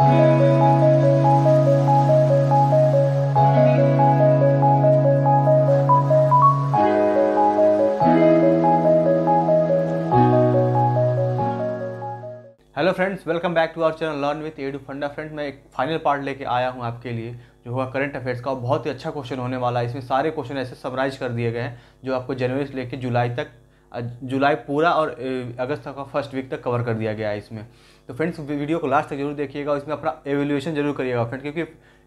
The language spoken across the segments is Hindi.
hello friends welcome back to our channel learn with Edu Funda friend मैं एक फाइनल पार्ट लेके आया हूँ आपके लिए जो हुआ करंट अफेयर्स का बहुत ही अच्छा क्वेश्चन होने वाला है इसमें सारे क्वेश्चन ऐसे समराइज कर दिए गए हैं जो आपको जनवरी से लेकर जुलाई तक जुलाई पूरा और अगस्त का फर्स्ट वीक तक कवर कर दिया गया है इसमें तो फ्रेंड्स वीडियो को लास्ट तक जरूर देखिएगा और इसमें अपना एवेल्यूशन जरूर करिएगा फ्रेंड क्योंकि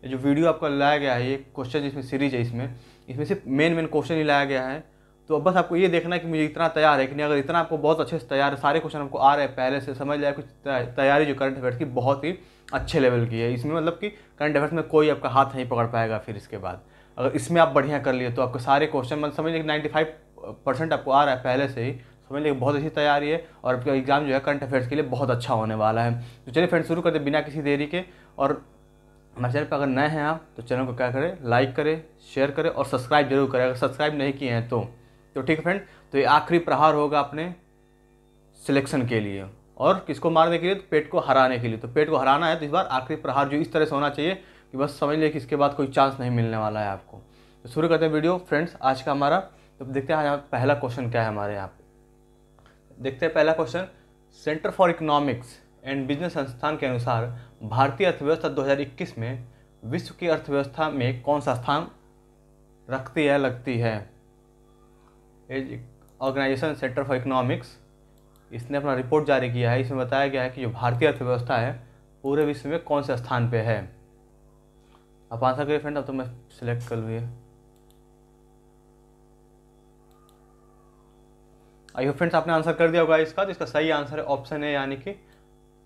जो वीडियो आपका लाया गया है ये क्वेश्चन जिसमें सीरीज है इसमें इसमें सिर्फ मेन मेन क्वेश्चन ही लाया गया है तो बस आपको ये देखना है कि मुझे इतना तैयार है कि नहीं अगर इतना आपको बहुत अच्छे से तैयार है सारे क्वेश्चन आपको आ रहे हैं पहले से समझ जाए कुछ तैयारी जो करंट अफेयर्स की बहुत ही अच्छे लेवल की है इसमें मतलब कि करंट अफेयर्स में कोई आपका हाथ नहीं पकड़ पाएगा फिर इसके बाद अगर इसमें आप बढ़िया कर लिए तो आपको सारे क्वेश्चन मतलब समझ लीजिए नाइन्टी फाइव परसेंट आपको आ रहा है पहले से ही तो समझ लीजिए बहुत अच्छी तैयारी है और आपका एग्ज़ाम जो है करंट अफेयर्स के लिए बहुत अच्छा होने वाला है तो चलिए फ्रेंड शुरू करते बिना किसी देरी के और हमारे चैनल पर अगर नए हैं आप तो चैनल को क्या करें लाइक करें शेयर करें और सब्सक्राइब जरूर करें अगर सब्सक्राइब नहीं किए हैं तो तो ठीक है फ्रेंड तो ये आखिरी प्रहार होगा अपने सिलेक्शन के लिए और किसको मारने के लिए तो पेट को हराने के लिए तो पेट को हराना है तो इस बार आखिरी प्रहार जो इस तरह से होना चाहिए कि बस समझ लीजिए कि इसके बाद कोई चांस नहीं मिलने वाला है आपको तो शुरू करते हैं वीडियो फ्रेंड्स आज का हमारा तो देखते हैं पहला क्वेश्चन क्या है हमारे यहाँ पे देखते हैं पहला question centre for economics and business संस्थान के अनुसार भारतीय अर्थव्यवस्था 2021 में विश्व की अर्थव्यवस्था में कौन सा स्थान रखती है लगती है ऑर्गेनाइजेशन सेंटर फॉर इकोनॉमिक्स इसने अपना रिपोर्ट जारी किया है इसमें बताया गया है कि जो भारतीय अर्थव्यवस्था है पूरे विश्व में कौन से स्थान पे है आप आंसर करिए फ्रेंड अब तो मैं सिलेक्ट कर लूँ आई होप फ्रेंड्स आपने आंसर कर दिया होगा इसका तो इसका सही आंसर है ऑप्शन है यानी कि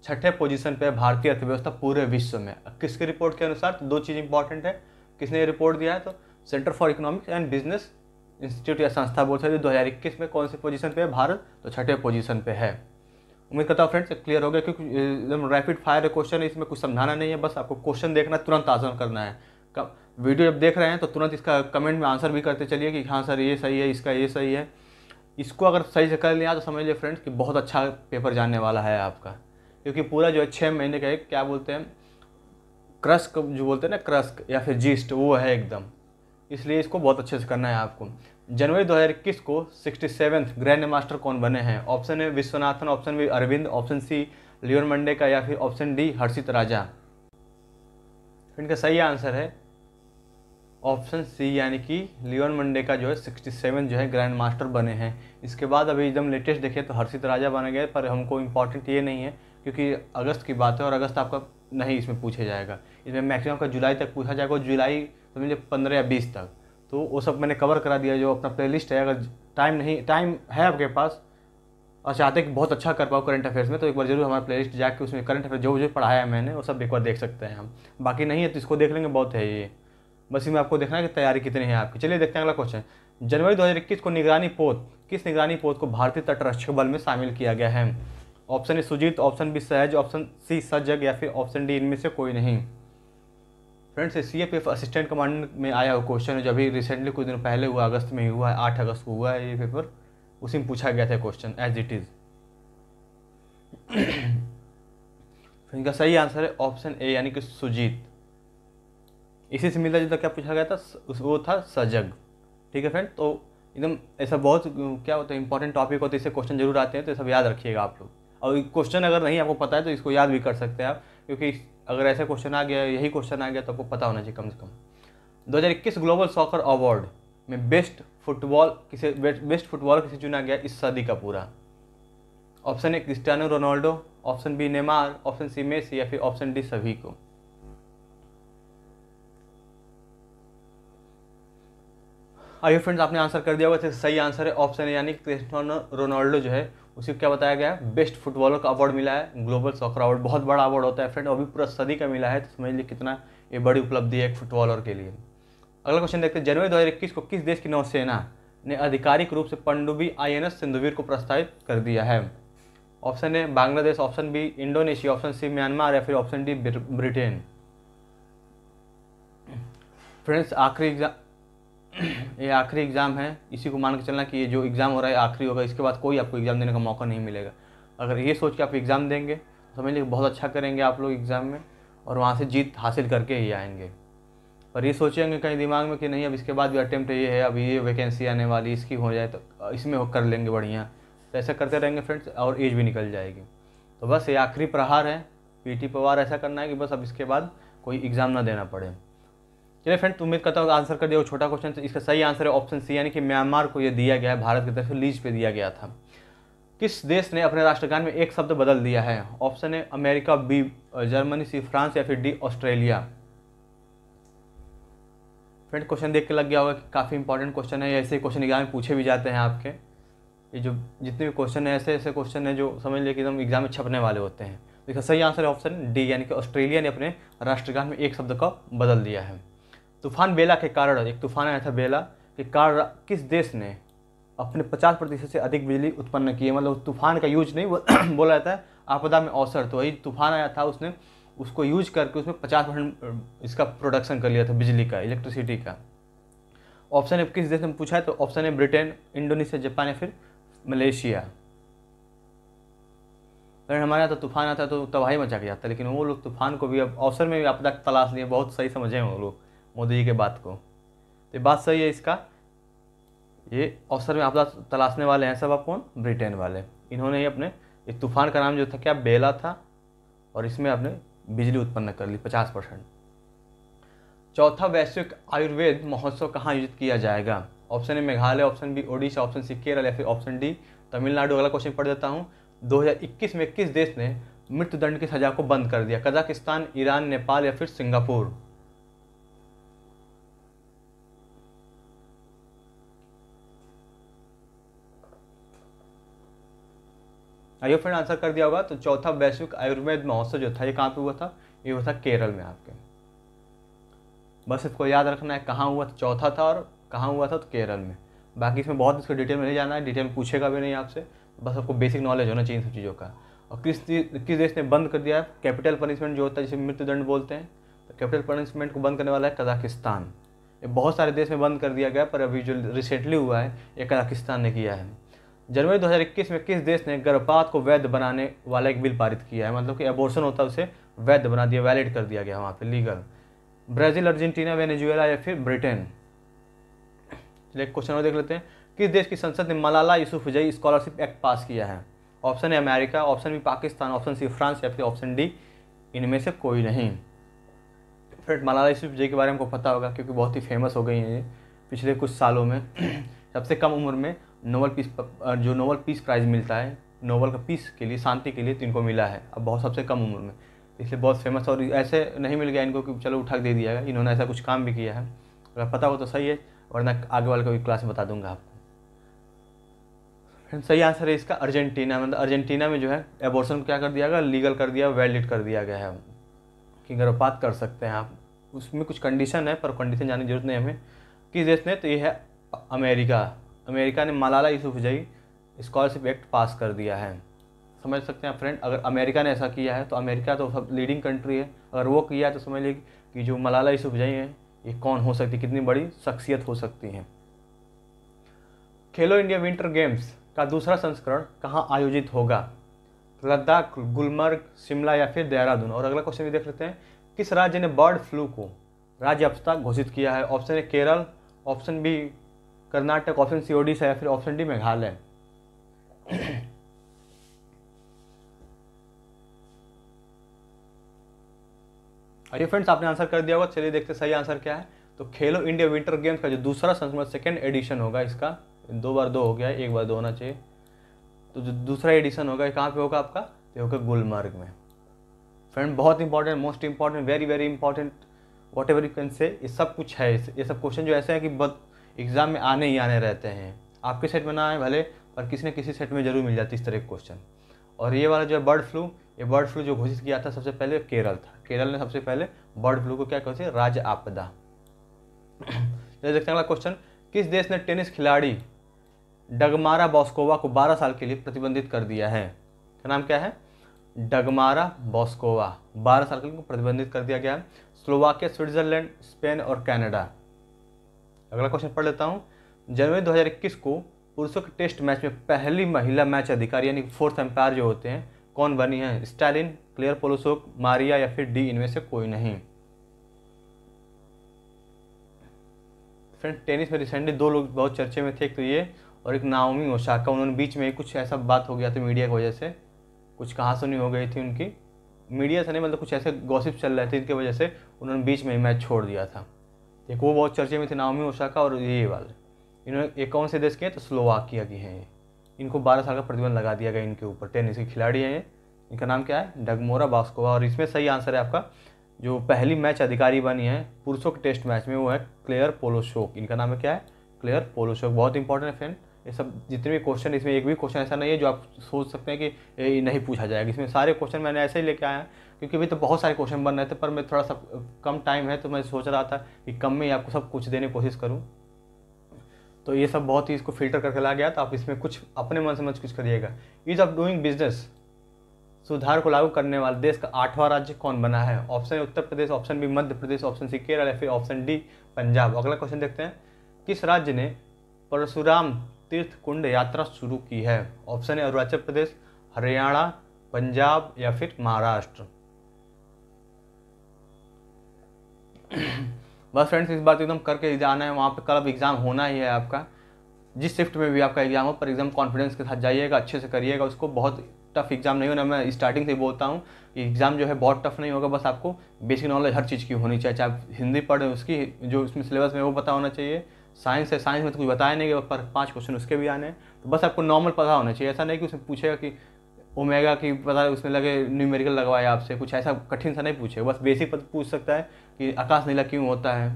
छठे पोजीशन पे भारतीय अर्थव्यवस्था पूरे विश्व में किसके रिपोर्ट के अनुसार तो दो चीज़ इंपॉर्टेंट है किसने रिपोर्ट दिया है तो centre for economics and business institute या संस्था बोलते हैं दो हज़ार इक्कीस में कौन से पोजीशन पे है भारत तो छठे पोजीशन पे है उम्मीद करता हूँ फ्रेंड्स क्लियर हो गया क्योंकि एकदम रैपिड फायर क्वेश्चन है इसमें कुछ समझाना नहीं है बस आपको क्वेश्चन देखना तुरंत आसन करना है वीडियो जब देख रहे हैं तो तुरंत इसका कमेंट में आंसर भी करते चलिए कि हाँ सर ये सही है इसका ये सही है इसको अगर सही से कर लिया तो समझ लीजिए फ्रेंड्स कि बहुत अच्छा पेपर जानने वाला है आपका क्योंकि पूरा जो है छः महीने का एक क्या बोलते हैं क्रस्क जो बोलते हैं ना क्रस्क या फिर जीस्ट वो है एकदम इसलिए इसको बहुत अच्छे से करना है आपको जनवरी 2021 को सिक्सटी सेवन्थ ग्रैंड मास्टर कौन बने हैं option A Viswanathan option B Arvind option C Leon मंडे का या फिर ऑप्शन डी हर्षित राजा इनका सही आंसर है ऑप्शन सी यानी कि लियोन मंडे का जो है सिक्सटी सेवन जो है ग्रैंड मास्टर बने हैं इसके बाद अभी एकदम लेटेस्ट देखें तो हर्षित राजा बने गए पर हमको इम्पॉर्टेंट ये नहीं है क्योंकि अगस्त की बात है और अगस्त आपका नहीं इसमें पूछा जाएगा इसमें मैक्सिमम का जुलाई तक पूछा जाएगा जुलाई लीजिए तो पंद्रह या बीस तक तो वो सब मैंने कवर करा दिया जो अपना प्लेलिस्ट है अगर टाइम नहीं टाइम है आपके पास और चाहते हैं कि बहुत अच्छा कर पाओ करंट अफेयर्स में तो एक बार जरूर हमारा प्लेलिस्ट जाके उसमें करंट अफेयर जो जो पढ़ाया है मैंने वो सब एक बार देख सकते हैं हम बाकी नहीं है तो इसको देख लेंगे बहुत है ये बस इसमें आपको देखना है कि तैयारी कितनी है आपकी चलिए देखते हैं अगला क्वेश्चन जनवरी 2021 को निगरानी पोत किस निगरानी पोत को भारतीय तटरक्षक बल में शामिल किया गया है option A Sujeet option B Sahaj option C Sajag या फिर ऑप्शन डी इनमें से कोई नहीं friends C F F assistant commandant में आया हुआ क्वेश्चन है जो अभी रिसेंटली कुछ दिन पहले हुआ अगस्त में ही हुआ है आठ अगस्त को हुआ है ये पेपर उसी में पूछा गया था क्वेश्चन एज इट इज़ इनका सही आंसर है ऑप्शन ए यानी कि सुजीत इसी से मिलता जुलता क्या पूछा गया था वो था सजग ठीक है फ्रेंड तो एकदम ऐसा बहुत क्या होता है इंपॉर्टेंट टॉपिक होते हैं इससे क्वेश्चन जरूर आते हैं तो सब याद रखिएगा आप लोग और क्वेश्चन अगर नहीं आपको पता है तो इसको याद भी कर सकते हैं आप क्योंकि अगर ऐसा क्वेश्चन आ गया यही क्वेश्चन आ गया तो आपको पता होना चाहिए कम से कम दो ग्लोबल सॉकर अवार्ड में बेस्ट फुटबॉल किसे बेस्ट फुटबॉल किसे चुना गया इस सदी का पूरा option A Cristiano Ronaldo option B Neymar option C Messi या फिर ऑप्शन डी सभी को आइए फ्रेंड्स आपने आंसर कर दिया होगा सही आंसर है ऑप्शन है यानी क्रिस्टोनो रोनाल्डो जो है उसे क्या बताया गया है बेस्ट फुटबॉलर का अवार्ड मिला है ग्लोबल सॉकर अवार्ड बहुत बड़ा अवार्ड होता है फ्रेंड अभी पूरा सदी का मिला है तो समझ लीजिए कितना ये बड़ी उपलब्धि है एक फुटबॉलर के लिए अगला क्वेश्चन देखते हैं जनवरी इक्कीस को किस देश की नौसेना ने आधिकारिक रूप से एन आईएनएस सिंधुवीर को प्रस्तावित कर दिया है option A Bangladesh option B Indonesia option C Myanmar या फिर ऑप्शन डी ब्रिटेन फ्रेंड्स आखिरी एग्जाम ये आखिरी एग्ज़ाम है इसी को मान के चलना कि ये जो एग्ज़ाम हो रहा है आखिरी होगा इसके बाद कोई आपको एग्ज़ाम देने का मौका नहीं मिलेगा अगर ये सोच के आप एग्ज़ाम देंगे तो समझ लीजिए बहुत अच्छा करेंगे आप लोग एग्ज़ाम में और वहाँ से जीत हासिल करके ही आएंगे और ये सोचेंगे कहीं दिमाग में कि नहीं अब इसके बाद भी अटैम्प्ट ये है अब ये वैकेंसी आने वाली इसकी हो जाए तो इसमें कर लेंगे बढ़िया तो ऐसा करते रहेंगे फ्रेंड्स और एज भी निकल जाएगी तो बस ये आखिरी प्रहार है पीटी पवार ऐसा करना है कि बस अब इसके बाद कोई एग्ज़ाम ना देना पड़े चलिए फ्रेंड उम्मीद करता हूँ आंसर कर दिया वो छोटा क्वेश्चन तो इसका सही आंसर है ऑप्शन सी यानी कि म्यांमार को ये दिया गया है भारत की तरफ से लीज पे दिया गया था किस देश ने अपने राष्ट्रगान में एक शब्द बदल दिया है ऑप्शन है America B Germany C France या फिर डी ऑस्ट्रेलिया फ्रेंड क्वेश्चन देख के लग गया होगा कि काफ़ी इंपॉर्टेंट क्वेश्चन है ऐसे क्वेश्चन एग्जाम में पूछे भी जाते हैं आपके ये जो जितने भी क्वेश्चन है ऐसे ऐसे क्वेश्चन है जो समझ लिया कि एकदम एग्जाम में छपने वाले होते हैं तो इसका सही आंसर है ऑप्शन डी यानी कि ऑस्ट्रेलिया ने अपने राष्ट्रगान में एक शब्द का बदल दिया है तूफान बेला के कारण एक तूफान आया था बेला के कारण किस देश ने अपने 50 प्रतिशत से अधिक बिजली उत्पन्न की है मतलब तूफान का यूज नहीं वो बोला जाता है आपदा में अवसर तो वही तूफान आया था उसने उसको यूज करके उसमें 50 परसेंट इसका प्रोडक्शन कर लिया था बिजली का इलेक्ट्रिसिटी का ऑप्शन है किस देश में पूछा है तो ऑप्शन है ब्रिटेन इंडोनेशिया जापान या फिर मलेशिया अगर हमारे यहाँ तो तूफान आता तो तबाही मचा के जाता लेकिन वो लोग तूफान को भी अब अवसर में भी आपदा तलाश लिए बहुत सही समझे हैं वो लोग मोदी जी के बात को तो बात सही है इसका ये अवसर में आपदा तलाशने वाले हैं सब आप कौन ब्रिटेन वाले इन्होंने ही अपने इस तूफान का नाम जो था क्या बेला था और इसमें आपने बिजली उत्पन्न कर ली पचास परसेंट चौथा वैश्विक आयुर्वेद महोत्सव कहाँ आयोजित किया जाएगा option A Meghalaya option B Odisha option C Kerala या फिर ऑप्शन डी तमिलनाडु अगला क्वेश्चन पढ़ देता हूँ 2021 में किस देश ने मृत्युदंड की सजा को बंद कर दिया कजाकिस्तान ईरान नेपाल या फिर सिंगापुर आइयो फ्रेंड आंसर कर दिया होगा तो चौथा वैश्विक आयुर्वेद महोत्सव जो था ये कहाँ पे हुआ था ये हुआ था केरल में आपके बस इसको याद रखना है कहाँ हुआ था चौथा था और कहाँ हुआ था तो केरल में बाकी इसमें बहुत इसको डिटेल में नहीं जाना है डिटेल में पूछेगा भी नहीं आपसे बस आपको बेसिक नॉलेज होना चाहिए इन सब चीज़ों का और किस किस देश ने बंद कर दिया है कैपिटल पनिशमेंट जो होता है जिसे मृत्युदंड बोलते हैं तो कैपिटल पनिशमेंट को बंद करने वाला है कजाकिस्तान ये बहुत सारे देश में बंद कर दिया गया पर अभी जो रिसेंटली हुआ है ये कजाकिस्तान ने किया है जनवरी 2021 में किस देश ने गर्भपात को वैध बनाने वाला एक बिल पारित किया है मतलब कि एबोर्सन होता है उसे वैध बना दिया वैलिड कर दिया गया वहाँ पे लीगल ब्राज़ील अर्जेंटीना वेनेजुएला या फिर ब्रिटेन चलिए क्वेश्चन और देख लेते हैं किस देश की संसद ने Malala Yousafzai scholarship act pass किया है ऑप्शन है America option B Pakistan option C France या फिर ऑप्शन डी इनमें से कोई नहीं फ्रेंड मलाला यूसुफजई के बारे में आपको पता होगा क्योंकि बहुत ही फेमस हो गई हैं पिछले कुछ सालों में सबसे कम उम्र में नोबल पीस जो नोबल पीस प्राइज़ मिलता है नोबल का पीस के लिए शांति के लिए तो इनको मिला है अब बहुत सबसे कम उम्र में इसलिए बहुत फेमस और ऐसे नहीं मिल गया इनको कि चलो उठा दे दिया गया इन्होंने ऐसा कुछ काम भी किया है अगर पता हो तो सही है वरना आगे वाले भी क्लास बता दूंगा आपको फ्रेंड सही आंसर है इसका अर्जेंटीना मतलब अर्जेंटीना में जो है एबोर्सन क्या कर दिया गया लीगल कर दिया वैलिड कर दिया गया है कि गर्भपात कर सकते हैं आप उसमें कुछ कंडीशन है पर कंडीशन जाने की जरूरत नहीं हमें किस देश ने तो ये है अमेरिका अमेरिका ने Malala Yousafzai scholarship act pass कर दिया है समझ सकते हैं फ्रेंड अगर अमेरिका ने ऐसा किया है तो अमेरिका तो सब लीडिंग कंट्री है अगर वो किया है तो समझ लीजिए कि जो मलाला यूसुफजई हैं ये कौन हो सकती कितनी बड़ी शख्सियत हो सकती है खेलो इंडिया विंटर गेम्स का दूसरा संस्करण कहाँ आयोजित होगा लद्दाख गुलमर्ग शिमला या फिर देहरादून और अगला क्वेश्चन भी देख लेते हैं किस राज्य ने बर्ड फ्लू को राज्य अवस्था घोषित किया है option A Kerala option B Karnataka option C Odisha या फिर ऑप्शन डी मेघालय अरे फ्रेंड्स आपने आंसर कर दिया होगा चलिए देखते सही आंसर क्या है तो खेलो इंडिया विंटर गेम्स का जो दूसरा संस्करण सेकेंड एडिशन होगा इसका दो बार दो हो गया एक बार दो होना चाहिए तो जो दूसरा एडिशन होगा कहाँ पे होगा आपका तो होगा गुलमर्ग में फ्रेंड बहुत important most important very very important whatever you can say ये सब कुछ है ये सब क्वेश्चन जो ऐसे हैं कि एग्ज़ाम में आने ही आने रहते हैं आपके सेट में ना आए भले पर किसी न किसी सेट में ज़रूर मिल जाती इस तरह के क्वेश्चन और ये वाला जो है बर्ड फ्लू ये बर्ड फ्लू जो घोषित किया था सबसे पहले केरल था केरल ने सबसे पहले बर्ड फ्लू को क्या कहते हैं राज्य आपदा देखते हैं अगला क्वेश्चन किस देश ने टेनिस खिलाड़ी डगमारा बॉस्कोवा को 12 साल के लिए प्रतिबंधित कर दिया है का नाम क्या है डगमारा बॉस्कोवा 12 साल के लिए प्रतिबंधित कर दिया गया है स्लोवाकिया स्विट्जरलैंड स्पेन और कैनेडा अगला क्वेश्चन पढ़ लेता हूँ जनवरी 2021 को पुरुषों के टेस्ट मैच में पहली महिला मैच अधिकारी यानी फोर्थ एम्पायर जो होते हैं कौन बनी है स्टालिन क्लियर पोलोसोक मारिया या फिर डी इनमें से कोई नहीं फ्रेंड टेनिस में रिसेंटली दो लोग बहुत चर्चे में थे एक तो ये और एक नाओमी ओशाका उन्होंने बीच में कुछ ऐसा बात हो गया था मीडिया की वजह से कुछ कहाँ सुनी हो गई थी उनकी मीडिया से नहीं मतलब कुछ ऐसे गॉसिप चल रहे थे इनकी वजह से उन्होंने बीच में ही मैच छोड़ दिया था एक वो बहुत चर्चे में थे नामी ओशाका और ये वाले इन्होंने एक कौन से देश के हैं तो स्लोवाकिया के हैं इनको बारह साल का प्रतिबंध लगा दिया गया इनके ऊपर टेनिस के खिलाड़ी हैं इनका नाम क्या है डगमोरा बास्कोवा और इसमें सही आंसर है आपका जो पहली मैच अधिकारी बनी है पुरुषों के टेस्ट मैच में वो है क्लेयर पोलोशोक इनका नाम है क्या है क्लेयर पोलोशोक बहुत इंपॉर्टेंट है फ्रेंड ये सब जितने भी क्वेश्चन इसमें एक भी क्वेश्चन ऐसा नहीं है जो आप सोच सकते हैं कि नहीं पूछा जाएगा इसमें सारे क्वेश्चन मैंने ऐसे ही लेके आया क्योंकि अभी तो बहुत सारे क्वेश्चन बन रहे थे पर मैं थोड़ा सा कम टाइम है तो मैं सोच रहा था कि कम में ही आपको सब कुछ देने की कोशिश करूँ तो ये सब बहुत ही इसको फिल्टर करके ला गया तो आप इसमें कुछ अपने मन समझ कुछ करिएगा ईज ऑफ डूइंग बिजनेस सुधार को लागू करने वाला देश का आठवां राज्य कौन बना है option Uttar Pradesh option B Madhya Pradesh option C Kerala या फिर ऑप्शन डी पंजाब अगला क्वेश्चन देखते हैं किस राज्य ने परशुराम तीर्थ कुंड यात्रा शुरू की है ऑप्शन है अरुणाचल प्रदेश हरियाणा पंजाब या फिर महाराष्ट्र बस फ्रेंड्स इस बात तो एकदम करके जाना है वहाँ पर कल अब एग्ज़ाम होना ही है आपका जिस शिफ्ट में भी आपका एग्ज़ाम हो पर एग्ज़ाम कॉन्फिडेंस के साथ जाइएगा अच्छे से करिएगा उसको बहुत टफ एग्ज़ाम नहीं होना मैं स्टार्टिंग से ही बोलता हूँ कि एग्ज़ाम जो है बहुत टफ नहीं होगा बस आपको बेसिक नॉलेज हर चीज़ की होनी चाहिए चाहे आप हिंदी पढ़ें उसकी जो उसमें सिलेबस में वो पता होना चाहिए साइंस है साइंस में तो कुछ बताया नहीं गया पर पाँच क्वेश्चन उसके भी आने तो बस आपको नॉर्मल पता होना चाहिए ऐसा नहीं कि उसमें पूछेगा कि ओमेगा की पता उसमें लगे न्यूमेरिकल लगवाया आपसे कुछ ऐसा कठिन सा नहीं पूछे बस बेसिक पूछ सकता है कि आकाश नीला क्यों होता है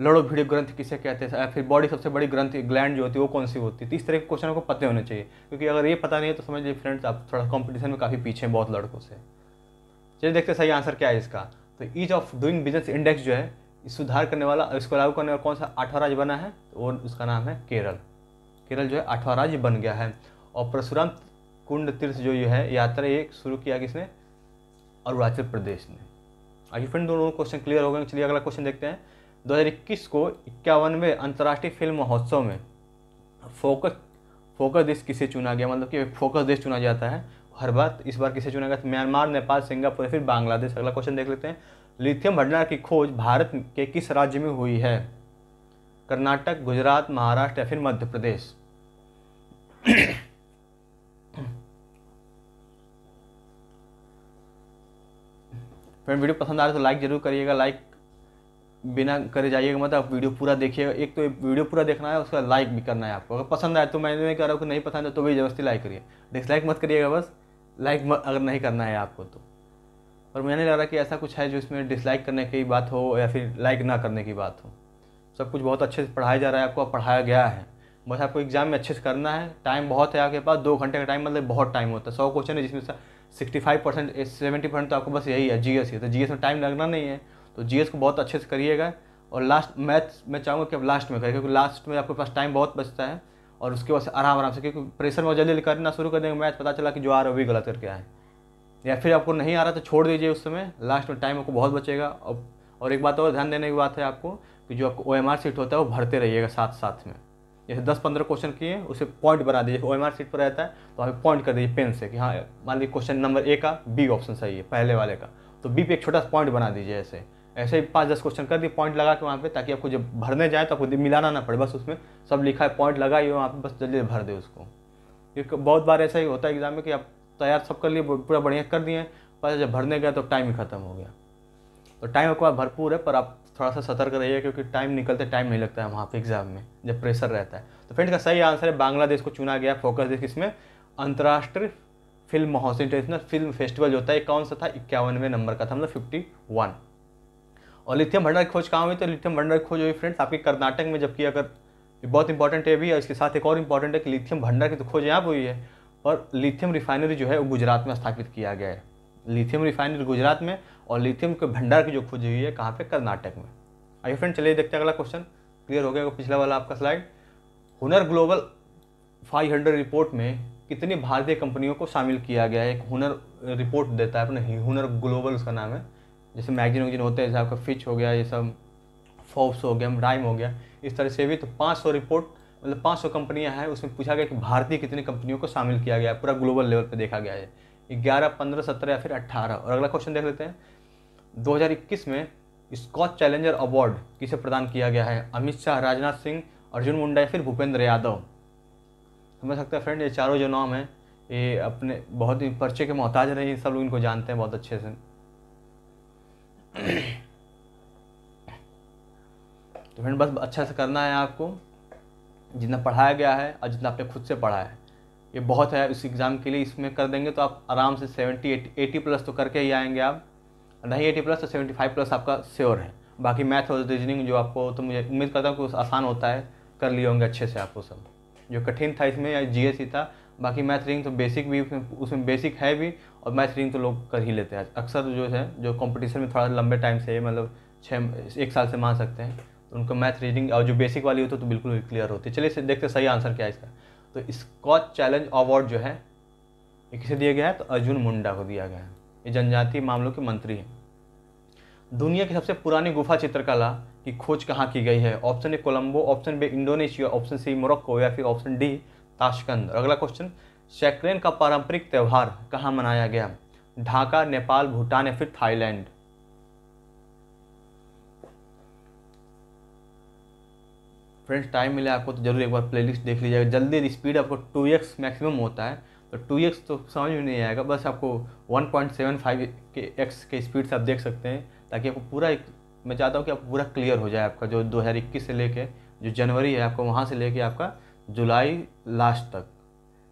लड़ो भिड़ो ग्रंथ किसे कहते हैं फिर बॉडी सबसे बड़ी ग्रंथ ग्लैंड जो होती है वो कौन सी होती है तो इस तरह के क्वेश्चन को पते होने चाहिए क्योंकि अगर ये पता नहीं है तो समझ लीजिए फ्रेंड्स आप थोड़ा कॉम्पिटिशन में काफ़ी पीछे हैं बहुत लड़कों से चलिए देखते हैं सही आंसर क्या है इसका तो ease of doing business index जो है इस सुधार करने वाला इसको लागू करने वाला कौन सा आठवां राज्य बना है तो वो उसका नाम है केरल केरल जो है आठवां राज्य बन गया है और परशुराम कुंड तीर्थ जो ये है यात्रा एक शुरू किया किसने अरुणाचल प्रदेश ने अभी फ्रेंड दोनों क्वेश्चन क्लियर हो गए चलिए अगला क्वेश्चन देखते हैं 2021 को इक्यावनवे अंतर्राष्ट्रीय फिल्म महोत्सव में फोकस फोकस देश किसे चुना गया मतलब कि फोकस देश चुना जाता है हर बार इस बार किसे चुना गया तो म्यांमार नेपाल सिंगापुर फिर बांग्लादेश अगला क्वेश्चन देख लेते हैं लिथियम भंडार की खोज भारत के किस राज्य में हुई है कर्नाटक गुजरात महाराष्ट्र या फिर मध्य प्रदेश फ्रेंड वीडियो पसंद आ रहा है तो लाइक जरूर करिएगा लाइक बिना करे जाइएगा मतलब आप वीडियो पूरा देखिएगा एक तो वीडियो पूरा देखना है उसका लाइक भी करना है आपको अगर पसंद आए तो मैं नहीं कह रहा हूँ कि नहीं पसंद है तो भी ज़बरदस्ती लाइक करिए डिसलाइक मत करिएगा बस लाइक अगर नहीं करना है आपको तो पर मैं नहीं लग रहा कि ऐसा कुछ है जो इसमें डिसलाइक करने की बात हो या फिर लाइक ना करने की बात हो सब कुछ बहुत अच्छे से पढ़ाया जा रहा है आपको पढ़ाया गया है बस आपको एग्ज़ाम में अच्छे से करना है टाइम बहुत है आपके पास दो घंटे का टाइम मतलब बहुत टाइम होता है सौ क्वेश्चन है जिसमें sixty five percent seventy percent तो आपको बस यही है जी एस ही तो जी एस में टाइम लगना नहीं है तो जी एस को बहुत अच्छे से करिएगा और लास्ट मैथ मैं चाहूँगा कि आप लास्ट में करें क्योंकि लास्ट में आपके पास टाइम बहुत बचता है और उसके बाद आराम आराम से क्योंकि प्रेशर में जल्दी करना शुरू कर देंगे मैथ पता चला कि जो आ रहा है वही गलत करके आए या फिर आपको नहीं आ रहा तो छोड़ दीजिए उस समय लास्ट में टाइम आपको बहुत बचेगा और और एक बात और ध्यान देने की बात है आपको कि जो आपको ओ एम आर सीट होता है वो भरते रहिएगा साथ साथ में जैसे दस पंद्रह क्वेश्चन किए उसे पॉइंट बना दीजिए ओ एम आर सीट पर रहता है तो आप पॉइंट कर दीजिए पेन से कि हाँ मान लीजिए क्वेश्चन नंबर ए का बी ऑप्शन सही है पहले वाले का तो बी पे एक छोटा सा पॉइंट बना दीजिए ऐसे ऐसे ही पाँच दस क्वेश्चन कर दिए पॉइंट लगा के वहाँ पे ताकि आपको जब भरने जाए तो आपको मिलाना ना पड़े बस उसमें सब लिखा है पॉइंट लगा ही वहाँ पर बस जल्दी भर दे उसको क्योंकि बहुत बार ऐसा ही होता है एग्जाम में कि आप तैयार सब कर लिए पूरा बढ़िया कर दिए पर जब भरने गए तो टाइम ही खत्म हो गया तो टाइम आपके पास भरपूर है पर आप थोड़ा सा सतर्क रहिए क्योंकि टाइम निकलते टाइम नहीं लगता है वहाँ पे एग्जाम में जब प्रेशर रहता है तो फ्रेंड का सही आंसर है बांग्लादेश को चुना गया फोकस देश इसमें अंतर्राष्ट्रीय फिल्म महोत्सव इंटरनेशनल फिल्म फेस्टिवल जो होता है कौन सा था इक्यावनवे नंबर का था मतलब फिफ्टी वन और लिथियम भंडार की खोज कहाँ हुई तो लिथियम भंडार की खोज हुई फ्रेंड्स आपके कर्नाटक में जबकि अगर बहुत इंपॉर्टेंट है भी और इसके साथ एक और इंपॉर्टेंट है कि लिथियम भंडार की तो खोज यहाँ पर हुई है और लिथियम रिफाइनरी जो है वो गुजरात में स्थापित किया गया है लिथियम रिफाइनरी गुजरात में और लिथियम के भंडार की जो खोज हुई है कहाँ पे कर्नाटक में आइए फ्रेंड चलिए देखते हैं अगला क्वेश्चन क्लियर हो गया पिछला वाला आपका स्लाइड हुनर ग्लोबल 500 रिपोर्ट में कितनी भारतीय कंपनियों को शामिल किया गया है एक हुनर रिपोर्ट देता है अपने हुनर ग्लोबल उसका नाम है जैसे मैगजीन वैगजीन होते हैं जैसे आपका फिच हो गया ये सब फोर्ब्स हो गया राइम हो गया इस तरह से भी तो पाँच रिपोर्ट मतलब 500 कंपनियां हैं उसमें पूछा गया कि भारतीय कितनी कंपनियों को शामिल किया गया है पूरा ग्लोबल लेवल पर देखा गया है ग्यारह पंद्रह सत्रह या फिर अट्ठारह और अगला क्वेश्चन देख लेते हैं 2021 में स्कॉच चैलेंजर अवार्ड किसे प्रदान किया गया है अमित शाह राजनाथ सिंह अर्जुन मुंडा या फिर भूपेंद्र यादव समझ सकते हैं फ्रेंड ये चारों जो नाम हैं ये अपने बहुत ही पर्चे के मोहताज हैं सब लोग इनको जानते हैं बहुत अच्छे से तो फ्रेंड बस अच्छा से करना है आपको जितना पढ़ाया गया है और जितना आपने खुद से पढ़ा है ये बहुत है इस एग्ज़ाम के लिए इसमें कर देंगे तो आप आराम से सेवेंटी एटी एटी प्लस तो करके ही आएंगे आप नहीं एटी प्लस तो सेवेंटी फाइव प्लस आपका श्योर है बाकी मैथ और रीजनिंग जो आपको तो मुझे उम्मीद करता हूँ कि आसान होता है कर लिए होंगे अच्छे से आपको सब जो कठिन था इसमें या जी एस e था बाकी मैथ रिंग तो बेसिक भी उसमें बेसिक है भी और मैथ रिंग तो लोग कर ही लेते हैं अक्सर जो है जो कंपटीशन में थोड़ा लंबे टाइम से मतलब छः एक साल से मान सकते हैं तो उनको मैथ रीडिंग और जो बेसिक वाली होती है तो बिल्कुल क्लियर होती है चलिए देखते सही आंसर क्या है इसका तो स्कॉच चैलेंज अवार्ड जो है ये किसे दिया गया है तो अर्जुन मुंडा को दिया गया है ये जनजातीय मामलों के मंत्री हैं दुनिया की सबसे पुरानी गुफा चित्रकला की खोज कहाँ की गई है option A Colombo option B Indonesia option C Morocco या फिर ऑप्शन डी ताशकंद अगला क्वेश्चन शैक्रेन का पारंपरिक त्यौहार कहाँ मनाया गया ढाका नेपाल भूटान या फिर थाईलैंड फ्रेंड्स टाइम मिले आपको तो जरूर एक बार प्लेलिस्ट देख लीजिएगा जल्दी स्पीड आपको टू एक्स मैक्सिमम होता है तो टू एक्स तो समझ में नहीं आएगा बस आपको वन पॉइंट सेवन फाइव के एक्स के स्पीड से आप देख सकते हैं ताकि आपको पूरा एक मैं चाहता हूँ कि आप पूरा क्लियर हो जाए आपका जो 2021 से लेके जो जनवरी है आपको वहाँ से लेके आपका जुलाई लास्ट तक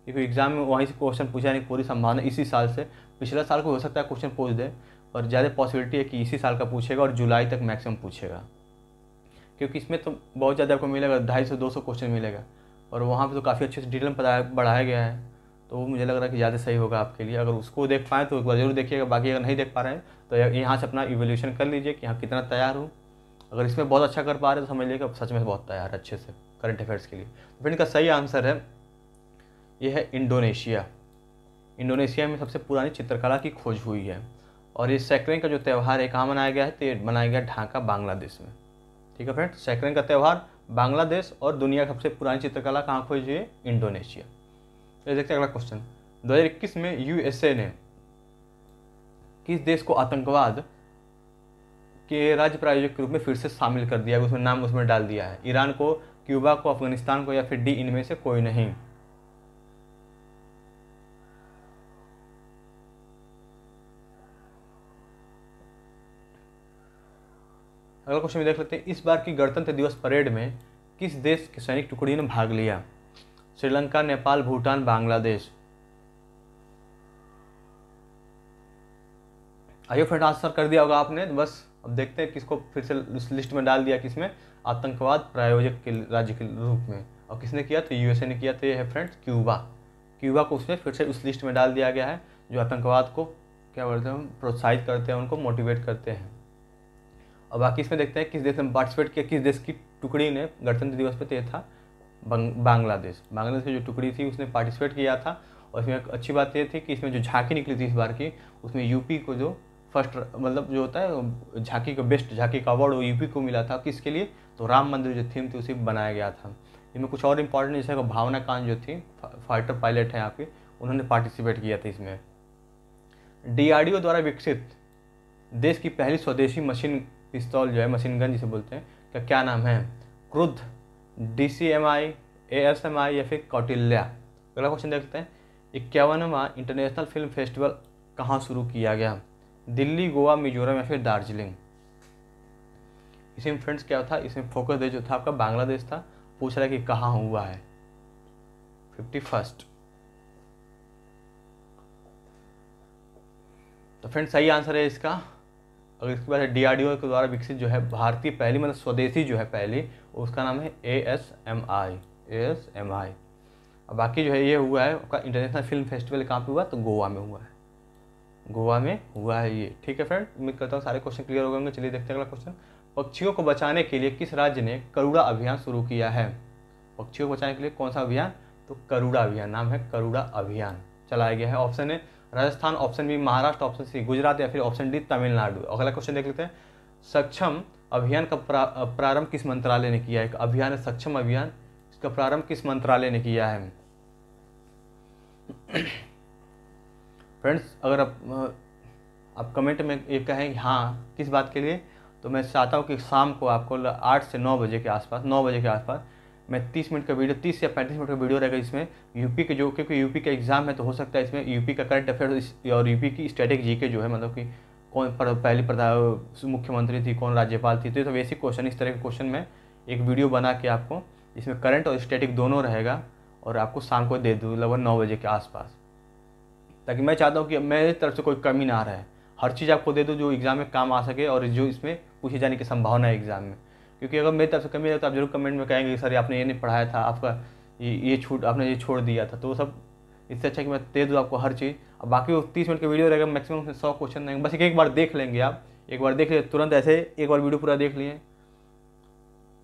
क्योंकि एग्ज़ाम में वहीं से क्वेश्चन पूछा नहीं पूरी संभावना इसी साल से पिछला साल को हो सकता है क्वेश्चन पूछ दे और ज़्यादा पॉसिबिलिटी है कि इसी साल का पूछेगा और जुलाई तक मैक्सिमम पूछेगा क्योंकि इसमें तो बहुत ज़्यादा आपको मिलेगा ढाई सौ दो सौ क्वेश्चन मिलेगा और वहाँ पर तो काफ़ी अच्छे से डिटेल में बढ़ाया गया है तो वो मुझे लग रहा है कि ज़्यादा सही होगा आपके लिए अगर उसको देख पाएँ तो एक बार जरूर देखिएगा बाकी अगर नहीं देख पा रहे हैं तो यहाँ से अपना इवोल्यूशन कर लीजिए कि हाँ कितना तैयार हूँ अगर इसमें बहुत अच्छा कर पा रहे हैं तो समझ लीजिए सच में बहुत तैयार है अच्छे से करंट अफेयर्स के लिए तो फिर इनका सही आंसर है ये है इंडोनेशिया इंडोनेशिया में सबसे पुरानी चित्रकला की खोज हुई है और ये सैकरें का जो त्यौहार है कहाँ मनाया गया है तो ये मनाया गया ढाका बांग्लादेश में ठीक है फ्रेंड सैकरें का त्यौहार बांग्लादेश और दुनिया का सबसे पुरानी चित्रकला कहाँ खोजी है इंडोनेशिया चलिए देखते हैं अगला क्वेश्चन 2021 में यूएसए ने किस देश को आतंकवाद के राज्य प्रायोजक के रूप में फिर से शामिल कर दिया उसमें नाम उसमें डाल दिया है ईरान को क्यूबा को अफगानिस्तान को या फिर डी इनमें से कोई नहीं अगला क्वेश्चन देख लेते हैं इस बार की गणतंत्र दिवस परेड में किस देश के सैनिक टुकड़ी ने भाग लिया श्रीलंका नेपाल भूटान बांग्लादेश आइए फ्रेंड आंसर कर दिया होगा आपने तो बस अब देखते हैं किसको फिर से इस लिस्ट में डाल दिया किसमें आतंकवाद प्रायोजक के राज्य के रूप में और किसने किया तो यूएसए ने किया तो ये है फ्रेंड्स क्यूबा क्यूबा को उसमें फिर से उस लिस्ट में डाल दिया गया है जो आतंकवाद को क्या बोलते हैं प्रोत्साहित करते हैं उनको मोटिवेट करते हैं और बाकी इसमें देखते हैं किस देश ने पार्टिसिपेट किया किस देश की टुकड़ी ने गणतंत्र दिवस पर तय था बांग्लादेश बांग्लादेश की जो टुकड़ी थी उसने पार्टिसिपेट किया था और इसमें एक अच्छी बात ये थी कि इसमें जो झांकी निकली थी इस बार की उसमें यूपी को जो फर्स्ट मतलब जो होता है झांकी का बेस्ट झांकी का अवार्ड वो यूपी को मिला था किसके लिए तो राम मंदिर जो थीम थी उसे बनाया गया था इसमें कुछ और इम्पोर्टेंट जैसे भावना कान जो थी फाइटर पायलट हैं यहाँ उन्होंने पार्टिसिपेट किया था इसमें डी द्वारा विकसित देश की पहली स्वदेशी मशीन पिस्तौल जो है मशीन गन जिसे बोलते हैं का क्या नाम है क्रुद्ध D C M I A S M I या फिर कौटिल्या अगला क्वेश्चन देखते हैं इक्यावनवा इंटरनेशनल फिल्म फेस्टिवल कहाँ शुरू किया गया दिल्ली गोवा मिजोरम या फिर दार्जिलिंग इसमें फ्रेंड्स क्या था इसमें फोकस देश जो था आपका बांग्लादेश था पूछ रहा है कि कहाँ हुआ है फिफ्टी फर्स्ट तो फ्रेंड सही आंसर है इसका और इसके बाद डी आर के द्वारा विकसित जो है भारतीय पहली मतलब स्वदेशी जो है पहली उसका नाम है A S M I A S M I और बाकी जो है ये हुआ है आपका इंटरनेशनल फिल्म फेस्टिवल कहाँ पे हुआ तो गोवा में हुआ है गोवा में हुआ है ये ठीक है फ्रेंड उम्मीद करता हूँ सारे क्वेश्चन क्लियर हो गए होंगे चलिए देखते हैं अगला क्वेश्चन पक्षियों को बचाने के लिए किस राज्य ने करूड़ा अभियान शुरू किया है पक्षियों को बचाने के लिए कौन सा अभियान तो करूड़ा अभियान नाम है करूड़ा अभियान चलाया गया है ऑप्शन है Rajasthan option B Maharashtra option C Gujarat या फिर ऑप्शन डी तमिलनाडु अगला क्वेश्चन देख लेते हैं सक्षम अभियान का प्रारंभ किस मंत्रालय ने किया है अभियान है सक्षम अभियान इसका प्रारंभ किस मंत्रालय ने किया है फ्रेंड्स अगर आप आप कमेंट में ये कहें हाँ किस बात के लिए तो मैं चाहता हूँ कि शाम को आपको आठ से नौ बजे के आसपास नौ बजे के आसपास मैं 30 मिनट का वीडियो 30 या 35 मिनट का वीडियो रहेगा इसमें यूपी के जो क्योंकि यूपी का एग्ज़ाम है तो हो सकता है इसमें यूपी का करंट अफेयर और यूपी की स्टैटिक जी के जो है मतलब कि कौन पर, पहली प्रधान मुख्यमंत्री थी कौन राज्यपाल थी तो ये सब ऐसे क्वेश्चन इस तरह के क्वेश्चन में एक वीडियो बना के आपको इसमें करंट और स्टैटिक दोनों रहेगा और आपको शाम को दे दूँ लगभग नौ बजे के आसपास ताकि मैं चाहता हूँ कि मेरी तरफ से कोई कमी ना रहे हर चीज़ आपको दे दूँ जो एग्ज़ाम में काम आ सके और जो इसमें पूछे जाने की संभावना है एग्ज़ाम में क्योंकि अगर मेरी तरफ से कमी है तो आप जरूर कमेंट में कहेंगे सर आपने ये नहीं पढ़ाया था आपका ये ये छूट आपने ये छोड़ दिया था तो सब इससे अच्छा कि मैं दे दूँ आपको हर चीज़ अब बाकी वो तीस मिनट की वीडियो रहेगा मैक्सिमम उसमें सौ क्वेश्चन रहेंगे बस एक एक बार देख लेंगे आप एक बार देख लीजिए तुरंत ऐसे एक बार वीडियो पूरा देख लिए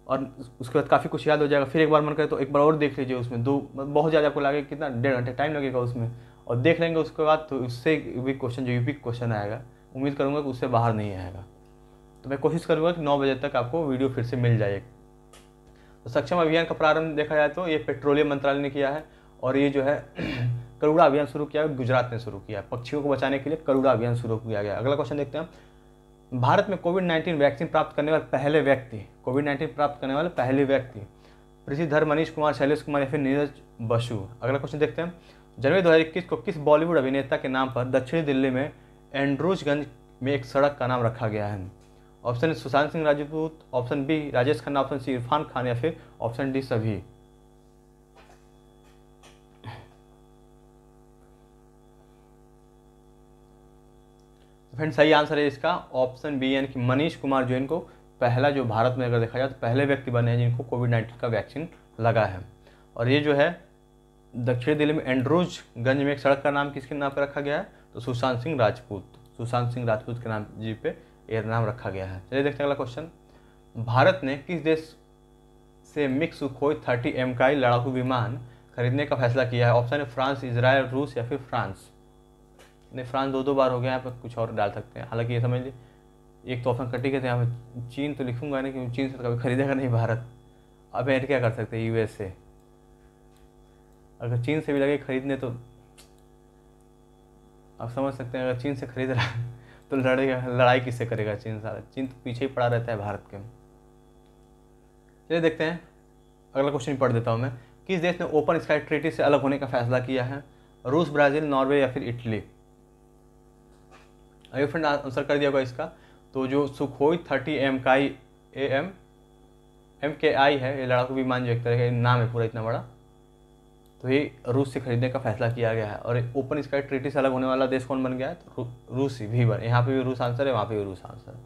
और उसके बाद काफ़ी कुछ याद हो जाएगा फिर एक बार मन करे तो एक बार और देख लीजिए उसमें दो बहुत ज़्यादा आपको लगेगा कितना डेढ़ घंटे टाइम लगेगा उसमें और देख लेंगे उसके बाद तो उससे भी क्वेश्चन जो यूपी क्वेश्चन आएगा उम्मीद करूँगा कि उससे बाहर नहीं आएगा तो मैं कोशिश करूँगा कि नौ बजे तक आपको वीडियो फिर से मिल जाए तो सक्षम अभियान का प्रारंभ देखा जाए तो ये पेट्रोलियम मंत्रालय ने किया है और ये जो है करुड़ा अभियान शुरू किया गुजरात ने शुरू किया पक्षियों को बचाने के लिए करुड़ा अभियान शुरू किया गया अगला क्वेश्चन देखते हैं भारत में कोविड नाइन्टीन वैक्सीन प्राप्त करने वाले पहले व्यक्ति कोविड नाइन्टीन प्राप्त करने वाले पहले व्यक्ति पृथ्वीधर मनीष कुमार शैलेश कुमार या फिर नीरज बसु अगला क्वेश्चन देखते हैं जनवरी दो को किस बॉलीवुड अभिनेता के नाम पर दक्षिणी दिल्ली में एंड्रोजगंज में एक सड़क का नाम रखा गया है option A Sushant Singh Rajput option B Rajesh Khanna option C Irfan Khan या फिर ऑप्शन डी सभी तो फ्रेंड सही आंसर है इसका ऑप्शन बी यानी कि मनीष कुमार जो इनको पहला जो भारत में अगर देखा जाए तो पहले व्यक्ति बने हैं जिनको कोविड नाइन्टीन का वैक्सीन लगा है और ये जो है दक्षिण दिल्ली में एंड्रोजगंज में एक सड़क का नाम किसके नाम पर रखा गया है तो सुशांत सिंह राजपूत सुशांत सिंह राजपूत के नाम जी पे यह नाम रखा गया है चलिए देखते हैं अगला क्वेश्चन भारत ने किस देश से मिक्स सुखोई थर्टी एम का लड़ाकू विमान खरीदने का फैसला किया है ऑप्शन है फ्रांस इसराइल रूस या फिर फ्रांस नहीं फ्रांस दो दो बार हो गया यहाँ पर कुछ और डाल सकते हैं हालांकि ये समझ लीजिए एक तो ऑप्शन कटी गए थे यहाँ पर चीन तो लिखूंगा नहीं क्योंकि चीन से तो कभी खरीदेगा नहीं भारत अब ऐड क्या कर सकते हैं यूएसए अगर चीन से भी लगे खरीदने तो आप समझ सकते हैं अगर चीन से खरीद रहा है तो लड़ेगा लड़ाई किससे करेगा चीन सारा चीन तो पीछे ही पड़ा रहता है भारत के चलिए देखते हैं अगला क्वेश्चन पढ़ देता हूँ मैं किस देश ने ओपन स्काई ट्रीटी से अलग होने का फैसला किया है रूस ब्राज़ील नॉर्वे या फिर इटली अभी फ्रेंड आंसर कर दिया होगा इसका तो जो सुखोई थर्टी एम काई ए एम एम के आई है ये लड़ाकू विमान जो एक तरह का नाम है पूरा इतना बड़ा तो ये रूस से खरीदने का फैसला किया गया है और ओपन स्काई ट्रीटी से अलग होने वाला देश कौन बन गया है तो रूस भी बन यहाँ पे भी रूस आंसर है वहाँ पे भी रूस आंसर है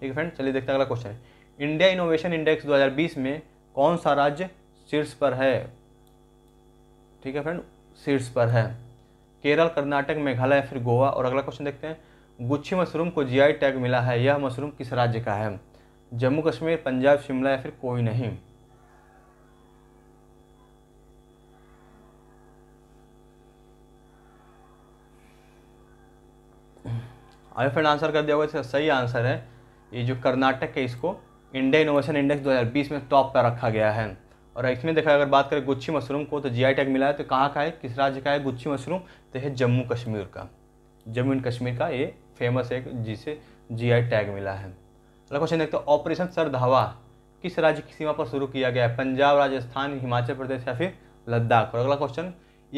ठीक है फ्रेंड चलिए देखते हैं अगला क्वेश्चन है इंडिया इनोवेशन इंडेक्स 2020 में कौन सा राज्य शीर्ष पर है ठीक है फ्रेंड शीर्ष पर है केरल कर्नाटक मेघालय फिर गोवा और अगला क्वेश्चन देखते हैं गुच्छी मशरूम को जी टैग मिला है यह मशरूम किस राज्य का है जम्मू कश्मीर पंजाब शिमला या फिर कोई नहीं अगर फ्रेंड आंसर कर दिया होगा इसका सही आंसर है ये जो कर्नाटक है इसको इंडिया इनोवेशन इंडेक्स 2020 में टॉप पर रखा गया है और इसमें देखा अगर बात करें गुच्छी मशरूम को तो जीआई टैग मिला है तो कहाँ का है किस राज्य का है गुच्छी मशरूम तो है जम्मू कश्मीर का जम्मू एंड कश्मीर का ये फेमस है जिसे आई टैग मिला है अगला क्वेश्चन देखते हो ऑपरेशन सरधावा किस राज्य की सीमा पर शुरू किया गया है पंजाब राजस्थान हिमाचल प्रदेश या फिर लद्दाख और अगला क्वेश्चन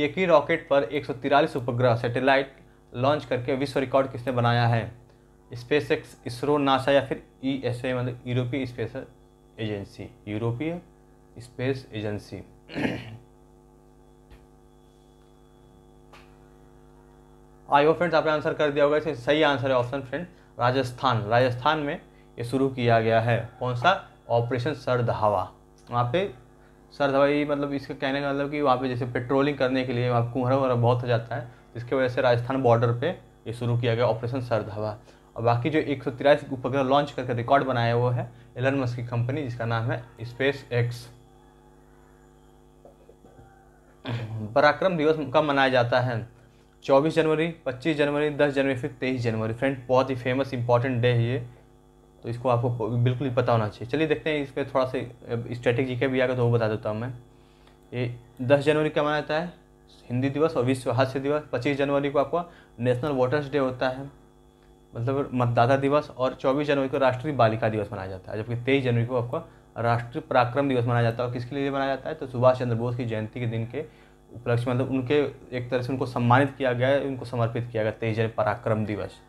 एक ही रॉकेट पर एक उपग्रह सैटेलाइट लॉन्च करके विश्व रिकॉर्ड किसने बनाया है स्पेस एक्स इसरो नासा या फिर ई एस ए मतलब यूरोपीय स्पेस एजेंसी यूरोपीय space agency I hope friends आपने आंसर कर दिया होगा इसे सही आंसर है ऑप्शन फ्रेंड राजस्थान राजस्थान में ये शुरू किया गया है कौन सा ऑपरेशन हवा वहाँ पे हवा ये मतलब इसका कहने का मतलब कि वहाँ पे जैसे पेट्रोलिंग करने के लिए वहाँ कुहरा वहरा बहुत हो जाता है जिसकी वजह से राजस्थान बॉर्डर पर ये शुरू किया गया ऑपरेशन हवा और बाकी जो एक उपग्रह लॉन्च करके रिकॉर्ड बनाया हुआ है एलन मस्क की कंपनी जिसका नाम है स्पेस एक्स पराक्रम दिवस कब मनाया जाता है 24 जनवरी 25 जनवरी 10 जनवरी फिर 23 जनवरी फ्रेंड बहुत ही फेमस इंपॉर्टेंट डे है ये तो इसको आपको बिल्कुल ही पता होना चाहिए चलिए देखते हैं इस पर थोड़ा सा स्ट्रेटेजी का भी आगे तो वो बता देता हूँ मैं ये 10 जनवरी क्या मनाया जाता है हिंदी दिवस और विश्व हास्य दिवस पच्चीस जनवरी को आपका नेशनल वोटर्स डे होता है मतलब मतदाता दिवस और चौबीस जनवरी को राष्ट्रीय बालिका दिवस मनाया जाता है जबकि तेईस जनवरी को आपका राष्ट्रीय पराक्रम दिवस मनाया जाता है और किसके लिए मनाया जाता है तो सुभाष चंद्र बोस की जयंती के दिन के उपलक्ष्य मतलब उनके एक तरह से उनको सम्मानित किया गया है उनको समर्पित किया गया तेईस जनवरी पराक्रम दिवस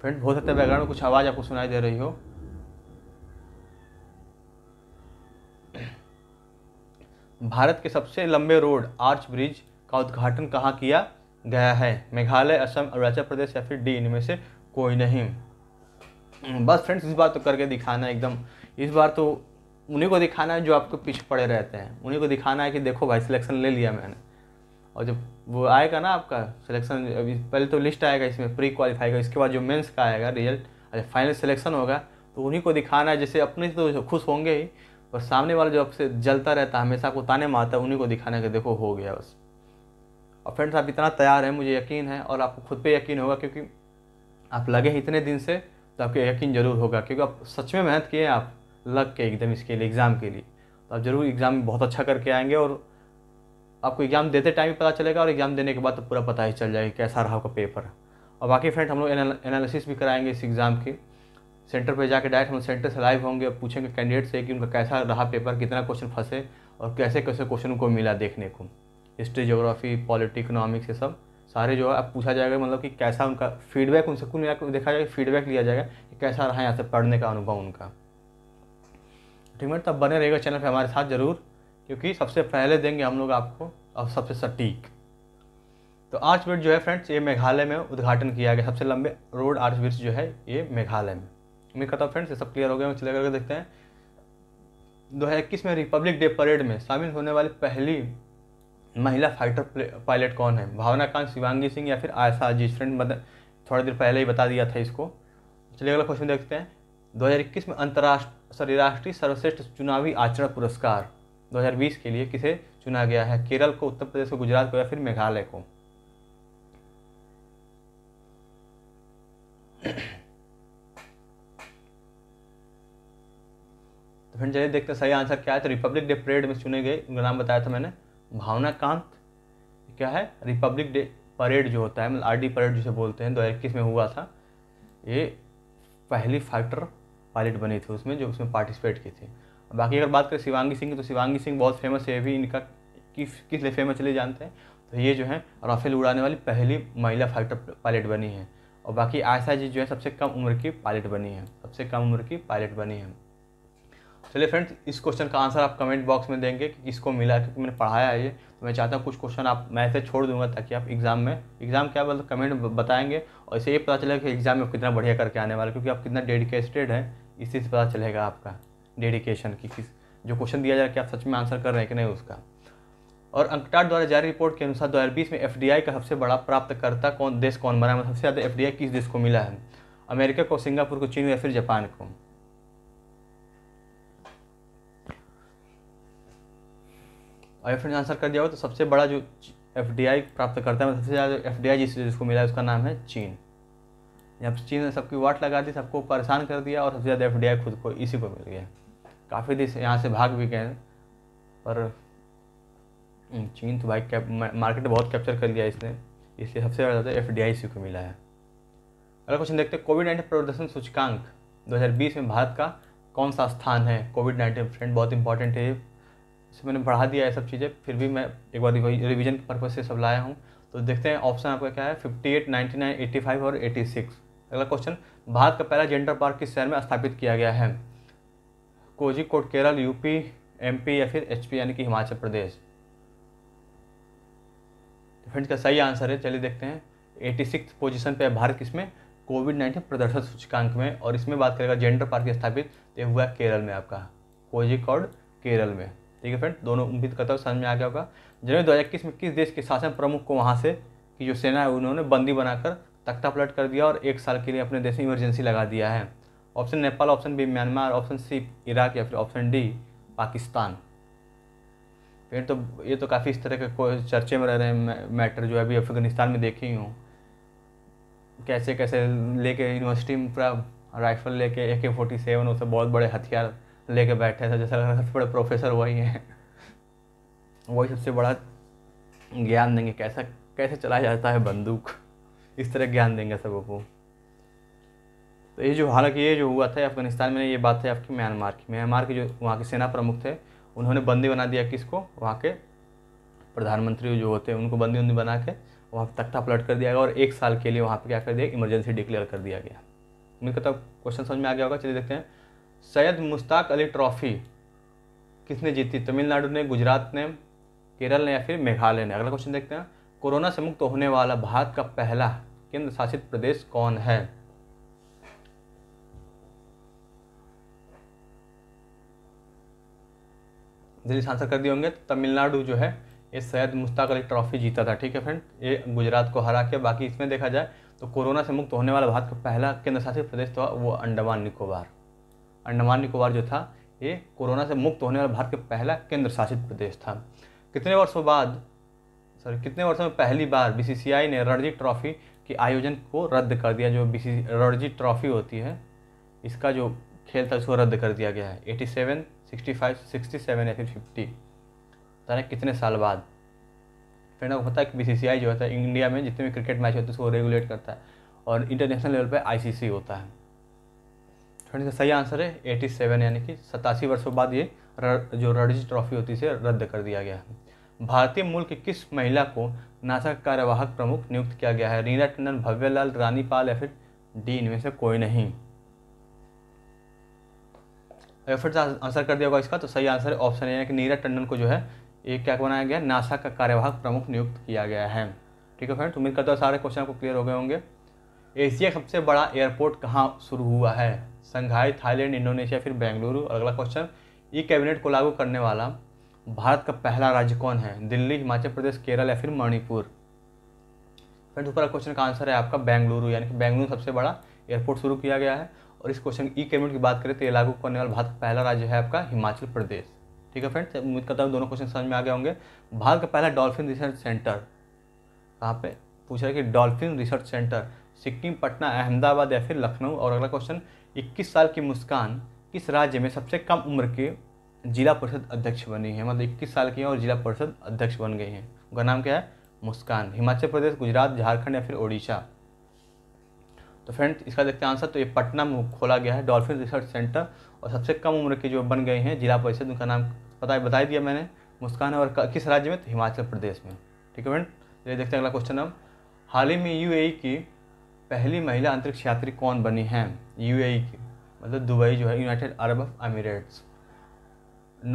फ्रेंड हो सकता है बैकग्राउंड में कुछ आवाज़ आपको सुनाई दे रही हो भारत के सबसे लंबे रोड आर्च ब्रिज का उद्घाटन कहाँ किया गया है मेघालय असम अरुणाचल प्रदेश या फिर डी इनमें से कोई नहीं बस फ्रेंड्स इस बार तो करके दिखाना है एकदम इस बार तो उन्हीं को दिखाना है जो आपके पीछे पड़े रहते हैं उन्हीं को दिखाना है कि देखो भाई सिलेक्शन ले लिया मैंने और जब वो आएगा ना आपका सिलेक्शन अभी पहले तो लिस्ट आएगा इसमें प्री क्वालिफाई का इसके बाद जो मेंस का आएगा रिजल्ट अच्छा फाइनल सिलेक्शन होगा तो उन्हीं को दिखाना है जैसे अपने तो खुश होंगे ही और सामने वाला जो आपसे जलता रहता है हमेशा आपको ताने मारता है उन्हीं को दिखाने के देखो हो गया बस और फ्रेंड्स आप इतना तैयार हैं मुझे यकीन है और आपको खुद पर यकीन होगा क्योंकि आप लगे हैं इतने दिन से तो आपको यकीन ज़रूर होगा क्योंकि आप सच में मेहनत किए हैं आप लग के एकदम इसके लिए एग्ज़ाम के लिए तो आप ज़रूर एग्ज़ाम बहुत अच्छा करके आएंगे और आपको एग्ज़ाम देते टाइम ही पता चलेगा और एग्ज़ाम देने के बाद तो पूरा पता ही चल जाएगा कैसा रहा आपका पेपर और बाकी फ्रेंड हम लोग एनालिसिस भी कराएंगे इस एग्ज़ाम की सेंटर पे जाके डायरेक्ट हम सेंटर से लाइव होंगे और पूछेंगे कैंडिडेट से कि उनका कैसा रहा पेपर कितना क्वेश्चन फंसे और कैसे कैसे क्वेश्चन उनको मिला देखने को हिस्ट्री जोग्राफी पॉलिटी इकोनॉमिक्स ये सब सारे जो है अब पूछा जाएगा मतलब कि कैसा उनका फीडबैक उनसे कुल मिला देखा जाएगा फीडबैक लिया जाएगा कि कैसा रहा यहाँ से पढ़ने का अनुभव उनका ठीक है तब बने रहेगा चैनल पर हमारे साथ ज़रूर क्योंकि सबसे पहले देंगे हम लोग आपको और सबसे सटीक तो आर्च ब्रिज जो है फ्रेंड्स ये मेघालय में उद्घाटन किया गया सबसे लंबे रोड आर्च ब्रिज जो है ये मेघालय में उम्मीद करता हूँ फ्रेंड्स ये सब क्लियर हो गया हम चले करके देखते हैं दो हज़ार इक्कीस में रिपब्लिक डे परेड में शामिल होने वाली पहली महिला फाइटर पायलट कौन है भावना कांत शिवांगी सिंह या फिर आयशा अजीज फ्रेंड मतलब थोड़ा देर पहले ही बता दिया था इसको चलिए अगला क्वेश्चन देखते हैं 2021 में अंतर्राष्ट्र सॉरी राष्ट्रीय सर्वश्रेष्ठ चुनावी आचरण पुरस्कार 2020 के लिए किसे चुना गया है केरल को उत्तर प्रदेश को गुजरात को या फिर मेघालय को तो फ्रेंड चलिए देखते सही आंसर क्या है तो रिपब्लिक डे परेड में चुने गए उनका नाम बताया था मैंने भावना कांत क्या है रिपब्लिक डे परेड जो होता है मतलब आर डी परेड जिसे बोलते हैं दो हज़ार इक्कीस में हुआ था ये पहली फाइटर पायलट बनी थी उसमें जो उसमें पार्टिसिपेट की थी बाकी अगर बात करें शिवांगी सिंह की तो शिवांगी सिंह बहुत फेमस है भी इनका किस किस लिए फेमस चले जानते हैं तो ये जो है राफेल उड़ाने वाली पहली महिला फाइटर पायलट बनी है और बाकी आयशा जी जो है सबसे कम उम्र की पायलट बनी है सबसे कम उम्र की पायलट बनी है चलिए फ्रेंड्स इस क्वेश्चन का आंसर आप कमेंट बॉक्स में देंगे कि किसको मिला क्योंकि मैंने पढ़ाया है ये तो मैं चाहता हूँ कुछ क्वेश्चन आप मैं ऐसे छोड़ दूंगा ताकि आप एग्जाम में एग्जाम क्या बोलते कमेंट बताएंगे और इससे ये पता चलेगा कि एग्जाम में कितना बढ़िया करके आने वाला क्योंकि आप कितना डेडिकेटेड हैं इसी से पता चलेगा आपका डेडिकेशन की किस जो क्वेश्चन दिया जाए कि आप सच में आंसर कर रहे हैं कि नहीं उसका और अंकटार द्वारा जारी रिपोर्ट के अनुसार 2020 में एफ का सबसे बड़ा प्राप्तकर्ता कौन देश कौन बना मतलब सबसे ज़्यादा एफ किस देश को मिला है अमेरिका को सिंगापुर को चीन या फिर जापान को एफ आंसर कर दिया हो तो सबसे बड़ा जो एफ डी आई प्राप्त करता है मतलब सबसे ज़्यादा एफ डी आई जिस जिसको मिला है उसका नाम है चीन जब चीन ने सबकी वाट लगा दी सबको परेशान कर दिया और सबसे ज़्यादा एफ डी आई खुद को इसी को मिल गया काफ़ी देश यहाँ से भाग भी गए पर हम्म, चीन तो भाई कैप मार्केट बहुत कैप्चर कर लिया इसने इसलिए सबसे ज़्यादा एफ तो डी आई इसी को मिला है अगला क्वेश्चन देखते हैं कोविड नाइन्टीन प्रदर्शन सूचकांक 2020 में भारत का कौन सा स्थान है कोविड नाइन्टीन फ्रेंड बहुत इंपॉर्टेंट है से मैंने बढ़ा दिया है सब चीज़ें फिर भी मैं एक बार रिविजन के पर्पज़ से सब लाया हूँ तो देखते हैं ऑप्शन आपका क्या है fifty eight ninety nine eighty five और एटी सिक्स अगला क्वेश्चन भारत का पहला जेंडर पार्क किस शहर में स्थापित किया गया है कोजिकोड केरल यूपी एमपी या फिर एचपी यानी कि हिमाचल प्रदेश फ्रेंड्स तो का सही आंसर है चलिए देखते हैं एटी सिक्स पोजिशन पर भारत किसमें कोविड नाइन्टीन प्रदर्शन सूचकांक में और इसमें बात करेगा जेंडर पार्क स्थापित तो हुआ केरल में आपका कोजिकोड केरल में ठीक है फ्रेंड दोनों उम्मीद करता हूँ समझ में आ गया होगा जनवरी दो हज़ार इक्कीस में किस देश के शासन प्रमुख को वहाँ से कि जो सेना है उन्होंने बंदी बनाकर तख्ता पलट कर दिया और एक साल के लिए अपने देश में इमरजेंसी लगा दिया है option Nepal option B Myanmar option C Iraq या फिर ऑप्शन डी पाकिस्तान फिर तो ये तो काफ़ी इस तरह के चर्चे में रह रहे हैं मैटर जो है अभी अफगानिस्तान में देखे ही हूँ कैसे कैसे लेके यूनिवर्सिटी में पूरा राइफल लेके ए के फोर्टी सेवन उससे बहुत बड़े हथियार लेके बैठे थे जैसा लग रहा था बड़े प्रोफेसर वही हैं वही सबसे बड़ा ज्ञान देंगे कैसा कैसे चलाया जाता है बंदूक इस तरह ज्ञान देंगे सबों को तो ये जो हालांकि ये जो हुआ था अफगानिस्तान में ये बात है आपकी म्यांमार की म्यांमार के जो वहाँ के सेना प्रमुख थे उन्होंने बंदी बना दिया किसको वहाँ के प्रधानमंत्री जो होते हैं उनको बंदी बंदी बना के वहाँ पर तख्ता पलट कर दिया गया और एक साल के लिए वहाँ पर क्या कर दिया इमरजेंसी डिक्लेयर कर दिया गया मुझे तब तो क्वेश्चन समझ में आ गया होगा चलिए देखते हैं सैयद मुश्ताक अली ट्रॉफ़ी किसने जीती तमिलनाडु ने गुजरात ने केरल ने या फिर मेघालय ने अगला क्वेश्चन देखते हैं कोरोना से मुक्त होने वाला भारत का पहला केंद्र शासित प्रदेश कौन है दिल्ली सांसद कर दिए होंगे तमिलनाडु जो है ये सैयद मुश्ताक अली ट्रॉफी जीता था ठीक है फ्रेंड ये गुजरात को हरा के बाकी इसमें देखा जाए तो कोरोना से मुक्त होने वाला भारत का पहला केंद्र शासित प्रदेश था वो तो अंडमान निकोबार अंडमान निकोबार जो था ये कोरोना से मुक्त होने वाला भारत का पहला केंद्र शासित प्रदेश था कितने वर्षों बाद सॉरी कितने वर्षों में पहली बार बीसीसीआई ने रणजी ट्रॉफी के आयोजन को रद्द कर दिया जो बी रणजी ट्रॉफी होती है इसका जो खेल था उसको रद्द कर दिया गया है eighty seven sixty five sixty seven या फिर फिफ्टी बता कितने साल बाद फिर आपको पता है कि बीसीसीआई जो होता है इंडिया में जितने भी क्रिकेट मैच होते हैं उसको रेगुलेट करता है और इंटरनेशनल लेवल पर आईसीसी होता है फ्रेंड्स सही आंसर है 87 यानी कि सतासी वर्षों बाद ये र, जो रणजी ट्रॉफी होती है रद्द कर दिया गया है भारतीय मूल की किस महिला को नासा का कार्यवाहक प्रमुख नियुक्त किया गया है रीना टंडन भव्यलाल रानी पाल या फिर डी इनमें से कोई नहीं अगर फिर आंसर कर दिया होगा इसका तो सही आंसर ऑप्शन है कि नीरा टंडन को जो है ये क्या बनाया गया नासा का कार्यवाहक प्रमुख नियुक्त किया गया है ठीक है फ्रेंड्स उम्मीद करता हूँ सारे क्वेश्चन आपको क्लियर हो गए होंगे एशिया का सबसे बड़ा एयरपोर्ट कहाँ शुरू हुआ है संघाई थाईलैंड इंडोनेशिया फिर बेंगलुरु अगला क्वेश्चन ई कैबिनेट को लागू करने वाला भारत का पहला राज्य कौन है दिल्ली हिमाचल प्रदेश केरल या फिर मणिपुर फ्रेंड्स ऊपर क्वेश्चन का आंसर है आपका बेंगलुरु यानी कि बेंगलुरु सबसे बड़ा एयरपोर्ट शुरू किया गया है और इस क्वेश्चन ई कैबिनेट की बात करें तो ये लागू करने वाला भारत का पहला राज्य है आपका हिमाचल प्रदेश ठीक है फ्रेंड्स उम्मीद करता हूँ दोनों क्वेश्चन समझ में आ गए होंगे भारत का पहला डॉल्फिन रिसर्च सेंटर कहाँ पे पूछा कि dolphin research centre Sikkim Patna Ahmedabad या फिर लखनऊ और अगला क्वेश्चन 21 साल की मुस्कान किस राज्य में सबसे कम उम्र के जिला परिषद अध्यक्ष बनी है मतलब 21 साल की और जिला परिषद अध्यक्ष बन गई हैं उनका नाम क्या है मुस्कान हिमाचल प्रदेश गुजरात झारखंड या फिर ओडिशा तो फ्रेंड्स इसका देखते हैं आंसर तो ये पटना में खोला गया है डॉल्फिन रिसर्च सेंटर और सबसे कम उम्र के जो बन गए हैं जिला परिषद उनका नाम पता बता दिया मैंने मुस्कान है और किस राज्य में तो हिमाचल प्रदेश में ठीक है फ्रेंड चलिए तो देखते हैं अगला क्वेश्चन हम हाल ही में यूएई e की पहली महिला अंतरिक्ष यात्री कौन बनी हैं यूएई की मतलब दुबई जो है United Arab Emirates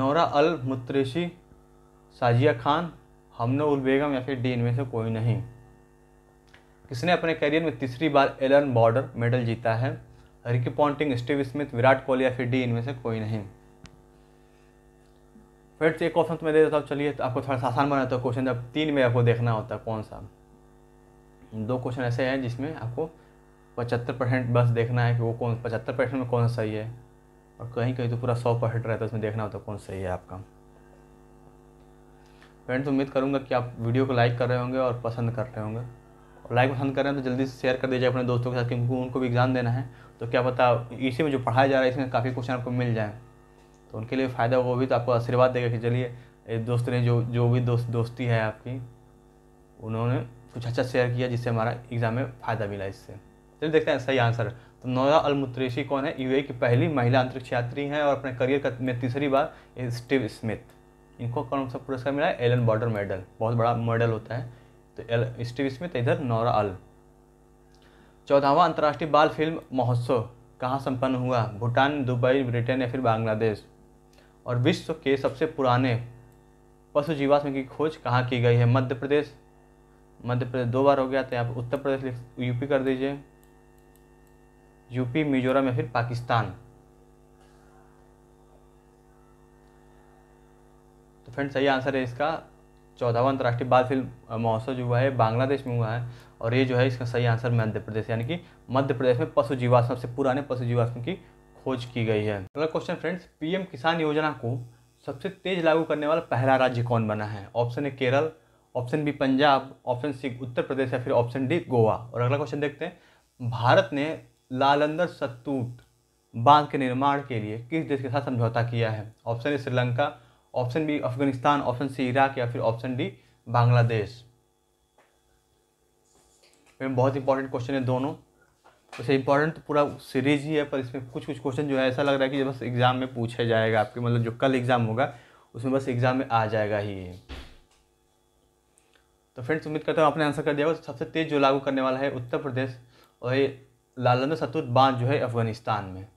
Noura Al Matrooshi Sajiya Khan हमनो उल बेगम या फिर डी इनमें से कोई नहीं किसने अपने करियर में तीसरी बार एलन बॉर्डर मेडल जीता है Ricky Ponting Steve Smith Virat Kohli या फिर डी इनमें से कोई नहीं फिर एक ऑप्शन तो मैं दे देता हूँ चलिए तो आपको थोड़ा सा आसान बनाता हूँ क्वेश्चन जब तीन में आपको देखना होता है कौन सा दो क्वेश्चन ऐसे हैं जिसमें आपको पचहत्तर परसेंट बस देखना है कि वो कौन पचहत्तर परसेंट में कौन सा सही है और कहीं कहीं तो पूरा सौ परसेंट रहता है उसमें देखना होता है कौन सही है आपका फ्रेंड्स उम्मीद करूँगा कि आप वीडियो को लाइक कर रहे होंगे और पसंद कर रहे होंगे और लाइक पसंद कर रहे हैं तो जल्दी से शेयर कर दीजिए अपने दोस्तों के साथ क्योंकि उनको भी एग्ज़ाम देना है तो क्या पता इसी में जो पढ़ाया जा रहा है इसमें काफ़ी क्वेश्चन आपको मिल जाए तो उनके लिए फ़ायदा वो भी तो आपको आशीर्वाद देगा कि चलिए दोस्त ने जो जो भी दोस्त दोस्ती है आपकी उन्होंने कुछ अच्छा शेयर किया जिससे हमारा एग्ज़ाम में फ़ायदा मिला इससे चलिए देखते हैं सही आंसर तो नोया अलमुत्रेशी कौन है यूए की पहली महिला अंतरिक्ष यात्री हैं और अपने करियर में तीसरी बार स्टीव स्मिथ इनको कौन सा पुरस्कार मिला है एलन बॉर्डर मेडल बहुत बड़ा मेडल होता है तो एल स्टीव स्मिथ इधर नौरा अल चौदहवा अंतर्राष्ट्रीय बाल फिल्म महोत्सव कहाँ संपन्न हुआ भूटान दुबई ब्रिटेन या फिर बांग्लादेश और विश्व के सबसे पुराने पशु जीवाश्म की खोज कहाँ की गई है मध्य प्रदेश मध्य प्रदेश दो बार हो गया तो यहाँ पर उत्तर प्रदेश यूपी कर दीजिए यूपी मिजोरम या फिर पाकिस्तान तो फ्रेंड सही आंसर है इसका चौदहवा अंतर्राष्ट्रीय बाल फिल्म महोत्सव जो हुआ है बांग्लादेश में हुआ है और ये जो है इसका सही आंसर मध्य प्रदेश यानी कि मध्य प्रदेश में पशु जीवाश्म सबसे पुराने पशु जीवाश्म की खोज की गई है अगला क्वेश्चन फ्रेंड्स पीएम किसान योजना को सबसे तेज लागू करने वाला पहला राज्य कौन बना है ऑप्शन है Kerala option B Punjab option C Uttar Pradesh या फिर ऑप्शन डी गोवा और अगला क्वेश्चन देखते हैं भारत ने लालंदर सतूत बांध के निर्माण के लिए किस देश के साथ समझौता किया है option A Sri Lanka option B Afghanistan option C Iraq या फिर ऑप्शन डी बांग्लादेश में बहुत इंपॉर्टेंट क्वेश्चन है दोनों वैसे इंपॉर्टेंट तो पूरा सीरीज ही है पर इसमें कुछ कुछ क्वेश्चन जो है ऐसा लग रहा है कि बस एग्ज़ाम में पूछा जाएगा आपके मतलब जो कल एग्ज़ाम होगा उसमें बस एग्ज़ाम में आ जाएगा ही ये तो फ्रेंड्स उम्मीद करता हूँ आपने आंसर कर दिया होगा सबसे तेज़ जो लागू करने वाला है उत्तर प्रदेश और ये लालंदा सतुत बांध जो है अफ़गानिस्तान में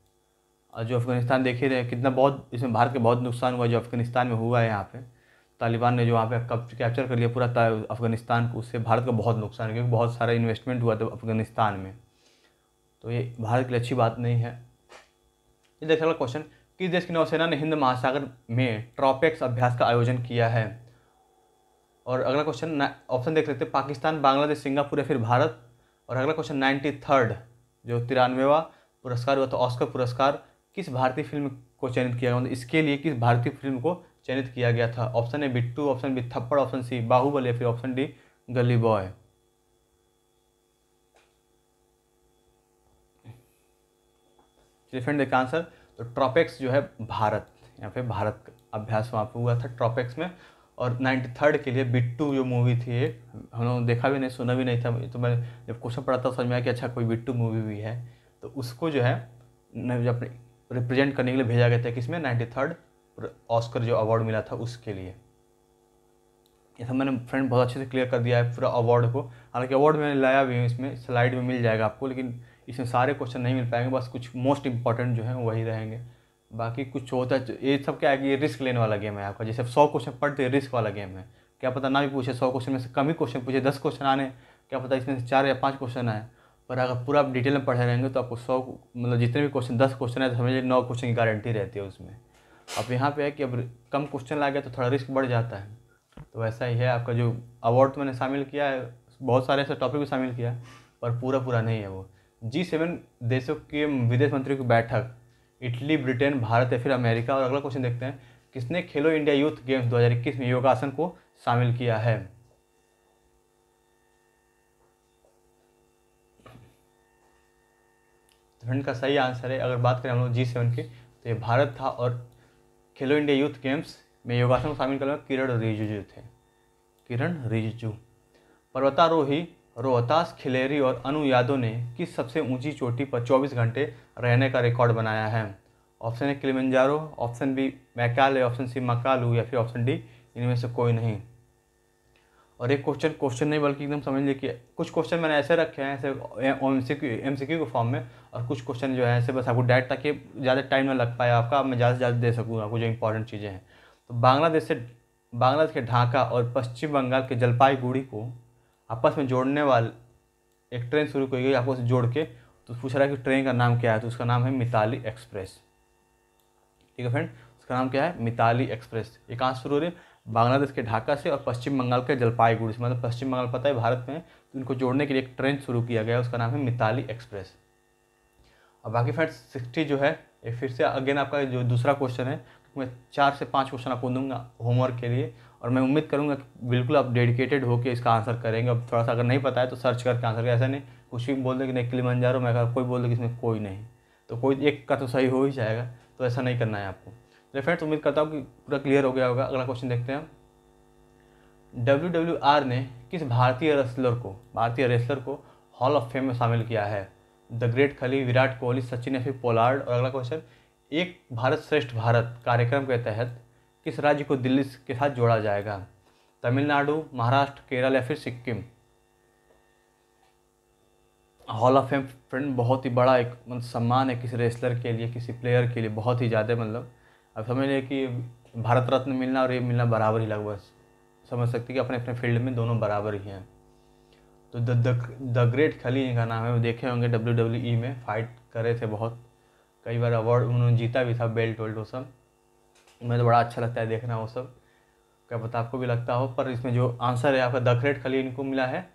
और जो अफ़गानिस्तान देख ही रहे कितना बहुत इसमें भारत का बहुत नुकसान हुआ जो अफ़गानिस्तान में हुआ है यहाँ पर तालिबान ने जो वहाँ पे कैप्चर कर लिया पूरा अफ़गानिस्तान को उससे भारत का बहुत नुकसान है क्योंकि बहुत सारा इन्वेस्टमेंट हुआ था अफ़गानिस्तान में तो ये भारत के लिए अच्छी बात नहीं है ये देखने क्वेश्चन किस देश की नौसेना ने हिंद महासागर में ट्रॉपेक्स अभ्यास का आयोजन किया है और अगला क्वेश्चन ऑप्शन देख लेते हैं पाकिस्तान बांग्लादेश सिंगापुर या फिर भारत और अगला क्वेश्चन नाइन्टी थर्ड जो तिरानवेवा पुरस्कार हुआ था ऑस्कर पुरस्कार किस भारतीय फिल्म को चयनित किया गया इसके लिए किस भारतीय फिल्म को चयनित किया गया था option A Bittoo option B Thappad option C Bahubal या फिर option D Gully Boy friend देखा आंसर तो ट्रॉपेक्स जो है भारत यहाँ पे भारत अभ्यास वहाँ पे हुआ था ट्रॉपिक्स में और नाइन्टी थर्ड के लिए बिट्टू जो मूवी थी एक हम लोग देखा भी नहीं सुना भी नहीं था तो मैं जब क्वेश्चन पढ़ा था समझ में आया कि अच्छा कोई बिट्टू मूवी भी है तो उसको जो है अपने रिप्रेजेंट करने के लिए भेजा गया था कि इसमें नाइन्टी थर्ड ऑस्कर जो अवार्ड मिला था उसके लिए ये सब मैंने फ्रेंड बहुत अच्छे से क्लियर कर दिया है पूरा अवार्ड को हालांकि अवार्ड मैंने लाया भी हूँ इसमें स्लाइड में मिल जाएगा आपको लेकिन इसमें सारे क्वेश्चन नहीं मिल पाएंगे बस कुछ मोस्ट इंपॉर्टेंट जो है वही रहेंगे बाकी कुछ होता है ये सब क्या है कि ये रिस्क लेने वाला गेम है आपका जैसे सौ क्वेश्चन पढ़ते रिस्क वाला गेम है क्या पता ना भी पूछे सौ क्वेश्चन में से कम ही क्वेश्चन पूछे दस क्वेश्चन आने क्या पता इसमें से चार या पाँच क्वेश्चन आए पर अगर पूरा आप डिटेल में पढ़े रहेंगे तो आपको सौ मतलब जितने भी क्वेश्चन दस क्वेश्चन है तो समझिए नौ क्वेश्चन की गारंटी रहती है उसमें अब यहाँ पे है कि अब कम क्वेश्चन ला गया तो थोड़ा रिस्क बढ़ जाता है तो वैसा ही है आपका जो अवार्ड तो मैंने शामिल किया है बहुत सारे ऐसे टॉपिक भी शामिल किया पर पूरा पूरा नहीं है वो जी सेवन देशों के विदेश मंत्रियों की बैठक इटली ब्रिटेन भारत या फिर अमेरिका और अगला क्वेश्चन देखते हैं किसने खेलो इंडिया यूथ गेम्स 2021 में योगासन को शामिल किया है फ्रेंड का सही आंसर है अगर बात करें हम लोग जी सेवन की तो ये भारत था और खेलो इंडिया यूथ गेम्स में योगासन को शामिल करने किरण रिजिजू थे किरण रिजिजू पर्वतारोही रोहतास खिलेरी और अनु यादव ने किस सबसे ऊंची चोटी पर 24 घंटे रहने का रिकॉर्ड बनाया है option A Kilimanjaro option B Macaulay option C Makalu या फिर ऑप्शन डी इनमें से कोई नहीं और एक क्वेश्चन क्वेश्चन नहीं बल्कि एकदम समझ लीजिए कि कुछ क्वेश्चन मैंने ऐसे रखे हैं ऐसे एम सी क्यू के फॉर्म में और कुछ क्वेश्चन जो है ऐसे बस आपको डायरेक्ट ताकि ज़्यादा टाइम ना लग पाए आपका मैं ज़्यादा से ज़्यादा दे सकूँ आपको जो इंपॉर्टेंट चीज़ें हैं तो बांग्लादेश से बांग्लादेश के ढाका और पश्चिम बंगाल के जलपाईगुड़ी को आपस में जोड़ने वाले एक ट्रेन शुरू की गई आपस में जोड़ के तो पूछ रहा है कि ट्रेन का नाम क्या है तो उसका नाम है मिताली एक्सप्रेस ठीक है फ्रेंड उसका नाम क्या है मिताली एक्सप्रेस ये कहाँ शुरू हो रही है बांग्लादेश के ढाका से और पश्चिम बंगाल के जलपाईगुड़ी से मतलब पश्चिम बंगाल पता है भारत में तो इनको जोड़ने के लिए एक ट्रेन शुरू किया गया उसका नाम है मिताली एक्सप्रेस और बाकी फ्रेंड सिक्सटी जो है ये फिर से अगेन आपका जो दूसरा क्वेश्चन है मैं चार से पाँच क्वेश्चन आपको दूंगा होमवर्क के लिए और मैं उम्मीद करूँगा कि बिल्कुल आप डेडिकेटेड होकर इसका आंसर करेंगे अब थोड़ा सा अगर नहीं पता है तो सर्च करके आंसर ऐसा नहीं कुछ भी बोल दे कि नहीं किलिमंजारो मैं अगर कोई बोल दे कि इसमें कोई नहीं तो कोई एक का तो सही हो ही जाएगा तो ऐसा नहीं करना है आपको चलिए तो फ्रेंड्स उम्मीद करता हूँ कि पूरा क्लियर हो गया होगा अगला क्वेश्चन देखते हैं डब्ल्यू डब्ल्यू आर ने किस भारतीय रेसलर को भारतीय रेसलर को हॉल ऑफ फेम में शामिल किया है the great Khali Virat Kohli Sachin F Pollard और अगला क्वेश्चन एक भारत श्रेष्ठ भारत कार्यक्रम के तहत किस राज्य को दिल्ली के साथ जोड़ा जाएगा तमिलनाडु महाराष्ट्र केरल या फिर Sikkim hall of fame friend बहुत ही बड़ा एक मतलब सम्मान है किसी रेसलर के लिए किसी प्लेयर के लिए बहुत ही ज़्यादा मतलब अब समझ लें कि भारत रत्न मिलना और ये मिलना बराबर ही लगभग समझ सकते कि अपने अपने फील्ड में दोनों बराबर ही हैं तो द द, द ग्रेट खली इनका नाम है वो देखे होंगे डब्ल्यू डब्ल्यू ई में फाइट करे थे बहुत कई बार अवार्ड उन्होंने जीता भी था बेल्ट वेल्ट वो सब मैं तो बड़ा अच्छा लगता है देखना वो सब क्या पता आपको भी लगता हो पर इसमें जो आंसर है आपका द ग्रेट खली इनको मिला है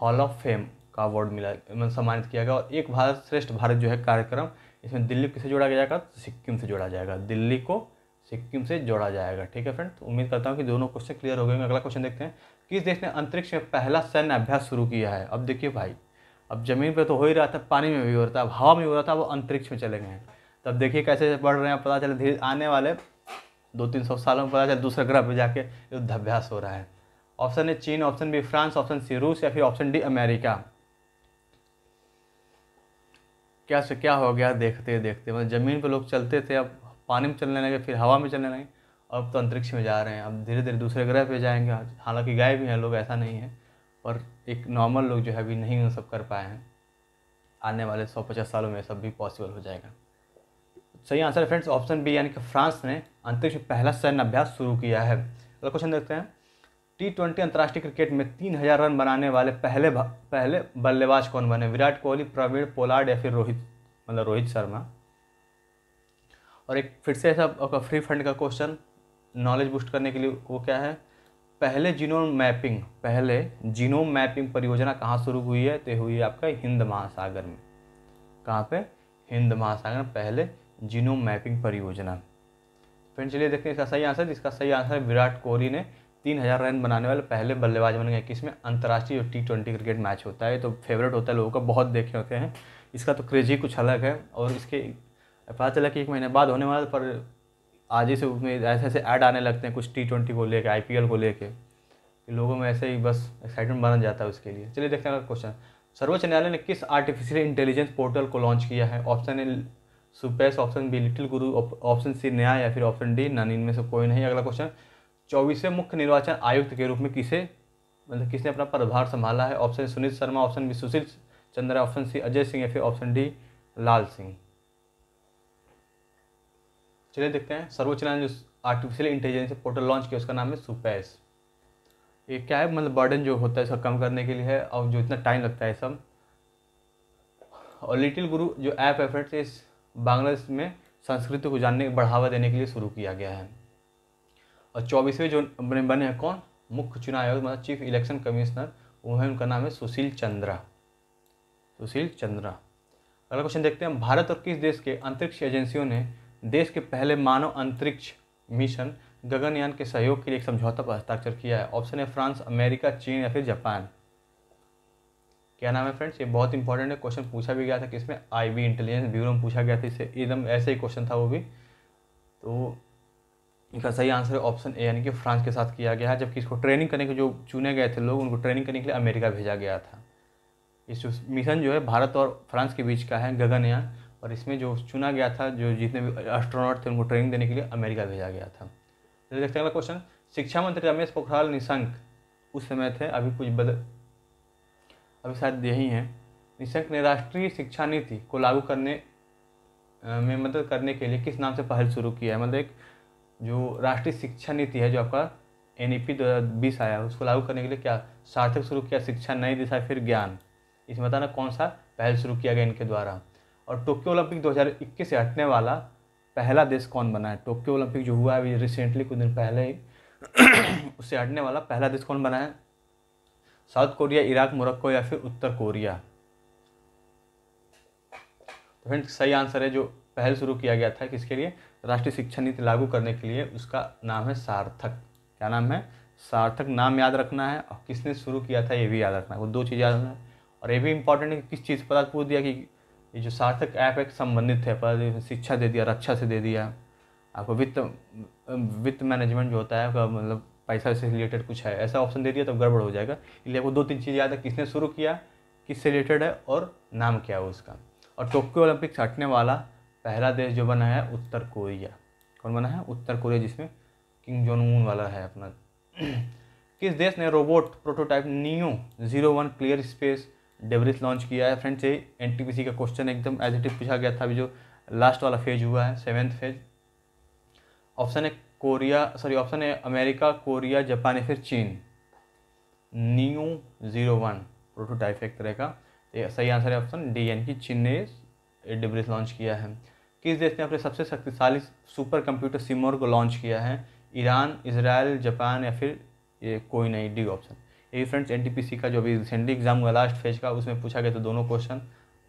हॉल ऑफ फेम का अवार्ड मिला मैंने मतलब सम्मानित किया गया और एक भारत श्रेष्ठ भारत जो है कार्यक्रम इसमें दिल्ली किसे जोड़ा गया जाएगा तो सिक्किम से जोड़ा जाएगा दिल्ली को सिक्किम से जोड़ा जाएगा ठीक है फ्रेंड तो उम्मीद करता हूँ कि दोनों क्वेश्चन क्लियर हो गए अगला क्वेश्चन देखते हैं किस देश ने अंतरिक्ष में पहला सैन्य अभ्यास शुरू किया है अब देखिए भाई अब जमीन पर तो हो ही रहा था पानी में भी हो रहा था अब हवा में हो रहा था वो अंतरिक्ष में चले गए हैं तब देखिए कैसे बढ़ रहे हैं पता चले धीरे आने वाले दो तीन सौ सालों में पता चले दूसरे ग्रह पर जाके युद्धाभ्यास हो रहा है ऑप्शन ए चीन option B France option C रूस या फिर ऑप्शन डी अमेरिका क्या से क्या हो गया देखते देखते मतलब ज़मीन पर लोग चलते थे अब पानी में चलने लगे फिर हवा में चलने लगे अब तो अंतरिक्ष में जा रहे हैं अब धीरे धीरे दूसरे ग्रह पे जाएंगे हालांकि गए भी हैं लोग ऐसा नहीं है पर एक नॉर्मल लोग जो है अभी नहीं सब कर पाए हैं आने वाले सौ पचास सालों में सब भी पॉसिबल हो जाएगा सही आंसर है फ्रेंड्स ऑप्शन बी यानी कि फ्रांस ने अंतरिक्ष पहला सैन्य अभ्यास शुरू किया है अगला क्वेश्चन देखते हैं टी ट्वेंटी अंतर्राष्ट्रीय क्रिकेट में तीन हज़ार रन बनाने वाले पहले पहले बल्लेबाज कौन बने विराट कोहली प्रवीण पोलार्ड या फिर रोहित मतलब रोहित शर्मा और एक फिर से ऐसा फ्री फंड का क्वेश्चन नॉलेज बूस्ट करने के लिए वो क्या है पहले जीनोम मैपिंग पहले जीनोम मैपिंग परियोजना कहाँ शुरू हुई है तो हुई है आपका हिंद महासागर में कहाँ पे हिंद महासागर में पहले जीनोम मैपिंग परियोजना फ्रेंड चलिए देखते हैं इसका सही आंसर जिसका सही आंसर विराट कोहली ने तीन हज़ार रन बनाने वाले पहले बल्लेबाज बन गए किसमें अंतर्राष्ट्रीय जो टी ट्वेंटी क्रिकेट मैच होता है तो फेवरेट होता है लोगों का बहुत देखे होते हैं इसका तो क्रेज ही कुछ अलग है और इसके पता चला कि एक महीने बाद होने वाला पर आज ही से उसमें ऐसे ऐसे ऐड आने लगते हैं कुछ टी ट्वेंटी को लेकर आई पी एल को लेकर लोगों में ऐसे ही बस एक्साइटमेंट बन जाता है उसके लिए चलिए देखते हैं क्वेश्चन सर्वोच्च न्यायालय ने किस आर्टिफिशियल इंटेलिजेंस पोर्टल को लॉन्च किया है ऑप्शन है SUPACE option B little guru option C नया या फिर ऑप्शन डी नन इनमें से कोई नहीं अगला क्वेश्चन चौबीसवें मुख्य निर्वाचन आयुक्त के रूप में किसे मतलब किसने अपना पदभार संभाला है option Sunil Sharma option B Sushil Chandra option C Ajay Singh या फिर ऑप्शन डी लाल सिंह चलिए देखते हैं सर्वोच्च न्यायालय जो आर्टिफिशियल इंटेलिजेंस पोर्टल लॉन्च किया उसका नाम है सुपैस ये क्या है मतलब बर्डन जो होता है इसका कम करने के लिए है और जो इतना टाइम लगता है सब और लिटिल गुरु जो ऐप है फ्रेंड्स इस बांग्लादेश में संस्कृति को जानने बढ़ावा देने के लिए शुरू किया गया है और चौबीसवें जो बने बने हैं कौन मुख्य चुनाव आयोग मतलब चीफ इलेक्शन कमिश्नर वो है उनका नाम है सुशील चंद्रा सुशील चंद्रा अगला क्वेश्चन देखते हैं भारत और किस देश के अंतरिक्ष एजेंसियों ने देश के पहले मानव अंतरिक्ष मिशन गगनयान के सहयोग के लिए एक समझौता पर हस्ताक्षर किया है ऑप्शन है फ्रांस अमेरिका चीन या फिर जापान क्या नाम है फ्रेंड्स ये बहुत इंपॉर्टेंट है क्वेश्चन पूछा भी गया था किसमें आईबी इंटेलिजेंस ब्यूरो में पूछा गया था इसे एकदम ऐसे ही क्वेश्चन था वो भी तो इनका सही आंसर है ऑप्शन ए यानी कि फ्रांस के साथ किया गया है जबकि इसको ट्रेनिंग करने के जो चुने गए थे लोग उनको ट्रेनिंग करने के लिए अमेरिका भेजा गया था इस मिशन जो है भारत और फ्रांस के बीच का है गगनयान और इसमें जो चुना गया था जो जितने भी एस्ट्रोनॉट थे उनको ट्रेनिंग देने के लिए अमेरिका भेजा गया था देखते हैं अगला क्वेश्चन शिक्षा मंत्री रमेश पोखरियाल निशंक उस समय थे अभी कुछ बदल अभी शायद यही है निशंक ने राष्ट्रीय शिक्षा नीति को लागू करने में मदद करने के लिए किस नाम से पहल शुरू किया है मतलब एक जो राष्ट्रीय शिक्षा नीति है जो आपका एन ई पी दो हज़ार बीस आया उसको लागू करने के लिए क्या सार्थक शुरू किया शिक्षा नई दिशा फिर ज्ञान इसमें बताना कौन सा पहल शुरू किया गया इनके द्वारा और टोक्यो ओलंपिक 2021 से हटने वाला पहला देश कौन बना है टोक्यो ओलंपिक जो हुआ है अभी रिसेंटली कुछ दिन पहले ही उससे हटने वाला पहला देश कौन बना है साउथ कोरिया इराक मोरक्को या फिर उत्तर कोरिया तो फ्रेंड सही आंसर है जो पहल शुरू किया गया था किसके लिए राष्ट्रीय शिक्षा नीति लागू करने के लिए उसका नाम है सार्थक क्या नाम है सार्थक नाम याद रखना है और किसने शुरू किया था ये भी याद रखना है वो दो चीज़ याद रखना है और ये भी इम्पोर्टेंट है कि किस चीज़ पर पूछ दिया कि ये जो सार्थक ऐप है संबंधित है पर शिक्षा दे दिया रक्षा से दे दिया आपको वित्त वित्त मैनेजमेंट जो होता है मतलब पैसा से रिलेटेड कुछ है ऐसा ऑप्शन दे दिया तो गड़बड़ हो जाएगा इसलिए आपको दो तीन चीज़ याद है किसने शुरू किया किससे रिलेटेड है और नाम क्या है उसका और टोक्यो ओलंपिक्स हटने वाला पहला देश जो बना है उत्तर कोरिया कौन बना है उत्तर कोरिया जिसमें किंग जोन वाला है अपना किस देश ने robot prototype Neo zero one clear space debris launch किया है फ्रेंड्स ये एन का क्वेश्चन एकदम एज इट इज पूछा गया था अभी जो लास्ट वाला फेज हुआ है सेवेंथ फेज ऑप्शन है कोरिया सॉरी ऑप्शन है अमेरिका कोरिया जापान या फिर चीन न्यू जीरो वन प्रोटोटाइप एक तरह का ये सही आंसर है ऑप्शन डी यानी कि चीन ने डिब्रिज लॉन्च किया है किस देश ने अपने सबसे शक्तिशाली सुपर कंप्यूटर सिमोर को लॉन्च किया है ईरान इसराइल जापान या फिर ये कोई नहीं डी ऑप्शन ये फ्रेंड्स एन का जो अभी रिसेंटली एग्जाम हुआ लास्ट फेज का उसमें पूछा गया था दोनों क्वेश्चन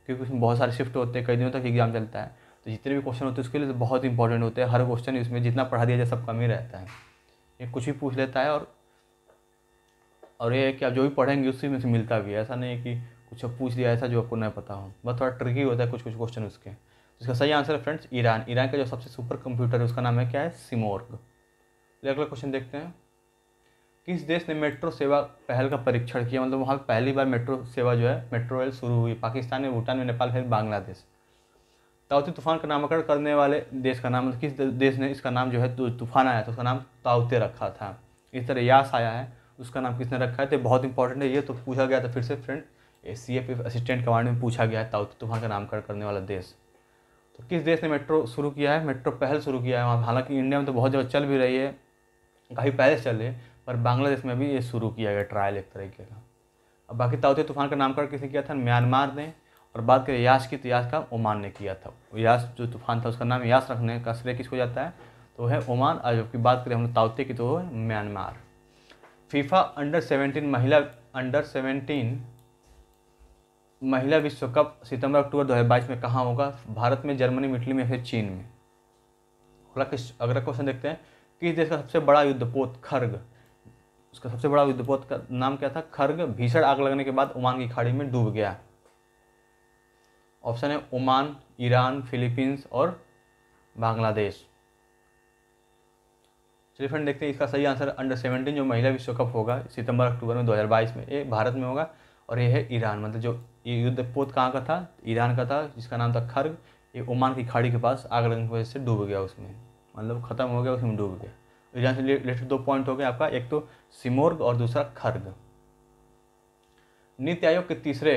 क्योंकि उसमें बहुत सारे शिफ्ट होते हैं कई दिनों तक एग्जाम चलता है तो जितने भी क्वेश्चन होते हैं उसके लिए तो बहुत इंपॉर्टेंट होते हैं हर क्वेश्चन इसमें जितना पढ़ा दिया जाए सब कम ही रहता है ये कुछ भी पूछ लेता है और और ये है कि आप जो भी पढ़ेंगे उसी में से मिलता भी है ऐसा नहीं है कि कुछ अब पूछ लिया ऐसा जो आपको नहीं पता हो बस थोड़ा ट्रिकी होता है कुछ कुछ क्वेश्चन उसके इसका सही आंसर है फ्रेंड्स ईरान ईरान का जो सबसे सुपर कंप्यूटर है उसका नाम है क्या है सिमोर्ग अगला क्वेश्चन देखते हैं किस देश ने मेट्रो सेवा पहल का परीक्षण किया मतलब वहाँ पहली बार मेट्रो सेवा जो है मेट्रो रेल शुरू हुई पाकिस्तान में भूटान में नेपाल फिर बांग्लादेश ताउते तूफान का नामकरण करने वाले देश का नाम मतलब किस देश ने इसका नाम जो है तूफान आया तो उसका नाम ताउते रखा था इस तरह यास आया है उसका नाम किसने रखा है तो बहुत इंपॉर्टेंट है ये तो पूछा गया था फिर से friend C F assistant command में पूछा गया है ताउते तूफान का नामकरण करने वाला देश तो किस देश ने मेट्रो शुरू किया है मेट्रो पहल शुरू किया है वहाँ हालांकि इंडिया में तो बहुत जगह चल भी रही है काफ़ी पहले चल रही है पर बांग्लादेश में भी ये शुरू किया गया ट्रायल एक तरीके का अब बाकी ताउते तूफान का नामकरण किसने किया था म्यांमार ने और बात करें यास की तो यास का ओमान ने किया था यास जो तूफान था उसका नाम यास रखने का श्रेय किसको जाता है तो है ओमान और जबकि बात करें हम लोग की तो है म्यांमार फीफा अंडर सेवेंटीन महिला अंडर सेवेंटीन महिला विश्व कप सितंबर अक्टूबर 2022 में कहाँ होगा भारत में जर्मनी में इटली में फिर चीन में अगला किस अगला क्वेश्चन देखते हैं किस देश का सबसे बड़ा युद्धपोत खर्ग उसका सबसे बड़ा युद्धपोत का नाम क्या था खर्ग भीषण आग लगने के बाद ओमान की खाड़ी में डूब गया ऑप्शन है ओमान ईरान फिलीपींस और बांग्लादेश चलिए फ्रेंड देखते हैं इसका सही आंसर अंडर सेवेंटीन जो महिला विश्व कप होगा सितंबर अक्टूबर में 2022 में ये भारत में होगा और ये है ईरान मतलब जो ये युद्ध पोत कहाँ का था ईरान का था जिसका नाम था खर्ग ये ओमान की खाड़ी के पास आग लगने की वजह से डूब गया उसमें मतलब ख़त्म हो गया उसमें डूब गया ईरान तो से रिलेटेड दो पॉइंट हो गए आपका एक तो सिमोर्ग और दूसरा खर्ग नीति आयोग के तीसरे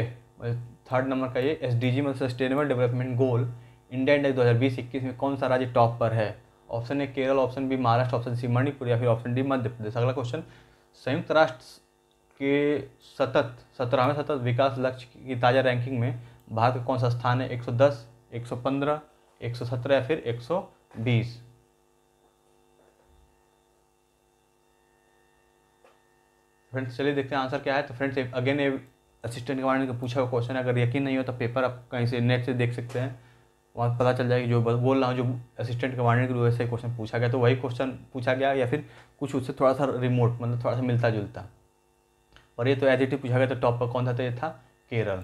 थर्ड नंबर का ये एस डी जी मतलब sustainable development goal India index दो हज़ार बीस इक्कीस में कौन सा राज्य टॉप पर है option A Kerala option B Maharashtra option C Manipur या फिर ऑप्शन डी मध्य प्रदेश अगला क्वेश्चन संयुक्त राष्ट्र के सतत सत्रहवें सतत विकास लक्ष्य की ताज़ा रैंकिंग में भारत का कौन सा स्थान है 110, 115, 117 या फिर 120 फ्रेंड्स चलिए देखते हैं आंसर क्या है तो फ्रेंड्स अगेन असिस्टेंट कमांडर को पूछा हुआ क्वेश्चन अगर यकीन नहीं हो तो पेपर आप कहीं से नेट से देख सकते हैं वहाँ पता चल जाएगा जो बोल रहा हूँ जो असिस्टेंट कमांडर की वजह से क्वेश्चन पूछा गया तो वही क्वेश्चन पूछा गया या फिर कुछ उससे थोड़ा सा रिमोट मतलब थोड़ा सा मिलता जुलता और ये तो एज इट पूछा गया तो टॉप पर कौन था तो ये था केरल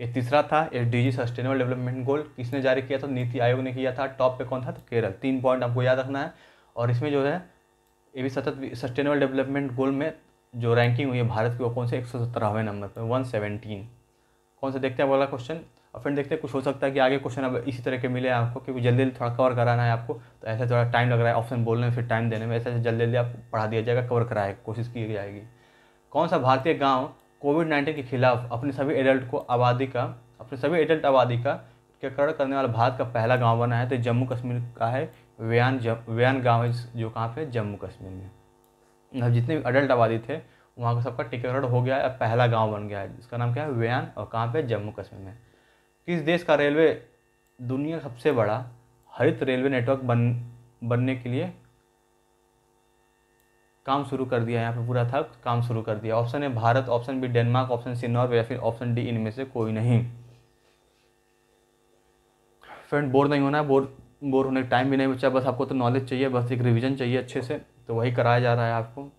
ये तीसरा था S D G sustainable development goal किसने जारी किया था नीति आयोग ने किया था टॉप पे कौन था तो केरल तीन पॉइंट आपको याद रखना है और इसमें जो है ये भी सतत सस्टेनेबल डेवलपमेंट गोल में जो रैंकिंग हुई है भारत की वो कौन से एक सौ सत्रहवें नंबर पर वन कौन सा देखते हैं बोला क्वेश्चन और फिर देखते हैं कुछ हो सकता है कि आगे क्वेश्चन अब इसी तरह के मिले आपको क्योंकि जल्दी जल्दी थोड़ा कवर कराना है आपको तो ऐसा थोड़ा टाइम लग रहा है ऑप्शन बोलने में फिर टाइम देने में ऐसे ऐसे जल्दी जल्दी आपको पढ़ा दिया जाएगा कवर कराए कोशिश की जाएगी कौन सा भारतीय गाँव कोविड नाइन्टीन के खिलाफ अपने सभी एडल्ट को आबादी का अपने सभी एडल्ट आबादी का टीकाकरण करने वाला भारत का पहला गाँव बना है तो जम्मू कश्मीर का है व्यान व्यान गाँव जो कहाँ पर जम्मू कश्मीर में मतलब जितने भी अडल्ट आबादी थे वहाँ का सबका टीकाकरण हो गया है अब पहला गाँव बन गया है जिसका नाम क्या है व्यान और कहाँ पर जम्मू कश्मीर में किस देश का रेलवे दुनिया का सबसे बड़ा हरित रेलवे नेटवर्क बन बनने के लिए काम शुरू कर दिया यहाँ पे पूरा था काम शुरू कर दिया ऑप्शन है Bharat option B Denmark option C Norway या फिर ऑप्शन डी इनमें से कोई नहीं फ्रेंड बोर नहीं होना है बोर बोर होने का टाइम भी नहीं बचा बस आपको तो नॉलेज चाहिए बस एक रिविजन चाहिए अच्छे से तो वही कराया जा रहा है आपको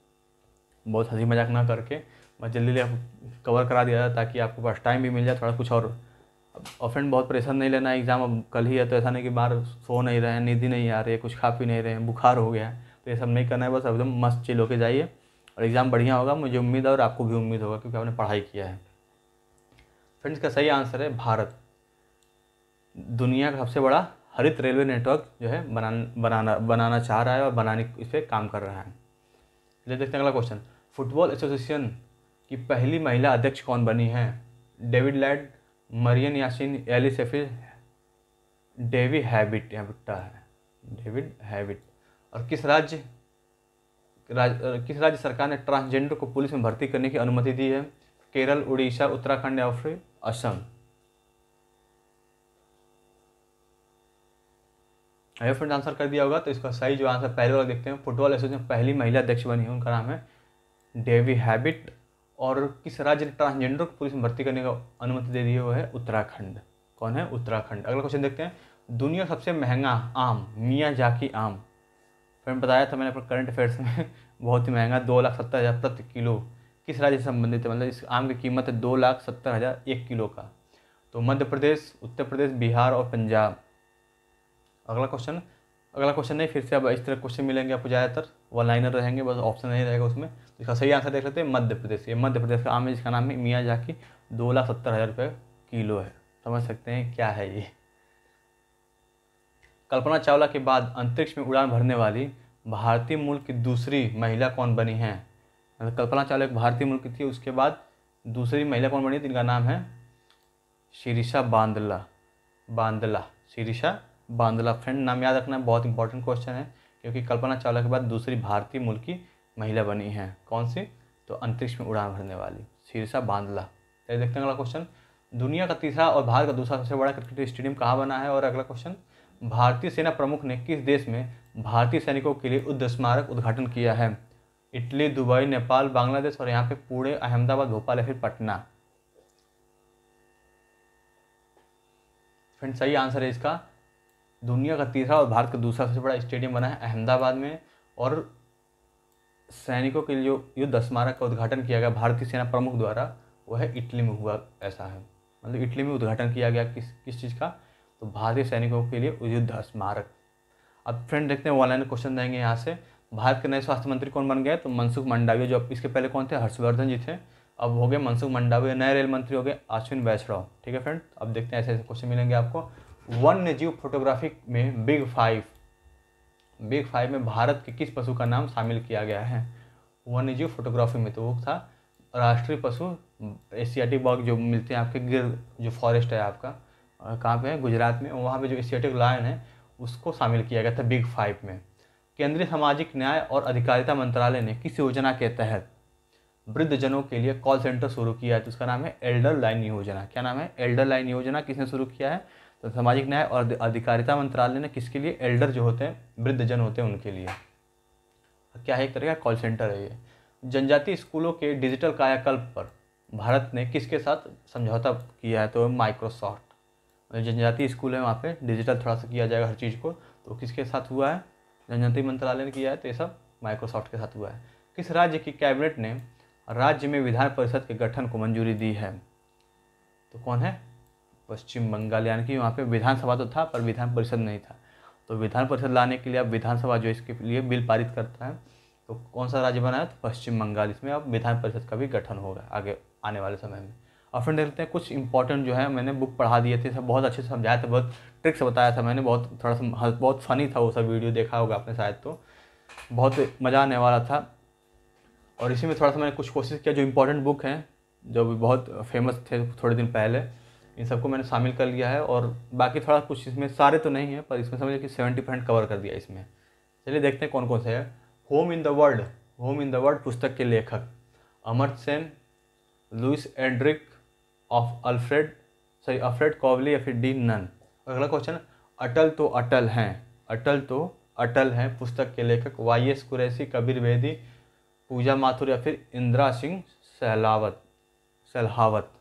बहुत हंसी मजाक ना करके बस जल्दी जल्दी कवर करा दिया जाए ताकि आपको पास टाइम भी मिल जाए थोड़ा कुछ और और फ्रेंड बहुत परेशान नहीं लेना है एग्ज़ाम अब कल ही है तो ऐसा नहीं कि बाहर सो नहीं रहे हैं नींद ही नहीं आ रही है कुछ खा पी नहीं रहे हैं बुखार हो गया है तो ये सब नहीं करना है बस एकदम मस्त चिल होकर जाइए और एग्ज़ाम बढ़िया होगा मुझे उम्मीद है और आपको भी उम्मीद होगा क्योंकि आपने पढ़ाई किया है फ्रेंड्स का सही आंसर है भारत दुनिया का सबसे बड़ा हरित रेलवे नेटवर्क जो है बनाना बनाना बनाना चाह रहा है और बनाने इस पर काम कर रहा है चलिए देखते हैं अगला क्वेश्चन फुटबॉल एसोसिएशन की पहली महिला अध्यक्ष कौन बनी है डेविड लैड मरियन यासिन एली सेफी डेवी हैबिट बिट्टा है डेविड हैबिट और किस राज्य राज, किस राज्य सरकार ने ट्रांसजेंडर को पुलिस में भर्ती करने की अनुमति दी है केरल उड़ीसा उत्तराखंड या फिर असम अगर फ्रेंड आंसर कर दिया होगा तो इसका सही जो आंसर पहले वाला देखते हैं फुटबॉल एसोसिएशन पहली महिला अध्यक्ष बनी है उनका नाम है डेवी हैबिट और किस राज्य ने ट्रांसजेंडर को पुलिस में भर्ती करने का अनुमति दे दी है उत्तराखंड कौन है उत्तराखंड अगला क्वेश्चन देखते हैं दुनिया सबसे महंगा आम मियाँ जाकी आम फ्रेंड बताया था मैंने अपने करंट अफेयर्स में बहुत ही महंगा दो लाख सत्तर हज़ार प्रति किलो किस राज्य से संबंधित है मतलब इस आम की कीमत है दो लाख सत्तर हज़ार एक किलो का तो मध्य प्रदेश उत्तर प्रदेश बिहार और पंजाब अगला क्वेश्चन अगला क्वेश्चन नहीं फिर से अब इस तरह क्वेश्चन मिलेंगे आपको ज़्यादातर वन लाइनर रहेंगे बस ऑप्शन नहीं रहेगा उसमें तो इसका सही आंसर देख लेते हैं मध्य प्रदेश ये मध्य प्रदेश का आम है जिसका नाम है मियाँ जाकी दो लाख सत्तर हज़ार रुपये किलो है समझ सकते हैं क्या है ये कल्पना चावला के बाद अंतरिक्ष में उड़ान भरने वाली भारतीय मूल की दूसरी महिला कौन बनी है मतलब कल्पना चावला एक भारतीय मूल की थी उसके बाद दूसरी महिला कौन बनी जिनका नाम है शीरिषा बांदला बांदला शीरिषा बांदला फ्रेंड नाम याद रखना बहुत इंपॉर्टेंट क्वेश्चन है क्योंकि कल्पना चावला के बाद दूसरी भारतीय मूल की महिला बनी है कौन सी तो अंतरिक्ष में उड़ान भरने वाली शीरसा बांदला चलिए देखते हैं अगला क्वेश्चन दुनिया का तीसरा और भारत का दूसरा सबसे बड़ा क्रिकेट स्टेडियम कहाँ बना है और अगला क्वेश्चन भारतीय सेना प्रमुख ने किस देश में भारतीय सैनिकों के लिए युद्ध स्मारक उद्घाटन किया है इटली दुबई नेपाल बांग्लादेश और यहाँ पे पुणे अहमदाबाद भोपाल या फिर पटना फ्रेंड सही आंसर है इसका दुनिया का तीसरा और भारत का दूसरा सबसे बड़ा स्टेडियम बना है अहमदाबाद में और सैनिकों के लिए जो युद्ध स्मारक का उद्घाटन किया गया भारतीय सेना प्रमुख द्वारा वह इटली में हुआ ऐसा है मतलब इटली में उद्घाटन किया गया किस किस चीज़ का तो भारतीय सैनिकों के लिए युद्ध स्मारक अब फ्रेंड देखते हैं ऑनलाइन क्वेश्चन देंगे यहाँ से भारत के नए स्वास्थ्य मंत्री कौन बन गए तो मनसुख मंडाविया जो इसके पहले कौन थे हर्षवर्धन जी थे अब हो गए मनसुख मंडाविया नए रेल मंत्री हो गए अश्विन वैष्णव ठीक है फ्रेंड अब देखते हैं ऐसे ऐसे क्वेश्चन मिलेंगे आपको वन्य जीव फोटोग्राफी में बिग फाइव बिग फाइव में भारत के किस पशु का नाम शामिल किया गया है वन्य जीव फोटोग्राफी में तो वो था राष्ट्रीय पशु एशियाटिक बाग जो मिलते हैं आपके गिर जो फॉरेस्ट है आपका कहाँ पे है गुजरात में वहाँ पे जो एशियाटिक लायन है उसको शामिल किया गया था बिग फाइव में केंद्रीय सामाजिक न्याय और अधिकारिता मंत्रालय ने किस योजना के तहत वृद्धजनों के लिए कॉल सेंटर शुरू किया है तो उसका नाम है एल्डर लाइन योजना क्या नाम है एल्डर लाइन योजना किसने शुरू किया है तो सामाजिक न्याय और अधिकारिता मंत्रालय ने किसके लिए एल्डर जो होते हैं वृद्धजन होते हैं उनके लिए क्या है एक तरह का कॉल सेंटर है ये जनजाति स्कूलों के डिजिटल कायाकल्प पर भारत ने किसके साथ समझौता किया है तो माइक्रोसॉफ्ट जनजाति स्कूल है वहाँ पे डिजिटल थोड़ा सा किया जाएगा हर चीज़ को तो किसके साथ हुआ है जनजाति मंत्रालय ने किया है तो ये सब माइक्रोसॉफ्ट के साथ हुआ है किस राज्य की कैबिनेट ने राज्य में विधान परिषद के गठन को मंजूरी दी है तो कौन है पश्चिम बंगाल यानी कि वहाँ पे विधानसभा तो था पर विधान परिषद नहीं था तो विधान परिषद लाने के लिए अब विधानसभा जो इसके लिए बिल पारित करता है तो कौन सा राज्य बनाया तो पश्चिम बंगाल इसमें अब विधान परिषद का भी गठन होगा आगे आने वाले समय में और फिर देखते हैं कुछ इंपॉर्टेंट जो है मैंने बुक पढ़ा दिए थे सब बहुत अच्छे से समझाया था बहुत ट्रिक्स बताया था मैंने बहुत थोड़ा सा हाँ, बहुत फ़नी था वो सब वीडियो देखा होगा आपने शायद तो बहुत मज़ा आने वाला था और इसी में थोड़ा सा मैंने कुछ कोशिश किया जो इम्पोर्टेंट बुक हैं जो भी बहुत फेमस थे थोड़े दिन पहले इन सबको मैंने शामिल कर लिया है और बाकी थोड़ा कुछ इसमें सारे तो नहीं है पर इसमें समझिए कि सेवेंटी परसेंट कवर कर दिया इसमें चलिए देखते हैं कौन कौन से है home in the world home in the world पुस्तक के लेखक Amar Sen Louise Erdrich of Alfred sorry Alfred Cowley या फिर डी नन अगला क्वेश्चन अटल तो अटल हैं अटल तो अटल हैं पुस्तक के लेखक वाई एस कुरैसी कबीर बेदी पूजा माथुर या फिर इंदिरा सिंह सहलावत सहलावत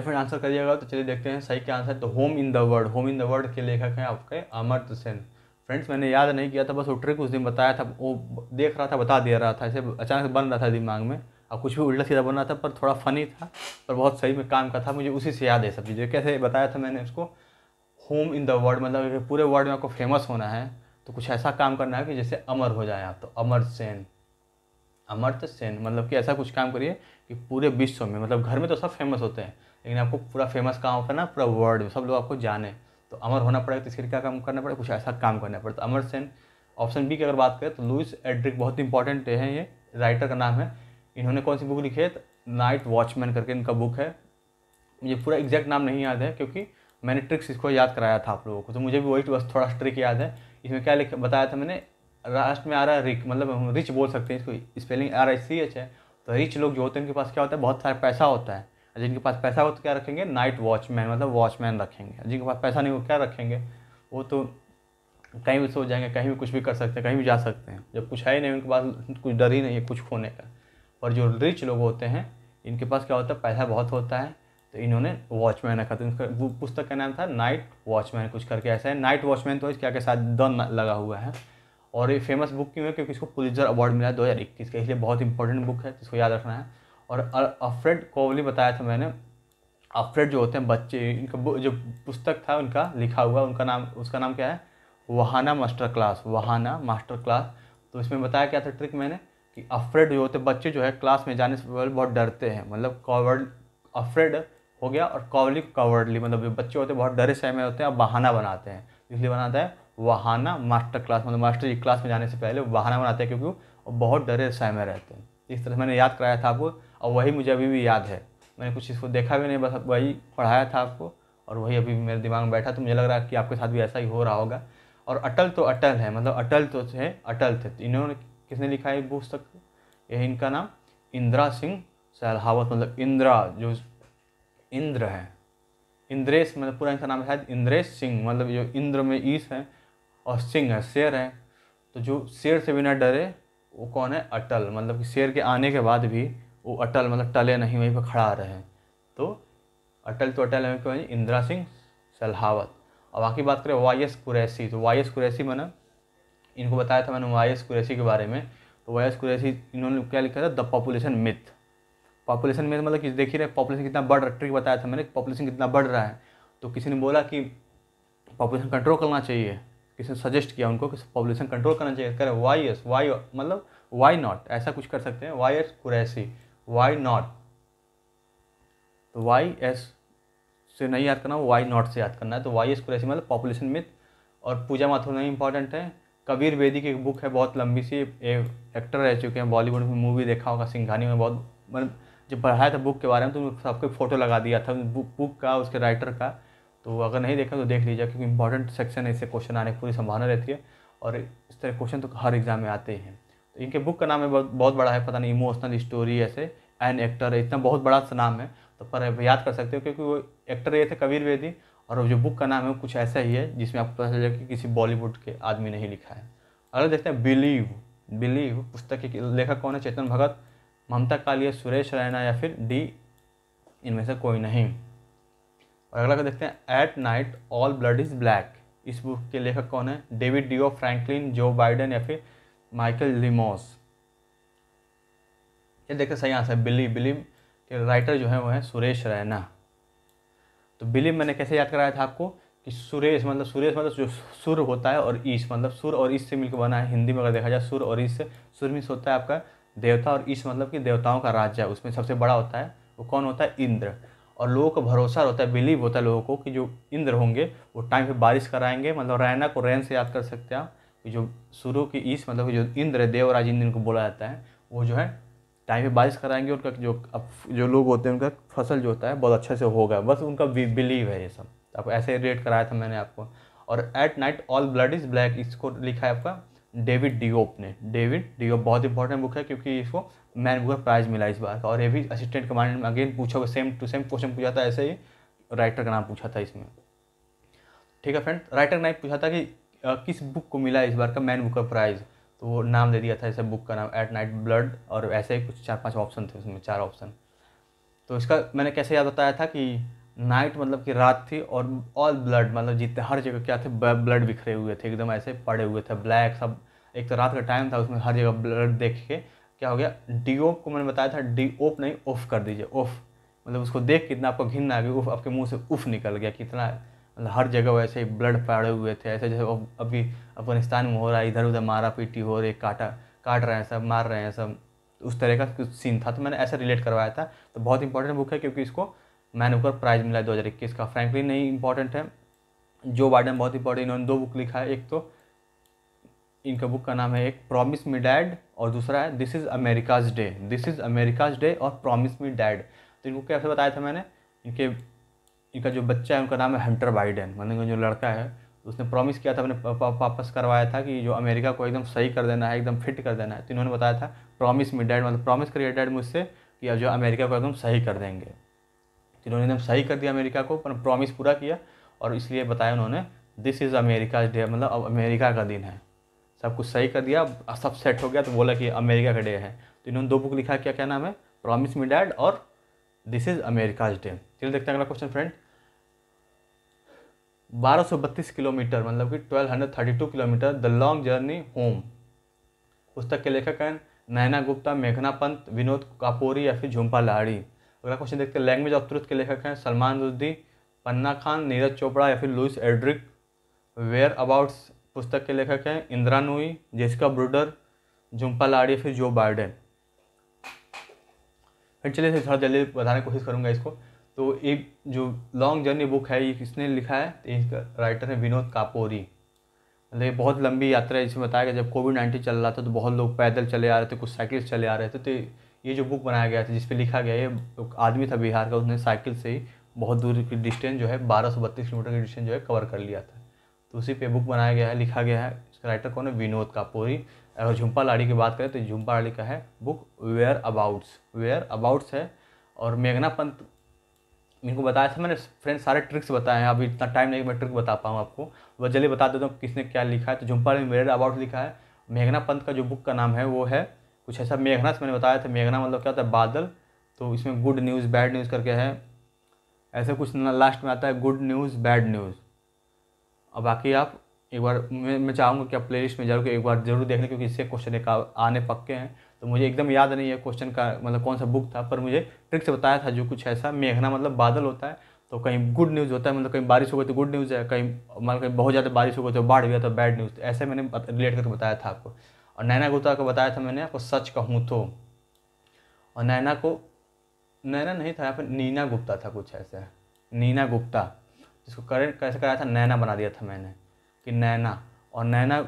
फ्रेंड आंसर करिएगा तो चलिए देखते हैं सही क्या आंसर है तो home in the world home in the world के लेखक हैं आपके अमर्त सेन फ्रेंड्स मैंने याद नहीं किया था बस वो ट्रिक उस दिन बताया था वो देख रहा था बता दे रहा था ऐसे अचानक बन रहा था दिमाग में अब कुछ भी उल्टा सीधा बन रहा था पर थोड़ा फनी था पर बहुत सही में काम का था मुझे उसी से याद है सब चीज़ें कैसे बताया था मैंने उसको होम इन द वर्ल्ड मतलब पूरे वर्ल्ड में आपको फेमस होना है तो कुछ ऐसा काम करना है कि जैसे अमर हो जाए आप तो अमर सेन अमर्त सेन मतलब कि ऐसा कुछ काम करिए कि पूरे विश्व में मतलब घर में तो सब फेमस होते हैं लेकिन आपको पूरा फेमस काम करना पूरा वर्ल्ड में सब लोग आपको जाने तो अमर होना पड़ेगा तो इसके लिए क्या काम करना पड़ेगा कुछ ऐसा काम करना पड़ेगा तो अमर सेन ऑप्शन बी की अगर बात करें तो लुइस एड्रिक बहुत इंपॉर्टेंट है ये राइटर का नाम है इन्होंने कौन सी बुक लिखी है तो नाइट वॉचमैन करके इनका बुक है मुझे पूरा एग्जैक्ट नाम नहीं याद है क्योंकि मैंने ट्रिक्स इसको याद कराया था आप लोगों को तो मुझे भी वही बस थोड़ा ट्रिक याद है इसमें क्या लिख बताया था मैंने लास्ट में आ रहा है रिक मतलब हम रिच बोल सकते हैं इसको spelling R I C H है तो रिच लोग जो होते हैं उनके पास क्या होता है बहुत सारा पैसा होता है जिनके पास पैसा हो तो क्या रखेंगे नाइट वॉचमैन मतलब वॉचमैन रखेंगे जिनके पास पैसा नहीं हो क्या रखेंगे वो तो कहीं भी सो जाएंगे कहीं भी कुछ भी कर सकते हैं कहीं भी जा सकते हैं जब कुछ है ही नहीं उनके पास कुछ डर ही नहीं है कुछ खोने का और जो रिच लोग होते हैं इनके पास क्या होता है पैसा बहुत होता है तो इन्होंने वॉचमैन रखा तो इनका वो पुस्तक का नाम था नाइट वॉचमैन कुछ करके ऐसा है नाइट वॉचमैन तो क्या के साथ द लगा हुआ है और ये फेमस बुक क्यों है क्योंकि इसको पुलिसर अवार्ड मिला है दो हज़ार इक्कीस का इसलिए बहुत इंपॉर्टेंट बुक है जिसको याद रखना है और अफ्रेड कोवली बताया था मैंने अफ्रेड जो होते हैं बच्चे इनका जो पुस्तक था उनका लिखा हुआ उनका नाम उसका नाम क्या है Vahana master class Vahana master class तो इसमें बताया क्या था ट्रिक मैंने कि अफ्रेड जो होते बच्चे जो है क्लास में जाने से पहले बहुत डरते हैं मतलब कॉवर्ड अफ्रेड हो गया और कॉवली कॉवर्डली मतलब जो बच्चे होते हैं बहुत डरे सहमे में होते हैं और बहाना बनाते हैं इसलिए बनाता है वहाना मास्टर क्लास मतलब मास्टर जी क्लास में जाने से पहले बहाना बनाते हैं क्योंकि वो बहुत डरे सहमे रहते हैं इस तरह मैंने याद कराया था आपको और वही मुझे अभी भी याद है मैंने कुछ इसको देखा भी नहीं बस वही पढ़ाया था आपको और वही अभी मेरे दिमाग में बैठा तो मुझे लग रहा है कि आपके साथ भी ऐसा ही हो रहा होगा और अटल तो अटल है मतलब अटल तो है अटल थे इन्होंने किसने लिखा है पुस्तक यह इनका नाम इंदिरा सिंह सहलावत मतलब इंदिरा जो इंद्र है इंद्रेश मतलब पूरा इनका नाम है शायद इंद्रेश सिंह मतलब जो इंद्र में ईस है और सिंह है शेर है तो जो शेर से बिना डरे वो कौन है अटल मतलब कि शेर के आने के बाद भी वो अटल मतलब टले नहीं वहीं पर खड़ा रहे तो अटल तो अटल है इंदिरा सिंह सलाहावत और बाकी बात करें वाई एस कुरैसी तो वाई एस कुरैसी मैंने इनको बताया था मैंने वाई एस कुरैसी के बारे में तो वाई एस कुरैसी इन्होंने क्या लिखा था the population myth population myth मतलब किस देख ही रहे पॉपुलेशन कितना बढ़ रहा है ट्रिक बताया था मैंने पॉपुलेशन कितना बढ़ रहा है तो किसी ने बोला कि पॉपुलेशन कंट्रोल करना चाहिए किसी ने सजेस्ट किया उनको कि पॉपुलेशन कंट्रोल करना चाहिए करें वाई एस वाई मतलब वाई नॉट ऐसा कुछ कर सकते हैं Y S Qureshi Y not तो वाई एस से नहीं याद करना वाई नॉट से याद करना है तो वाई एस को ऐसे मतलब पॉपुलेशन मिथ और पूजा माथुर नहीं इंपॉर्टेंट है कबीर बेदी की एक बुक है बहुत लंबी सी एक एक्टर रह चुके हैं बॉलीवुड में मूवी देखा होगा सिंघानी में बहुत मतलब जब पढ़ाया था बुक के बारे में तो सबको फोटो लगा दिया था बुक बुक का उसके राइटर का तो अगर नहीं देखा तो देख लीजिए क्योंकि इंपॉर्टेंट सेक्शन है इससे क्वेश्चन आने की पूरी संभावना रहती है और इस तरह क्वेश्चन तो हर एग्ज़ाम में आते हैं इनके बुक का नाम है बहुत बड़ा है पता नहीं इमोशनल स्टोरी ऐसे एन एक्टर इतना बहुत बड़ा सा नाम है तो पर याद कर सकते हो क्योंकि वो एक्टर ये थे कबीर वेदी और जो बुक का नाम है कुछ ऐसा ही है जिसमें आपको पता चलेगा कि किसी बॉलीवुड के आदमी नहीं लिखा है अगला देखते हैं बिलीव बिलीव पुस्तक के लेखक कौन है चेतन भगत ममता कालिया सुरेश रैना या फिर डी इनमें से कोई नहीं और अगला का देखते हैं at night all blood is black इस बुक के लेखक कौन है David O Franklin Joe Biden या फिर माइकल लिमोस ये देखिए सही आंसर है बिली बिली के राइटर जो है वो है सुरेश रैना तो बिली मैंने कैसे याद कराया था आपको कि सुरेश मतलब सुरेश मतलब जो सुर होता है और ईश मतलब सुर और ईश से मिलकर बना है हिंदी में अगर देखा जाए सुर और ईश सुर मीस होता है आपका देवता और ईश मतलब कि देवताओं का राज्य उसमें सबसे बड़ा होता है वो कौन होता है इंद्र और लोगों को भरोसा होता है बिलीव होता है लोगों को कि जो इंद्र होंगे वो टाइम पे बारिश कराएंगे मतलब रैना को रैन से याद कर सकते हैं आप जो सूर्य की ईस मतलब जो इंद्र है देवराज इंद्र इनको बोला जाता है वो जो है टाइम पे बारिश कराएंगे उनका जो अब जो लोग होते हैं उनका फसल जो होता है बहुत अच्छे से होगा बस उनका बिलीव है ये सब आप ऐसे रेट कराया था मैंने आपको और at night all blood is black इसको लिखा है आपका डेविड डिओप ने डेविड डिओप बहुत इंपॉर्टेंट बुक है क्योंकि इसको मैन बुक का प्राइज मिला इस बार का और ये भी असिस्टेंट कमांडेंट में अगेन पूछा हुआ सेम टू सेम क्वेश्चन पूछा था ऐसे ही राइटर का नाम पूछा था इसमें ठीक है फ्रेंड राइटर का नाम पूछा था कि किस बुक को मिला इस बार का मैन बुकर प्राइज़ तो वो नाम दे दिया था जैसे बुक का नाम एट नाइट ब्लड और ऐसे ही कुछ चार पांच ऑप्शन थे उसमें चार ऑप्शन तो इसका मैंने कैसे याद बताया था कि नाइट मतलब कि रात थी और ऑल ब्लड मतलब जितने हर जगह क्या थे ब्लड बिखरे हुए थे एकदम ऐसे पड़े हुए थे ब्लैक सब एक तो रात का टाइम था उसमें हर जगह ब्लड देख के क्या हो गया डी को मैंने बताया था डी ओप नहीं ऑफ कर दीजिए ऑफ मतलब उसको देख कितना आपको घिन आ गया उफ आपके मुंह से उफ निकल गया कितना અન હર જગહ વો એસે બ્લડ ફાડે હુએ થે એસે જૈસે વો અભી afghanistan મે હો રહા હે इधर उधर मारा पीटी होर एक કાટા કાડ રહે હે सब માર રહે હે सब ઉસ તરહ કા सीन થા તો મેને એસા રિલેટ કરવાયા થા તો બહોત ઇમ્પોર્ટન્ટ બુક હે ક્યોકી ઇસકો મેન્યુકર પ્રાઇઝ મિલા 2021 કા ફ્રેન્કલી નહીં ઇમ્પોર્ટન્ટ હે જો બાર્ડન બહોત હી બડા ઇન્નોન દો બુક લિખા હે એક તો ઇનકા બુક કા નામ હે એક પ્રોમિસ મી ડ্যাড ઓર દુસરા હે this is America's day this is America's day ઓર પ્રોમિસ મી ડ্যাড તો ઇનકો કેસે બતાયા થા મેને ઇનકે इनका जो बच्चा है उनका नाम है हंटर बाइडन मतलब जो लड़का है उसने प्रॉमिस किया था अपने वापस करवाया था कि जो अमेरिका को एकदम सही कर देना है एकदम फिट कर देना है तो इन्होंने बताया था प्रॉमिस मी डैड मतलब प्रॉमिस करिए डैड मुझसे कि जो अमेरिका को एकदम सही कर देंगे तो इन्होंने एकदम सही कर दिया अमेरिका को पर प्रॉमिस पूरा किया और इसलिए बताया उन्होंने दिस इज़ अमेरिका डे मतलब अब अमेरिका का दिन है सब कुछ सही कर दिया सब सेट हो गया तो बोला कि अमेरिका का डे है तो इन्होंने दो बुक लिखा क्या क्या नाम है प्रॉमिस मी डैड और दिस इज़ अमेरिकाज डे चलिए देखते हैं अगला क्वेश्चन फ्रेंड 1232 किलोमीटर मतलब कि 1232 kilometre the long journey home पुस्तक के लेखक हैं नैना गुप्ता मेघना पंत विनोद कापोरी या फिर झुम्पा लाहड़ी अगला क्वेश्चन देखते हैं लैंग्वेज ऑफ ट्रुथ के लेखक हैं सलमान रुद्दी पन्ना खान नीरज चोपड़ा या फिर लुइस एड्रिक वेयर अबाउट्स पुस्तक के लेखक हैं इंदिरा नुई जेसिका ब्रूडर झुम्पा लाहड़ी या फिर जो बाइडन फिर चलिए थोड़ा जल्दी बताने की कोशिश करूँगा इसको तो एक जो लॉन्ग जर्नी बुक है ये किसने लिखा है तो इसका राइटर है विनोद कापोरी मतलब ये बहुत लंबी यात्रा है इसमें बताया गया जब कोविड नाइन्टीन चल रहा था तो बहुत लोग पैदल चले आ रहे थे कुछ साइकिल चले आ रहे थे तो ये जो बुक बनाया गया था जिसपे लिखा गया ये तो आदमी था बिहार का उसने साइकिल से ही बहुत दूर की डिस्टेंस जो है बारह सौ बत्तीस किलोमीटर की डिस्टेंस जो है कवर कर लिया था तो उसी पे बुक बनाया गया है लिखा गया है इसका राइटर कौन है विनोद कापोरी अगर झुम्पा लाड़ी की बात करें तो झुम्पा लाड़ी का है book whereabouts whereabouts है और मेघना पंत इनको बताया था मैंने फ्रेंड सारे ट्रिक्स बताए हैं अभी इतना टाइम नहीं मैं ट्रिक बता पाऊँ आपको वह जल्दी बता देता हूँ किसने क्या लिखा है तो झुम्पा ने मेरे अबाउट लिखा है मेघना पंत का जो बुक का नाम है वो है कुछ ऐसा मेघना से मैंने बताया था मेघना मतलब क्या होता है बादल तो इसमें गुड न्यूज़ बैड न्यूज़ करके है ऐसा कुछ लास्ट में आता है गुड न्यूज़ बैड न्यूज़ और बाकी आप एक बार मैं मैं चाहूँगा कि आप प्ले लिस्ट में जरूर एक बार जरूर देख लें क्योंकि इससे क्वेश्चन एक आने पक्के हैं तो मुझे एकदम याद नहीं है क्वेश्चन का मतलब कौन सा बुक था पर मुझे ट्रिक से बताया था जो कुछ ऐसा मेघना मतलब बादल होता है तो कहीं गुड न्यूज़ होता है मतलब कहीं बारिश हो गई तो गुड न्यूज़ है कहीं मतलब कहीं बहुत ज़्यादा बारिश हो गई तो बाढ़ गया तो बैड न्यूज़ तो ऐसे मैंने रिलेट करके बताया था आपको और नैना गुप्ता को बताया था मैंने आपको सच कहूँ तो और नैना को नैना नहीं था यहाँ पर नीना गुप्ता था कुछ ऐसे नीना गुप्ता जिसको करेंट कैसे कराया था नैना बना दिया था मैंने कि नैना और नैना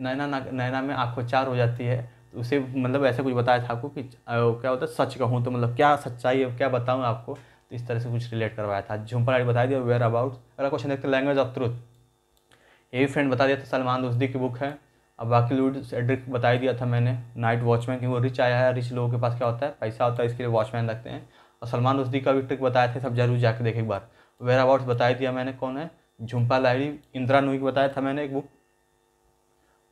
नैना नैना में आँखों चार हो जाती है उसे मतलब ऐसा कुछ बताया था आपको कि क्या होता है सच कहूँ तो मतलब क्या सच्चाई है क्या बताऊँ आपको तो इस तरह से कुछ रिलेट करवाया था झुम्पा लाइट बता दिया वेयर अबाउट अगला क्वेश्चन देखते लैंग्वेज ऑफ ट्रुथ ये भी फ्रेंड बता दिया था सलमान रुश्दी की बुक है अब बाकी लूड एड्रिक बता दिया था मैंने नाइट वॉचमैन की वो रिच आया है रिच लोगों के पास क्या होता है पैसा होता है इसके लिए वॉचमैन रखते हैं और सलमान रुस्दी का भी ट्रिक बताया था सब जरूर जाके देखे एक बार वेयर अबाउट्स बता दिया मैंने कौन है झुम्पा लाहिड़ी इंदिरा नुई की बताया था मैंने एक बुक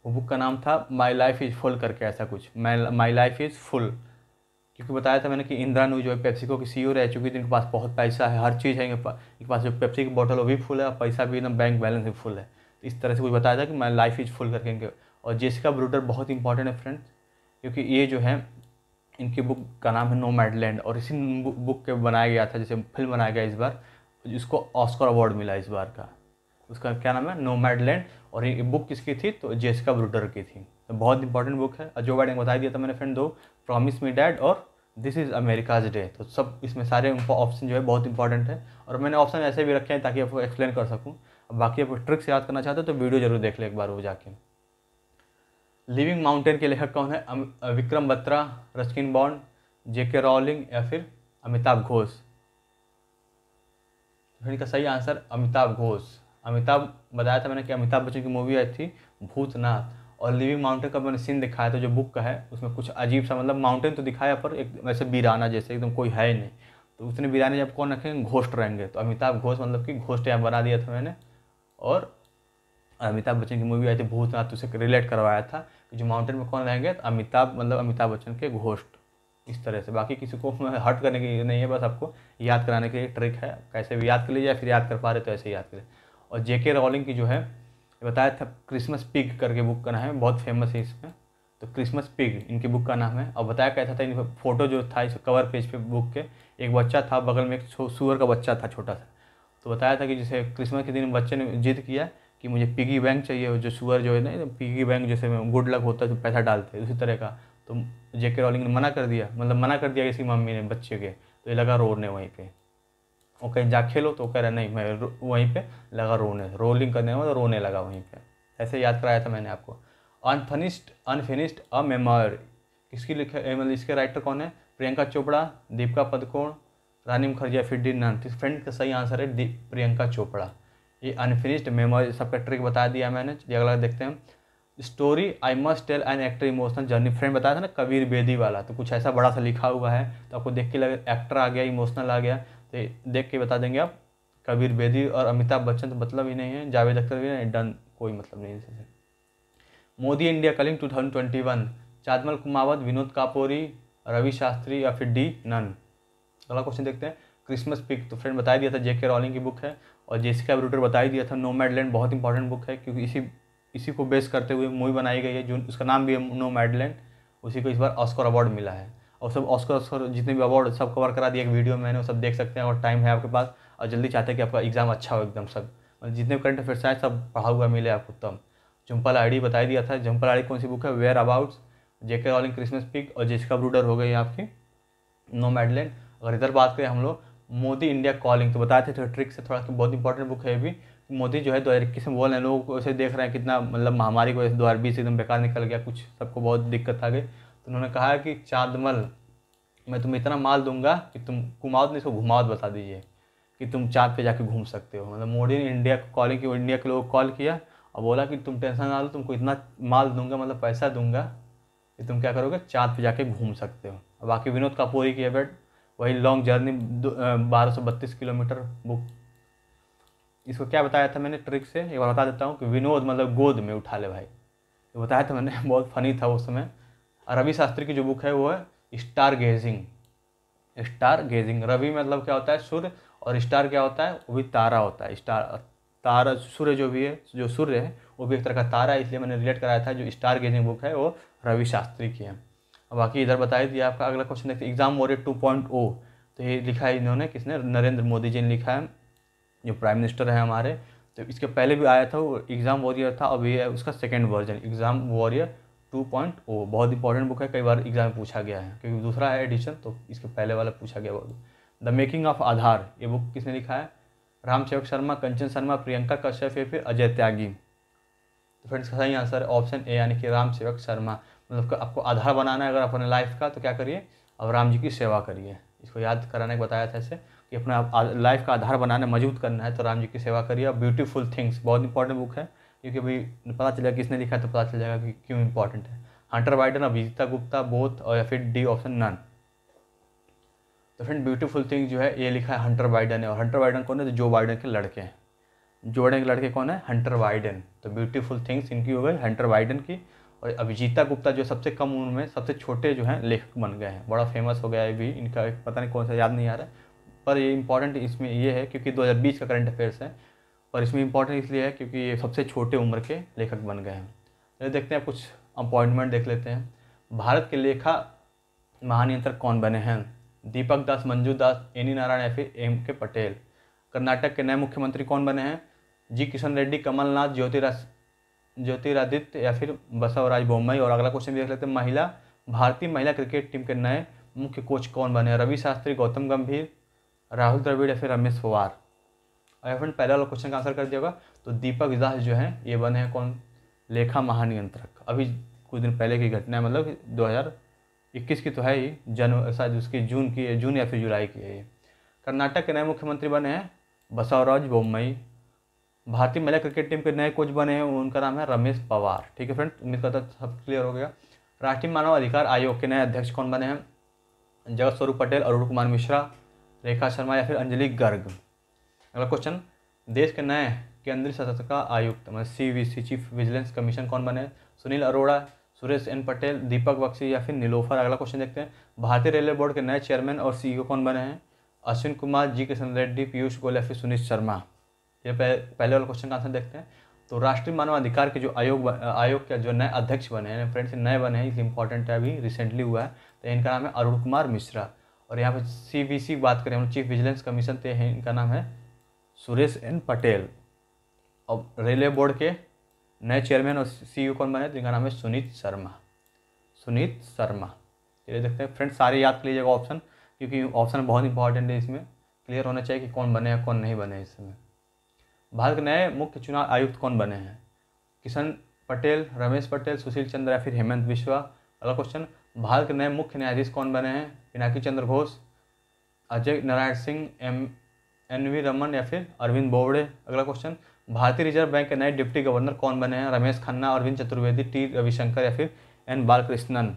वो बुक का नाम था माई लाइफ इज़ फुल करके ऐसा कुछ माई लाइफ इज़ फुल क्योंकि बताया था मैंने कि इंदिरा नू जो है पेप्सिको की सी रह चुकी थी तो इनके पास बहुत पैसा है हर चीज़ है इनके पास जो पेप्सी की बॉटल वो भी फुल है और पैसा भी एकदम बैंक बैलेंस भी फुल है तो इस तरह से कुछ बताया था कि माई लाइफ इज़ फुल करके इनके और जेसिका ब्रूटर बहुत इंपॉर्टेंट है फ्रेंड्स क्योंकि ये जो है इनकी बुक का नाम है नो मैडलैंड और इसी बुक के बनाया गया था जैसे फिल्म बनाया गया इस बार जिसको ऑस्कर अवार्ड मिला इस बार का उसका क्या नाम है नो मैडलैंड और ये बुक किसकी थी तो जेसिका ब्रूटर की थी तो बहुत इंपॉर्टेंट बुक है और जो बाइडन बता दिया था मैंने फ्रेंड दो प्रॉमिस मी डैड और दिस इज़ अमेरिकाज डे तो सब इसमें सारे ऑप्शन जो है बहुत इंपॉर्टेंट है और मैंने ऑप्शन ऐसे भी रखे हैं ताकि आपको एक्सप्लेन कर सकूँ बाकी आप ट्रिक्स याद करना चाहते हो तो वीडियो जरूर देख लें एक बार वो जाके लिविंग माउंटेन के लेखक कौन है विक्रम बत्रा रस्किन बॉन्ड जेके रॉलिंग या फिर अमिताभ घोष तो फ्रेंड का सही आंसर अमिताभ घोष अमिताभ बताया था मैंने कि अमिताभ बच्चन की मूवी आई थी भूतनाथ और लिविंग माउंटेन का मैंने सीन दिखाया था जो बुक का है उसमें कुछ अजीब सा मतलब माउंटेन तो दिखाया पर एक वैसे बीराना जैसे एकदम कोई है ही नहीं तो उसने बीराने जब कौन रखेंगे घोष्ट रहेंगे तो अमिताभ घोष मतलब कि घोष्ट यहाँ बना दिया था मैंने और अमिताभ बच्चन की मूवी आई थी भूतनाथ तो उसे रिलेट करवाया था कि जो माउंटेन में कौन रहेंगे तो अमिताभ मतलब अमिताभ बच्चन के घोष्ट इस तरह से बाकी किसी को हट करने के लिए नहीं है बस आपको याद कराने के लिए ट्रिक है कैसे भी याद कर लीजिए फिर याद कर पा रहे तो ऐसे याद करें और जे के रॉलिंग की जो है बताया था क्रिसमस पिग करके बुक का नाम है बहुत फेमस है इसमें तो क्रिसमस पिग इनकी बुक का नाम है और बताया कहता था इन फोटो जो था इस कवर पेज पे बुक के एक बच्चा था बगल में एक सुअर का बच्चा था छोटा सा तो बताया था कि जैसे क्रिसमस के दिन बच्चे ने जिद किया कि मुझे पिगी बैंक चाहिए जो सुअर जो है ना पिगी बैंक जैसे गुड लक होता है तो पैसा डालते हैं उसी तरह का तो जेके रॉलिंग ने मना कर दिया मतलब मना कर दिया किसी मम्मी ने बच्चे के तो ये लगा ने वहीं पर और कहीं जा खेलो तो कह रहा नहीं मैं वहीं पे लगा रोने रोलिंग करने में तो रोने लगा वहीं पे ऐसे याद कराया था मैंने आपको अनफिनिश्ड अनफिनिश्ड अ मेमोर किसकी लिखे मतलब इसके राइटर कौन है Priyanka Chopra Deepika Padukone Rani Mukherjee D none friend का सही आंसर है प्रियंका चोपड़ा ये अनफिनिश्ड मेमोरी सबका ट्रिक बता दिया मैंने अगला देखते हैं story I must tell an actor emotional journey friend बताया था ना कबीर बेदी वाला तो कुछ ऐसा बड़ा सा लिखा हुआ है तो आपको देख के लगे एक्टर आ गया इमोशनल आ गया तो देख के बता देंगे आप कबीर बेदी और अमिताभ बच्चन तो मतलब ही नहीं है जावेद अख्तर भी नहीं डन कोई मतलब नहीं है Modi India calling two thousand twenty one Chandmal Kumawat Vinod Kapri Ravi Shastri या फिर डी नन अगला क्वेश्चन देखते हैं क्रिसमस पिक तो फ्रेंड बताया दिया था जेके रॉलिंग की बुक है और जेसिका ब्रूटर बता ही दिया था नो मैडलैंड बहुत इंपॉर्टेंट बुक है क्योंकि इसी इसी को बेस करते हुए मूवी बनाई गई है जो उसका नाम भी है नो मैडलैंड उसी को इस बार ऑस्कर अवार्ड मिला है और सब ऑस्कर ऑस्कर जितने भी अवार्ड सब कवर करा दिया एक वीडियो में मैंने वो सब देख सकते हैं और टाइम है आपके पास और जल्दी चाहते हैं कि आपका एग्ज़ाम अच्छा हो एकदम सब मतलब जितने भी करंट अफेयर्स आए सब पढ़ा हुआ मिले आपको तब जम्पल आई बता दिया था जम्पल आई कौन सी बुक है whereabouts J K Rowling Christmas pig और जिसका ब्रूडर हो गई आपकी नो मैडलैंड अगर इधर बात करें हम लोग मोदी इंडिया कॉलिंग तो बताए थे थोड़ा तो ट्रिक से थोड़ा बहुत इंपॉर्टेंट बुक है भी मोदी जो है दो हज़ार इक्कीस में बोल रहे हैं लोग उसे देख रहे हैं कितना मतलब महामारी को वजह से दो हज़ार बीस एकदम बेकार निकल गया कुछ सबको बहुत दिक्कत आ गई तो उन्होंने कहा कि चादमल मैं तुम्हें इतना माल दूंगा कि तुम कुमावत ने इसको घुमाओ बता दीजिए कि तुम चाँद पे जाके घूम सकते हो मतलब मोदी ने इंडिया को कॉलिंग की इंडिया के लोगों को कॉल किया और बोला कि तुम टेंशन ना लो तुमको इतना माल दूंगा मतलब पैसा दूंगा कि तुम क्या करोगे चाँद पे जाके घूम सकते हो बाकी विनोद कपूर ही किया बैठ वही लॉन्ग जर्नी बारह सौ बत्तीस किलोमीटर बुक इसको क्या बताया था मैंने ट्रिक से एक बार बता देता हूँ कि विनोद मतलब गोद में उठा ले भाई बताया था मैंने बहुत फनी था उस समय रवि शास्त्री की जो बुक है वो है star gazing star gazing Ravi मतलब क्या होता है सूर्य और स्टार क्या होता है वो भी तारा होता है स्टार तारा सूर्य जो भी है जो सूर्य है वो भी एक तरह का तारा है इसलिए मैंने रिलेट कराया था जो स्टार गेजिंग बुक है वो रवि शास्त्री की है बाकी इधर बताई दिया आपका अगला क्वेश्चन देखते exam warrior two point O तो ये लिखा है इन्होंने किसने नरेंद्र मोदी जी ने लिखा है जो प्राइम मिनिस्टर है हमारे तो इसके पहले भी आया था वो एग्ज़ाम वॉरियर था अब ये है उसका second version exam warrior two point O बहुत इंपॉर्टेंट बुक है कई बार एग्जाम में पूछा गया है क्योंकि दूसरा है एडिशन तो इसके पहले वाला पूछा गया बहुत द मेकिंग ऑफ आधार ये बुक किसने लिखा है राम सेवक शर्मा कंचन शर्मा प्रियंका कश्यप या फिर अजय त्यागी तो फ्रेंड्स का सही आंसर है ऑप्शन ए यानी कि राम सेवक शर्मा मतलब आपको आधार बनाना है अगर अपने लाइफ का तो क्या करिए अब राम जी की सेवा करिए इसको याद कराने को बताया था ऐसे कि अपना लाइफ का आधार बनाना मजबूत करना है तो राम जी की सेवा करिए ब्यूटीफुल थिंग्स बहुत इंपॉर्टेंट बुक है क्योंकि अभी पता चलेगा किसने लिखा है तो पता चल जाएगा कि क्यों इंपॉर्टेंट है Hunter Biden Abhijita Gupta both और या फिर डी ऑप्शन नन तो फ्रेंड ब्यूटीफुल थिंग जो है ये लिखा है हंटर बाइडन है और हंटर बाइडन कौन है तो जो बाइडन के लड़के हैं जो बाइडन के लड़के कौन है हंटर बाइडन तो ब्यूटीफुल थिंग्स इनकी हो गई हंटर बाइडन की और अभिजीता गुप्ता जो सबसे कम उम्र में सबसे छोटे जो हैं लेखक बन गए हैं बड़ा फेमस हो गया है अभी इनका पता नहीं कौन सा याद नहीं आ रहा है पर ये इंपॉर्टेंट इसमें ये है क्योंकि 2020 का करंट अफेयर्स है और इसमें इम्पोर्टेंट इसलिए है क्योंकि ये सबसे छोटे उम्र के लेखक बन गए हैं चलिए देखते हैं कुछ अपॉइंटमेंट देख लेते हैं भारत के लेखा महानियंत्रक कौन बने हैं दीपक दास मंजू दास एनी नारायण या फिर एम के पटेल कर्नाटक के नए मुख्यमंत्री कौन बने हैं जी किशन रेड्डी कमलनाथ ज्योतिराज ज्योतिरादित्य या फिर बसवराज बोम्बई और अगला क्वेश्चन देख लेते हैं महिला भारतीय महिला क्रिकेट टीम के नए मुख्य कोच कौन बने रवि शास्त्री गौतम गंभीर राहुल द्रविड़ या फिर रमेश पवार और फ्रेंड पहला वाला क्वेश्चन का आंसर कर दिया होगा तो दीपक दास जो है ये बने हैं कौन लेखा महानियंत्रक अभी कुछ दिन पहले की घटना है मतलब दो हज़ार इक्कीस की तो है ही जन शायद उसकी जून की है जून या फिर जुलाई की है ये कर्नाटक के नए मुख्यमंत्री बने हैं बसवराज बोम्बई भारतीय महिला क्रिकेट टीम के नए कोच बने हैं उनका नाम है रमेश पवार ठीक है फ्रेंड उम्मीद करता सब क्लियर हो गया राष्ट्रीय मानव अधिकार आयोग के नए अध्यक्ष कौन बने हैं जगत स्वरूप पटेल अरुण कुमार मिश्रा रेखा शर्मा या फिर अंजलि गर्ग अगला क्वेश्चन देश के नए केंद्रीय सतर्कता आयुक्त मतलब C V C chief vigilance commission कौन बने सुनील अरोड़ा सुरेश एन पटेल दीपक बख्शी या फिर नीलोफर अगला क्वेश्चन देखते हैं भारतीय रेलवे बोर्ड के नए चेयरमैन और सीईओ e कौन बने हैं अश्विन कुमार जी किशन रेड्डी पीयूष गोयल या फिर सुनील शर्मा ये पहले वाला क्वेश्चन का आंसर देखते हैं तो राष्ट्रीय मानवाधिकार के जो आयोग आयोग के जो नए अध्यक्ष बने हैं फ्रेंड्स नए बने हैं इसलिए इंपॉर्टेंट है अभी रिसेंटली हुआ है तो इनका नाम है अरुण कुमार मिश्रा और यहाँ पर सी बात करें हम चीफ विजिलेंस कमीशन तो इनका नाम है सुरेश एन पटेल अब रेलवे बोर्ड के नए चेयरमैन और सीईओ कौन बने जिनका नाम है सुनीत शर्मा सुनीत शर्मा चलिए देखते हैं फ्रेंड्स सारे याद कर लीजिएगा ऑप्शन क्योंकि ऑप्शन बहुत इंपॉर्टेंट है इसमें क्लियर होना चाहिए कि कौन बने हैं कौन नहीं बने इसमें भारत के नए मुख्य चुनाव आयुक्त कौन बने हैं किशन पटेल रमेश पटेल सुशील चंद्र या फिर हेमंत बिश्वा अगला क्वेश्चन भारत के नए मुख्य न्यायाधीश कौन बने हैं Pinaki Chandra Ghosh Ajay Narayan Singh M N V Raman या फिर अरविंद बोबड़े अगला क्वेश्चन भारतीय रिजर्व बैंक के नए डिप्टी गवर्नर कौन बने हैं रमेश खन्ना अरविंद चतुर्वेदी टी रविशंकर या फिर एन बालकृष्णन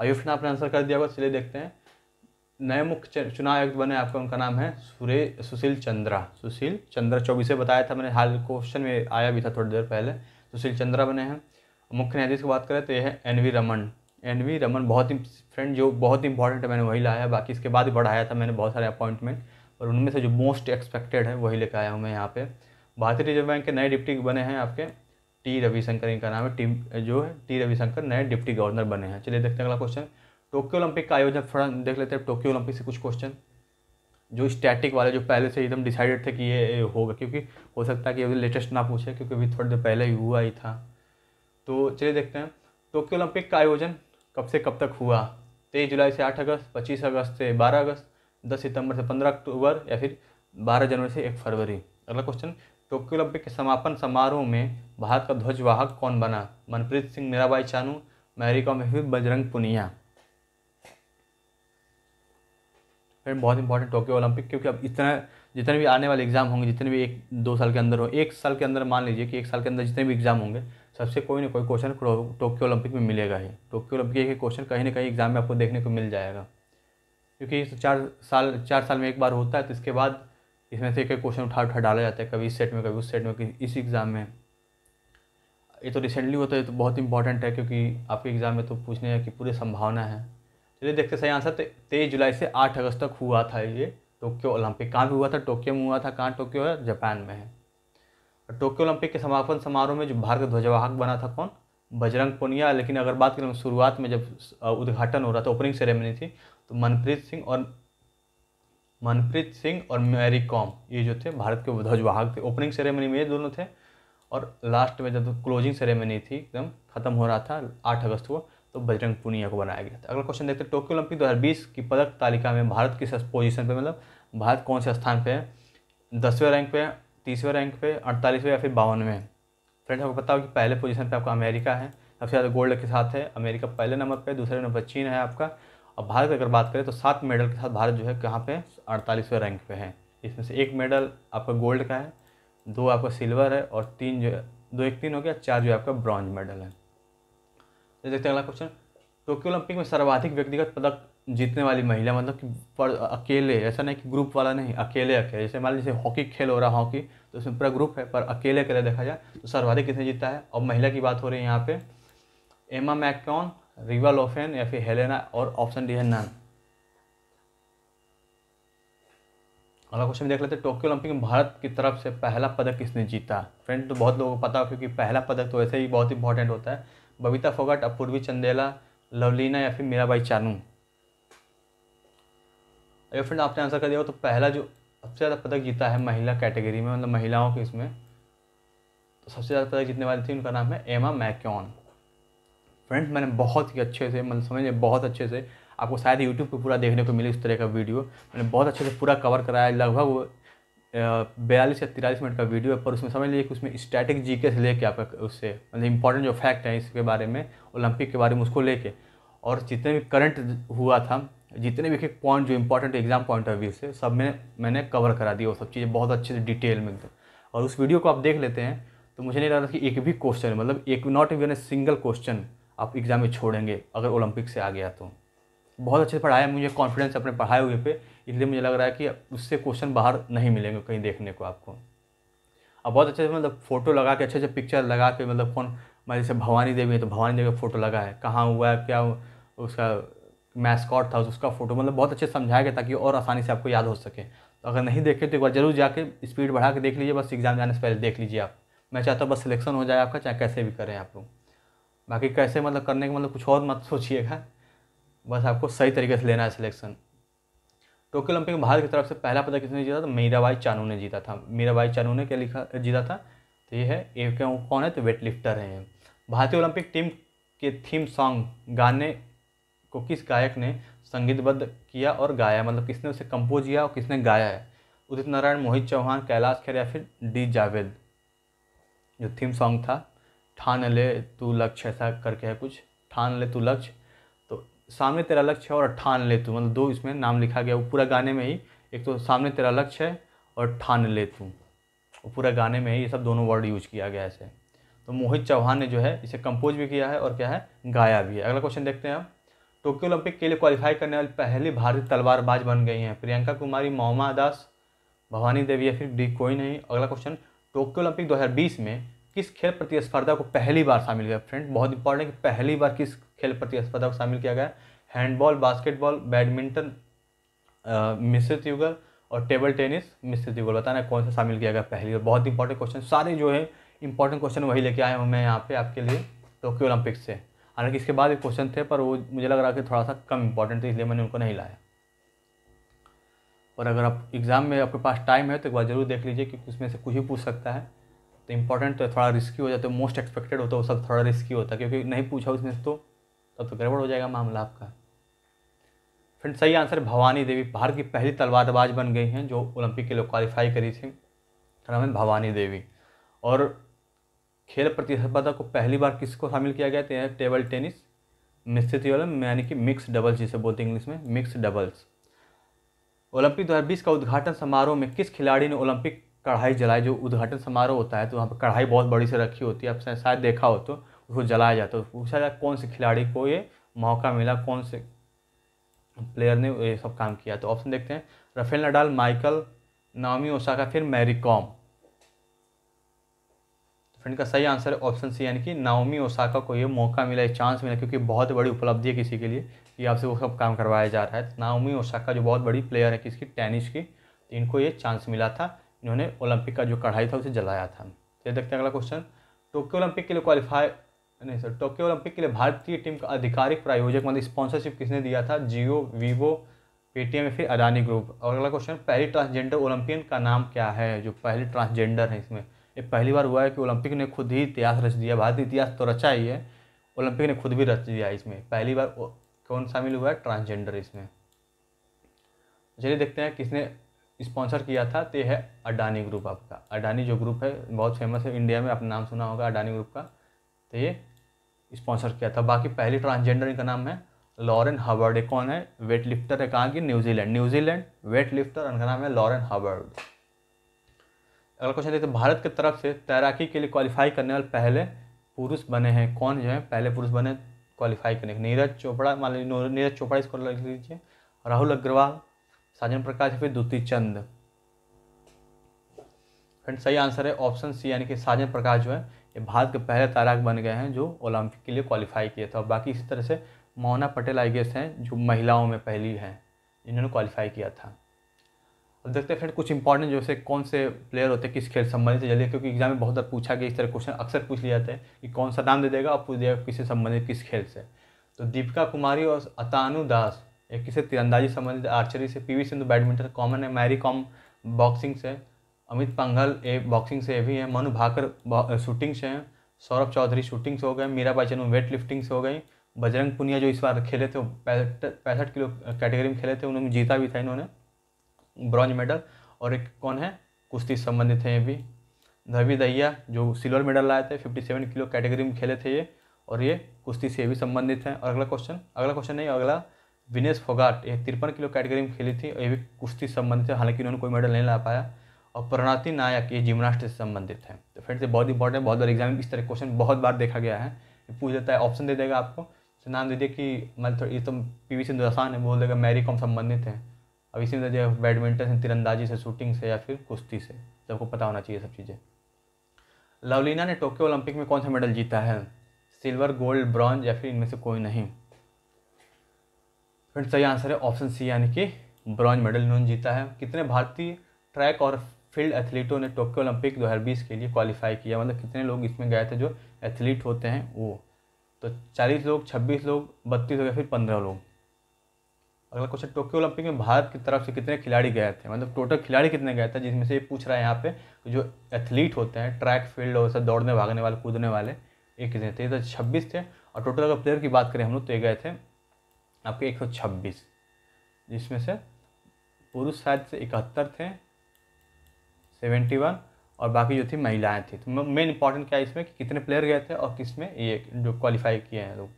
आयुष ने आपने आंसर कर दिया होगा चलिए देखते हैं नए मुख्य चुनाव आयुक्त बने आपका उनका नाम है सुरे सुशील चंद्रा सुशील चंद्रा चौबीसे बताया था मैंने हाल क्वेश्चन में आया भी था थोड़ी देर पहले सुशील चंद्रा बने हैं मुख्य न्यायाधीश की बात करें तो यह है N V Raman N V Raman बहुत ही फ्रेंड जो बहुत इंपॉर्टेंट है मैंने वही लाया बाकी इसके बाद बढ़ाया था मैंने बहुत सारे अपॉइंटमेंट और उनमें से जो मोस्ट एक्सपेक्टेड है वही लेकर आया हूँ मैं यहाँ पे भारतीय रिजर्व बैंक के नए डिप्टी बने हैं आपके टी रविशंकर इनका नाम है टीम जो है टी रविशंकर नए डिप्टी गवर्नर बने हैं चलिए देखते हैं अगला क्वेश्चन टोक्यो ओलंपिक का आयोजन फ्रंट देख लेते हैं टोक्यो ओलंपिक से कुछ क्वेश्चन जो स्टैटिक वाले जो पहले से एकदम डिसाइडेड थे कि ये होगा क्योंकि हो सकता है कि अभी लेटेस्ट ना पूछे क्योंकि अभी थोड़ी देर पहले ही हुआ ही था तो चलिए देखते हैं टोक्यो ओलंपिक का आयोजन कब से कब तक हुआ तेईस जुलाई से आठ अगस्त पच्चीस अगस्त से बारह अगस्त दस सितंबर से पंद्रह अक्टूबर या फिर बारह जनवरी से एक फरवरी अगला क्वेश्चन टोक्यो ओलंपिक के समापन समारोह में भारत का ध्वजवाहक कौन बना मनप्रीत सिंह मीराबाई चानू मैरी कॉम बजरंग पुनिया फिर बहुत इंपॉर्टेंट टोक्यो ओलंपिक क्योंकि अब इतना जितने भी आने वाले एग्जाम होंगे जितने भी एक दो साल के अंदर हो एक साल के अंदर मान लीजिए कि एक साल के अंदर जितने भी एग्जाम होंगे सबसे कोई ना कोई क्वेश्चन टोक्यो ओलंपिक में मिलेगा ही टोक्यो ओलंपिक के क्वेश्चन कहीं ना कहीं एग्ज़ाम में आपको देखने को मिल जाएगा क्योंकि तो चार साल चार साल में एक बार होता है तो इसके बाद इसमें से एक क्वेश्चन उठा उठा डाला जाता है कभी इस सेट में कभी उस सेट में इस एग्ज़ाम में ये तो रिसेंटली होता है तो बहुत इंपॉर्टेंट है क्योंकि आपके एग्ज़ाम में तो पूछने की पूरी संभावना है चलिए देखते सही आंसर तो तेईस जुलाई से आठ अगस्त तक हुआ था ये टोक्यो ओलंपिक कहाँ भी हुआ था टोक्यो में हुआ था कहाँ टोक्यो है जापान में है टोक्यो ओलंपिक के समापन समारोह में जो भारत का ध्वजवाहक बना था कौन बजरंग पुनिया लेकिन अगर बात करें शुरुआत में जब उद्घाटन हो रहा था ओपनिंग सेरेमनी थी तो मनप्रीत सिंह और मनप्रीत सिंह और मैरी कॉम ये जो थे भारत के ध्वजवाहक थे ओपनिंग सेरेमनी में ये दोनों थे और लास्ट में जब क्लोजिंग सेरेमनी थी एकदम खत्म हो रहा था आठ अगस्त को तो बजरंग पुनिया को बनाया गया था अगला क्वेश्चन देखते हैं टोक्यो ओलंपिक दो की पदक तालिका में भारत किस पोजिशन पर मतलब भारत कौन से स्थान पर है दसवें रैंक पे है तीसवें रैंक पे अड़तालीसवें या फिर बावनवें फ्रेंड्स आपको पता हो कि पहले पोजीशन पे आपका अमेरिका है सबसे ज़्यादा गोल्ड के साथ है अमेरिका पहले नंबर पे दूसरे नंबर चीन है आपका और भारत की अगर बात करें तो सात मेडल के साथ भारत जो है कहाँ पे अड़तालीसवें रैंक पे है इसमें से एक मेडल आपका गोल्ड का है दो आपका सिल्वर है और तीन जो है दो एक तीन हो गया चार जो है आपका ब्रॉन्ज मेडल है तो देखते हैं अगला क्वेश्चन टोक्यो तो ओलंपिक में सर्वाधिक व्यक्तिगत पदक जीतने वाली महिला मतलब कि पर अकेले ऐसा नहीं कि ग्रुप वाला नहीं अकेले अकेले जैसे मान लीजिए हॉकी खेल हो रहा हॉकी तो उसमें पूरा ग्रुप है पर अकेले अकेले देखा जाए तो सर्वाधिक किसने जीता है और महिला की बात हो रही है यहाँ पे एमा मैकॉन रिवा लोफेन या फिर हेलेना और ऑप्शन डी है नन अगला क्वेश्चन देख लेते हैं टोक्यो ओलंपिक में भारत की तरफ से पहला पदक किसने जीता फ्रेंड तो बहुत लोगों को पता हो क्योंकि पहला पदक तो ऐसे ही बहुत इंपॉर्टेंट होता है बबीता फोगट अपूर्वी चंदेला लवलीना या फिर मीरा बाई चानू अगर फ्रेंड आपने आंसर कर दिया हो तो पहला जो सबसे ज़्यादा पदक जीता है महिला कैटेगरी में मतलब महिलाओं के इसमें तो सबसे ज़्यादा पदक जीतने वाली थी उनका नाम है एमा मैक्योन फ्रेंड्स मैंने बहुत ही अच्छे से मतलब समझिए बहुत अच्छे से आपको शायद यूट्यूब पर पूरा देखने को मिले इस तरह का वीडियो मैंने बहुत अच्छे से पूरा कवर कराया लगभग बयालीस या तिरालीस मिनट का वीडियो है पर उसमें समझ लीजिए कि उसमें स्टैटिक जीके से लेके आपका उससे मतलब इंपॉर्टेंट जो फैक्ट है इसके बारे में ओलंपिक के बारे में उसको लेके और जितने भी करंट हुआ था जितने भी एक पॉइंट जो important exam point of view से सब मैंने मैंने कवर करा दिया वो सब चीज़ें बहुत अच्छे से डिटेल में एकदम और उस वीडियो को आप देख लेते हैं तो मुझे नहीं लग रहा कि एक भी क्वेश्चन मतलब एक not even a single question आप एग्ज़ाम में छोड़ेंगे अगर ओलंपिक से आ गया तो बहुत अच्छे से पढ़ाया मुझे कॉन्फिडेंस अपने पढ़ाए हुए पे इसलिए मुझे लग रहा है कि उससे क्वेश्चन बाहर नहीं मिलेंगे कहीं देखने को आपको अब बहुत अच्छे से मतलब फ़ोटो लगा के अच्छे अच्छे पिक्चर लगा के मतलब कौन मैं जैसे भवानी देवी है तो भवानी देवी का फ़ोटो लगा है कहाँ हुआ है क्या उसका मैस्कॉट था उसका फ़ोटो मतलब बहुत अच्छे समझाया गया ताकि और आसानी से आपको याद हो सके तो अगर नहीं देखे तो एक बार ज़रूर जाके स्पीड बढ़ा के देख लीजिए बस एग्ज़ाम जाने से पहले देख लीजिए आप मैं चाहता हूँ बस सिलेक्शन हो जाए आपका चाहे कैसे भी करें आप लोग बाकी कैसे मतलब करने का मतलब कुछ और मत सोचिएगा बस आपको सही तरीके से लेना है सिलेक्शन टोक्यो ओलंपिक में भारत की तरफ से पहला पदक किसने जीता था मीराबाई चानू ने जीता था मीराबाई चानू ने क्या लिखा जीता था तो ये है ए कौन है तो वेट लिफ्टर हैं भारतीय ओलंपिक टीम के थीम सॉन्ग गाने को किस गायक ने संगीतबद्ध किया और गाया मतलब किसने उसे कंपोज किया और किसने गाया है उदित नारायण मोहित चौहान कैलाश खेर या फिर डी जावेद जो थीम सॉन्ग था ठान ले तू लक्ष्य ऐसा करके है कुछ ठान ले तू लक्ष्य सामने तेरा लक्ष्य है और ठान ले तू मतलब दो इसमें नाम लिखा गया वो पूरा गाने में ही एक तो सामने तेरा लक्ष्य है और ठान ले तू वो पूरा गाने में ही ये सब दोनों वर्ड यूज किया गया इसे तो मोहित चौहान ने जो है इसे कंपोज भी किया है और क्या है गाया भी है अगला क्वेश्चन देखते हैं आप टोक्यो ओलंपिक के लिए क्वालिफाई करने वाली पहली भारतीय तलवारबाज बन गई हैं प्रियंका कुमारी मोमा दास भवानी देवी या फिर डी कोई नहीं अगला क्वेश्चन टोक्यो ओलंपिक 2020 में किस खेल प्रतिस्पर्धा को पहली बार शामिल किया फ्रेंड बहुत इंपॉर्टेंट है कि पहली बार किस खेल प्रतिस्पर्धा को शामिल किया गया हैंडबॉल बास्केटबॉल बैडमिंटन मिश्रित युगल और टेबल टेनिस मिश्रित युगल बताना कौन सा शामिल किया गया पहली और बहुत इंपॉर्टेंट क्वेश्चन सारे जो है इंपॉर्टेंट क्वेश्चन वही लेके आए हूँ मैं यहाँ पे आपके लिए टोक्यो ओलंपिक्स से हालांकि इसके बाद एक क्वेश्चन थे पर वो मुझे लग रहा कि थोड़ा सा कम इंपॉर्टेंट थे इसलिए मैंने उनको नहीं लाया और अगर आप एग्ज़ाम में आपके पास टाइम है तो एक बार ज़रूर देख लीजिए क्योंकि उसमें से कुछ ही पूछ सकता है तो इंपॉर्टेंट तो थोड़ा रिस्की हो जाता है मोस्ट एक्सपेक्टेड होता है वो सब थोड़ा रिस्की होता है क्योंकि नहीं पूछा उसमें तो तब तो गड़बड़ हो जाएगा मामला आपका फ्रेंड सही आंसर भवानी देवी भारत की पहली तलवारबाज बन गई हैं जो ओलंपिक के लिए क्वालिफाई करी थी नाम है भवानी देवी और खेल प्रतिस्पर्धा को पहली बार किसको शामिल किया गया था तो टेबल टेनिस मिश्रित ओलम यानी कि मिक्स डबल्स जिसे बोलते हैं इंग्लिश में मिक्स डबल्स ओलंपिक 2020 का उद्घाटन समारोह में किस खिलाड़ी ने ओलंपिक कढ़ाई जलाई जो उद्घाटन समारोह होता है तो वहाँ पर कढ़ाई बहुत बड़ी से रखी होती है आपने शायद देखा हो तो उसको जलाया जाता है तो पूछा जाए कौन से खिलाड़ी को ये मौका मिला कौन से प्लेयर ने ये सब काम किया तो ऑप्शन देखते हैं Rafael Nadal Michael Naomi Osaka फिर मैरी कॉम फ्रेंड का सही आंसर है ऑप्शन सी यानी कि नाओमी ओसाका को ये मौका मिला ये चांस मिला क्योंकि बहुत बड़ी उपलब्धि है किसी के लिए कि आपसे वो सब काम करवाया जा रहा है तो नाओमी ओसाका जो बहुत बड़ी प्लेयर है किसकी टेनिस की तो इनको ये चांस मिला था इन्होंने ओलंपिक का जो कढ़ाई था उसे जलाया था तो देखते हैं अगला क्वेश्चन टोक्यो ओलंपिक के लिए क्वालिफाई नहीं सर टोक्यो ओलंपिक के लिए भारतीय टीम का आधिकारिक प्रायोजक मतलब स्पॉन्सरशिप किसने दिया था जियो वीवो पेटीएम या फिर अडानी ग्रुप और अगला क्वेश्चन पहली ट्रांसजेंडर ओलंपियन का नाम क्या है जो पहली ट्रांसजेंडर है इसमें ये पहली बार हुआ है कि ओलंपिक ने खुद ही इतिहास रच दिया भारतीय इतिहास तो रचा ही है ओलंपिक ने खुद भी रच दिया इसमें पहली बार कौन शामिल हुआ है ट्रांसजेंडर इसमें चलिए देखते हैं किसने स्पॉन्सर किया था तो ये है अडानी ग्रुप आपका अडानी जो ग्रुप है बहुत फेमस है इंडिया में आप नाम सुना होगा अडानी ग्रुप का तो ये स्पॉन्सर किया था बाकी पहली ट्रांसजेंडर का नाम है लॉरेन हबर्ड एक कौन है वेट लिफ्टर है कहाँ की न्यूजीलैंड न्यूजीलैंड वेट लिफ्टर उनका नाम है लॉरेन हबर्ड अगला क्वेश्चन देखते भारत की तरफ से तैराकी के लिए क्वालिफाई करने वाले पहले पुरुष बने हैं कौन जो है पहले पुरुष बने क्वालिफाई करने के नीरज चोपड़ा मान लीजिए नीरज चोपड़ा इसको लिख लीजिए राहुल अग्रवाल साजन प्रकाश फिर द्युति चंद फ्रेंड सही आंसर है ऑप्शन सी यानी कि साजन प्रकाश जो है ये भारत के पहले तैराक बन गए हैं जो ओलंपिक के लिए क्वालिफाई किए थे और बाकी इसी तरह से मोहना पटेल आई गेस हैं जो महिलाओं में पहली हैं जिन्होंने क्वालिफाई किया था अब देखते हैं फ्रेंड कुछ इंपॉर्टेंट जैसे कौन से प्लेयर होते हैं किस खेल संबंधित जल्दी क्योंकि एग्जाम में बहुत बार पूछा गया इस तरह क्वेश्चन अक्सर पूछ लिया जाता है कि कौन सा नाम दे देगा और पूछ देगा किससे संबंधित किस खेल से तो दीपिका कुमारी और अतानु दास एक किसे तीरंदाजी संबंधित आर्चरी से पी सिंधु बैडमिंटन कॉमन है मैरी कॉम बॉक्सिंग से अमित पंघल ए बॉक्सिंग से भी हैं मनु भाकर शूटिंग से हैं सौरभ चौधरी शूटिंग से हो गए मीरा बाईचन वेट लिफ्टिंग से हो गई बजरंग पुनिया जो इस बार खेले थे पैंसठ किलो कैटेगरी में खेले थे उन्होंने जीता भी था इन्होंने ब्रॉन्ज मेडल और एक कौन है कुश्ती संबंधित हैं ये भी धवी दहिया जो सिल्वर मेडल लाए थे फिफ्टी सेवन किलो कैटेगरी में खेले थे ये और ये कुश्ती से भी संबंधित हैं और अगला क्वेश्चन अगला क्वेश्चन नहीं अगला विनेश फोगाट ये तिरपन किलो कैटेगरी में खेली थी और ये भी कुश्ती संबंधित है हालांकि इन्होंने कोई मेडल नहीं ला पाया और प्रणति नायक ये जिम्नास्ट से संबंधित है तो फ्रेंड्स ये बहुत इंपॉर्टेंट बहुत बार एग्जाम इस तरह क्वेश्चन बहुत बार देखा गया है पूछ देता है ऑप्शन दे देगा आपको तो नाम दे दिया कि मतलब थोड़ी ये तो पी वी सिंधु आसान है बोल देगा मैरी कॉम संबंधित है अब इसी में तो जो बैडमिंटन से तिरंदाजी से शूटिंग से या फिर कुश्ती से सबको तो पता होना चाहिए सब चीज़ें लवलीना ने टोक्यो ओलंपिक में कौन सा मेडल जीता है सिल्वर गोल्ड ब्रॉन्ज या फिर इनमें से कोई नहीं फ्रेंड्स सही आंसर है ऑप्शन सी यानी कि ब्रॉन्ज मेडल इन्होंने जीता है कितने भारतीय ट्रैक और फील्ड एथलीटों ने टोक्यो ओलंपिक 2020 के लिए क्वालिफाई किया मतलब कितने लोग इसमें गए थे जो एथलीट होते हैं वो तो 40 लोग 26 लोग 32 हो या फिर 15 लोग अगला क्वेश्चन टोक्यो ओलंपिक में भारत की तरफ से कितने खिलाड़ी गए थे मतलब टोटल खिलाड़ी कितने गए थे जिसमें से ये पूछ रहा है यहाँ पे जो एथलीट होते हैं ट्रैक फील्ड और सब दौड़ने भागने वाले कूदने वाले ये कितने थे तो छब्बीस थे और टोटल अगर प्लेयर की बात करें हम लोग तो ये गए थे आपके एक सौ छब्बीस जिसमें से पुरुष शायद से इकहत्तर थे सेवेंटी वन और बाकी जो थी महिलाएं थी तो मेन इंपॉर्टेंट क्या है इसमें कि कितने प्लेयर गए थे और किस में ये जो क्वालिफाई किए हैं लोग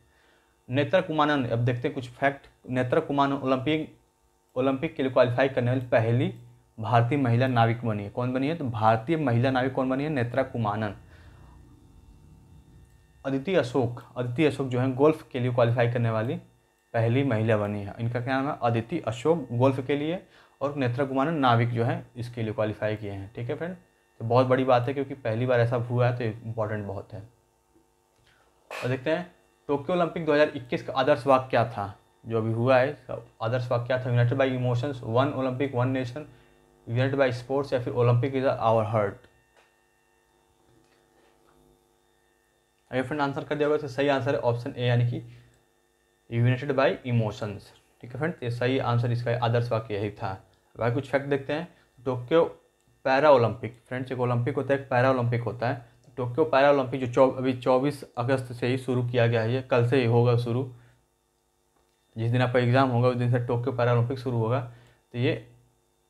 नेत्र कुमानन अब देखते हैं कुछ फैक्ट नेत्र कुमानन ओलंपिक ओलंपिक के लिए क्वालिफाई करने वाली पहली भारतीय महिला नाविक बनी है कौन बनी है तो भारतीय महिला नाविक कौन बनी है नेत्रा कुमानन अदिति अशोक अदिति अशोक जो है गोल्फ के लिए क्वालिफाई करने वाली पहली महिला बनी है इनका क्या नाम है अदिति अशोक गोल्फ के लिए और नेत्रा ने नाविक जो है इसके लिए क्वालिफाई किए हैं ठीक है फ्रेंड तो बहुत बड़ी बात है क्योंकि पहली बार ऐसा हुआ है तो इम्पॉर्टेंट बहुत है और देखते हैं टोक्यो ओलंपिक 2021 का आदर्श वाक्य क्या था जो अभी हुआ है आदर्श वाक्य क्या था united by emotions one Olympic one nation united by sports या फिर ओलंपिक इज आवर हर्ट अगर फ्रेंड आंसर कर दिया तो सही आंसर है ऑप्शन ए यानी कि यूनाइटेड बाई इमोशंस ठीक है फ्रेंड तो ये सही आंसर इसका आदर्श वाक्य यही था बाकी कुछ फैक्ट देखते हैं टोक्यो पैरा ओलंपिक फ्रेंड्स एक ओलंपिक होता है एक पैरा ओलंपिक होता है टोक्यो पैरा ओलंपिक जो चौ अभी चौबीस अगस्त से ही शुरू किया गया है ये कल से ही होगा शुरू जिस दिन आपका एग्ज़ाम होगा उस दिन से टोक्यो पैरा ओलंपिक शुरू होगा तो ये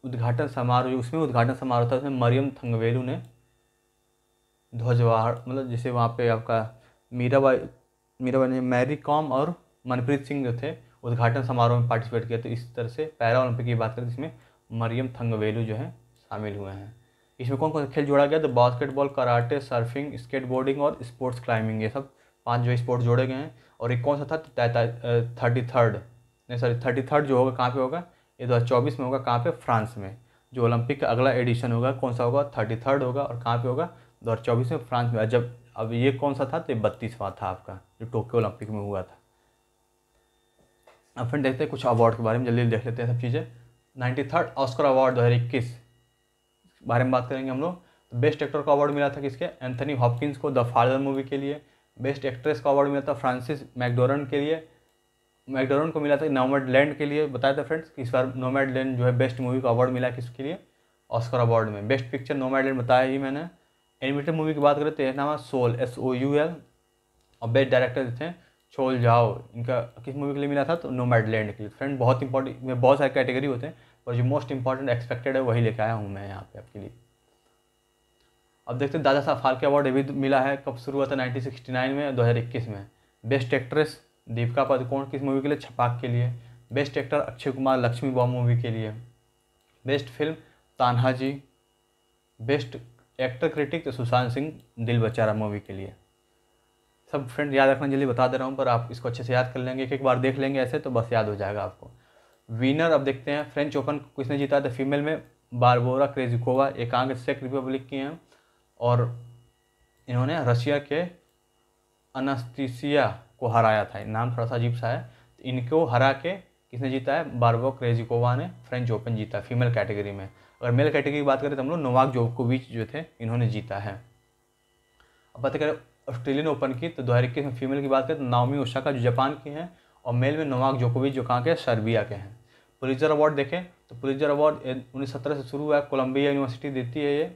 उद्घाटन समारोह उसमें उद्घाटन समारोह था उसमें मरियम थंगवेलू ने ध्वजवाहर मतलब जैसे वहाँ पे आपका मीराबाई मीराबाई ने मैरी कॉम और मनप्रीत सिंह जो थे उद्घाटन समारोह में पार्टिसिपेट किया तो इस तरह से पैरा ओलंपिक की बात करें जिसमें मरियम थंगवेलू जो है शामिल हुए हैं इसमें कौन कौन सा खेल जोड़ा गया तो बास्केटबॉल कराटे सर्फिंग स्केटबोर्डिंग और स्पोर्ट्स क्लाइंबिंग ये सब पांच जो स्पोर्ट्स जोड़े गए हैं और एक कौन सा था थर्टी थर्ड uh, नहीं सॉरी थर्टी थर्ड जो होगा कहाँ पे होगा ये दो हज़ार चौबीस में होगा कहाँ पे फ्रांस में जो ओलंपिक का अगला एडिशन होगा कौन सा होगा थर्टी थर्ड होगा और कहाँ पे होगा दो हज़ार चौबीस में फ्रांस में जब अब ये कौन सा था तो ये बत्तीसवां था आपका जो टोक्यो ओलंपिक में हुआ था अब फिर देखते हैं कुछ अवार्ड के बारे में जल्दी देख लेते हैं सब चीज़ें नाइन्टी थर्ड ऑस्कर अवार्ड दो हज़ार इक्कीस बारे में बात करेंगे हम लोग तो बेस्ट एक्टर का अवार्ड मिला था किसके एंथनी हॉपकिंस को द फादर मूवी के लिए बेस्ट एक्ट्रेस का अवार्ड मिला था फ्रांसिस मैकडोरन के लिए मैकडोरन को मिला था नोमेड लैंड के लिए बताया था फ्रेंड्स कि इस बार नोमेड लैंड जो है बेस्ट मूवी का अवार्ड मिला किसके लिए ऑस्कर अवार्ड में बेस्ट पिक्चर नोमेड लैंड बताया ही मैंने एनिमेटेड मूवी की बात करें तो यह नाम है Soul S O U L और बेस्ट डायरेक्टर थे छोल जाओ इनका किस मूवी के लिए मिला था तो नोमैड लैंड के लिए फ्रेंड बहुत इंपॉर्टेंट में बहुत सारे कैटेगरी होते हैं पर जो मोस्ट इंपॉर्टेंट एक्सपेक्टेड है वही लेके आया हूँ मैं यहाँ पे आपके लिए अब देखते हैं दादा साहब फाल्के अवार्ड भी तो मिला है कब शुरू हुआ था नाइनटीन सिक्सटी नाइन में दो हज़ार इक्कीस में बेस्ट एक्ट्रेस दीपिका पादुकोण किस मूवी के लिए छपाक के लिए best actor Akshay Kumar Laxmmi bomb movie के लिए best film Tanhaji best actor critic तो सुशांत सिंह दिल बचारा मूवी के लिए सब फ्रेंड याद रखना जल्दी बता दे रहा हूँ पर आप इसको अच्छे से याद कर लेंगे एक बार देख लेंगे ऐसे तो बस याद हो जाएगा आपको विनर अब देखते हैं फ्रेंच ओपन किसने जीता था फीमेल में बारबोरा क्रेजिकोवा एकांग चेक रिपब्लिक की हैं और इन्होंने रशिया के अनस्तीसिया को हराया था नाम थोड़ा सा अजीब सा है इनको हरा के किसने जीता है बारबो क्रेजिकोवा ने फ्रेंच ओपन जीता फीमेल कैटेगरी में अगर मेल कैटेगरी की बात करें तो हम लोग नोवाक जोकोविच जो थे इन्होंने जीता है अब बात करें ऑस्ट्रेलियन ओपन की तो दो हज़ार इक्कीस में फीमेल की बात करें तो नाओमी ओशा का जो जापान की हैं और मेल में नोवाक जोकोविच जो कहाँ के सर्बिया के हैं पुलिजर अवार्ड देखें तो पुलिजर अवार्ड उन्नीस सत्रह से शुरू हुआ है कोलम्बिया यूनिवर्सिटी देती है ये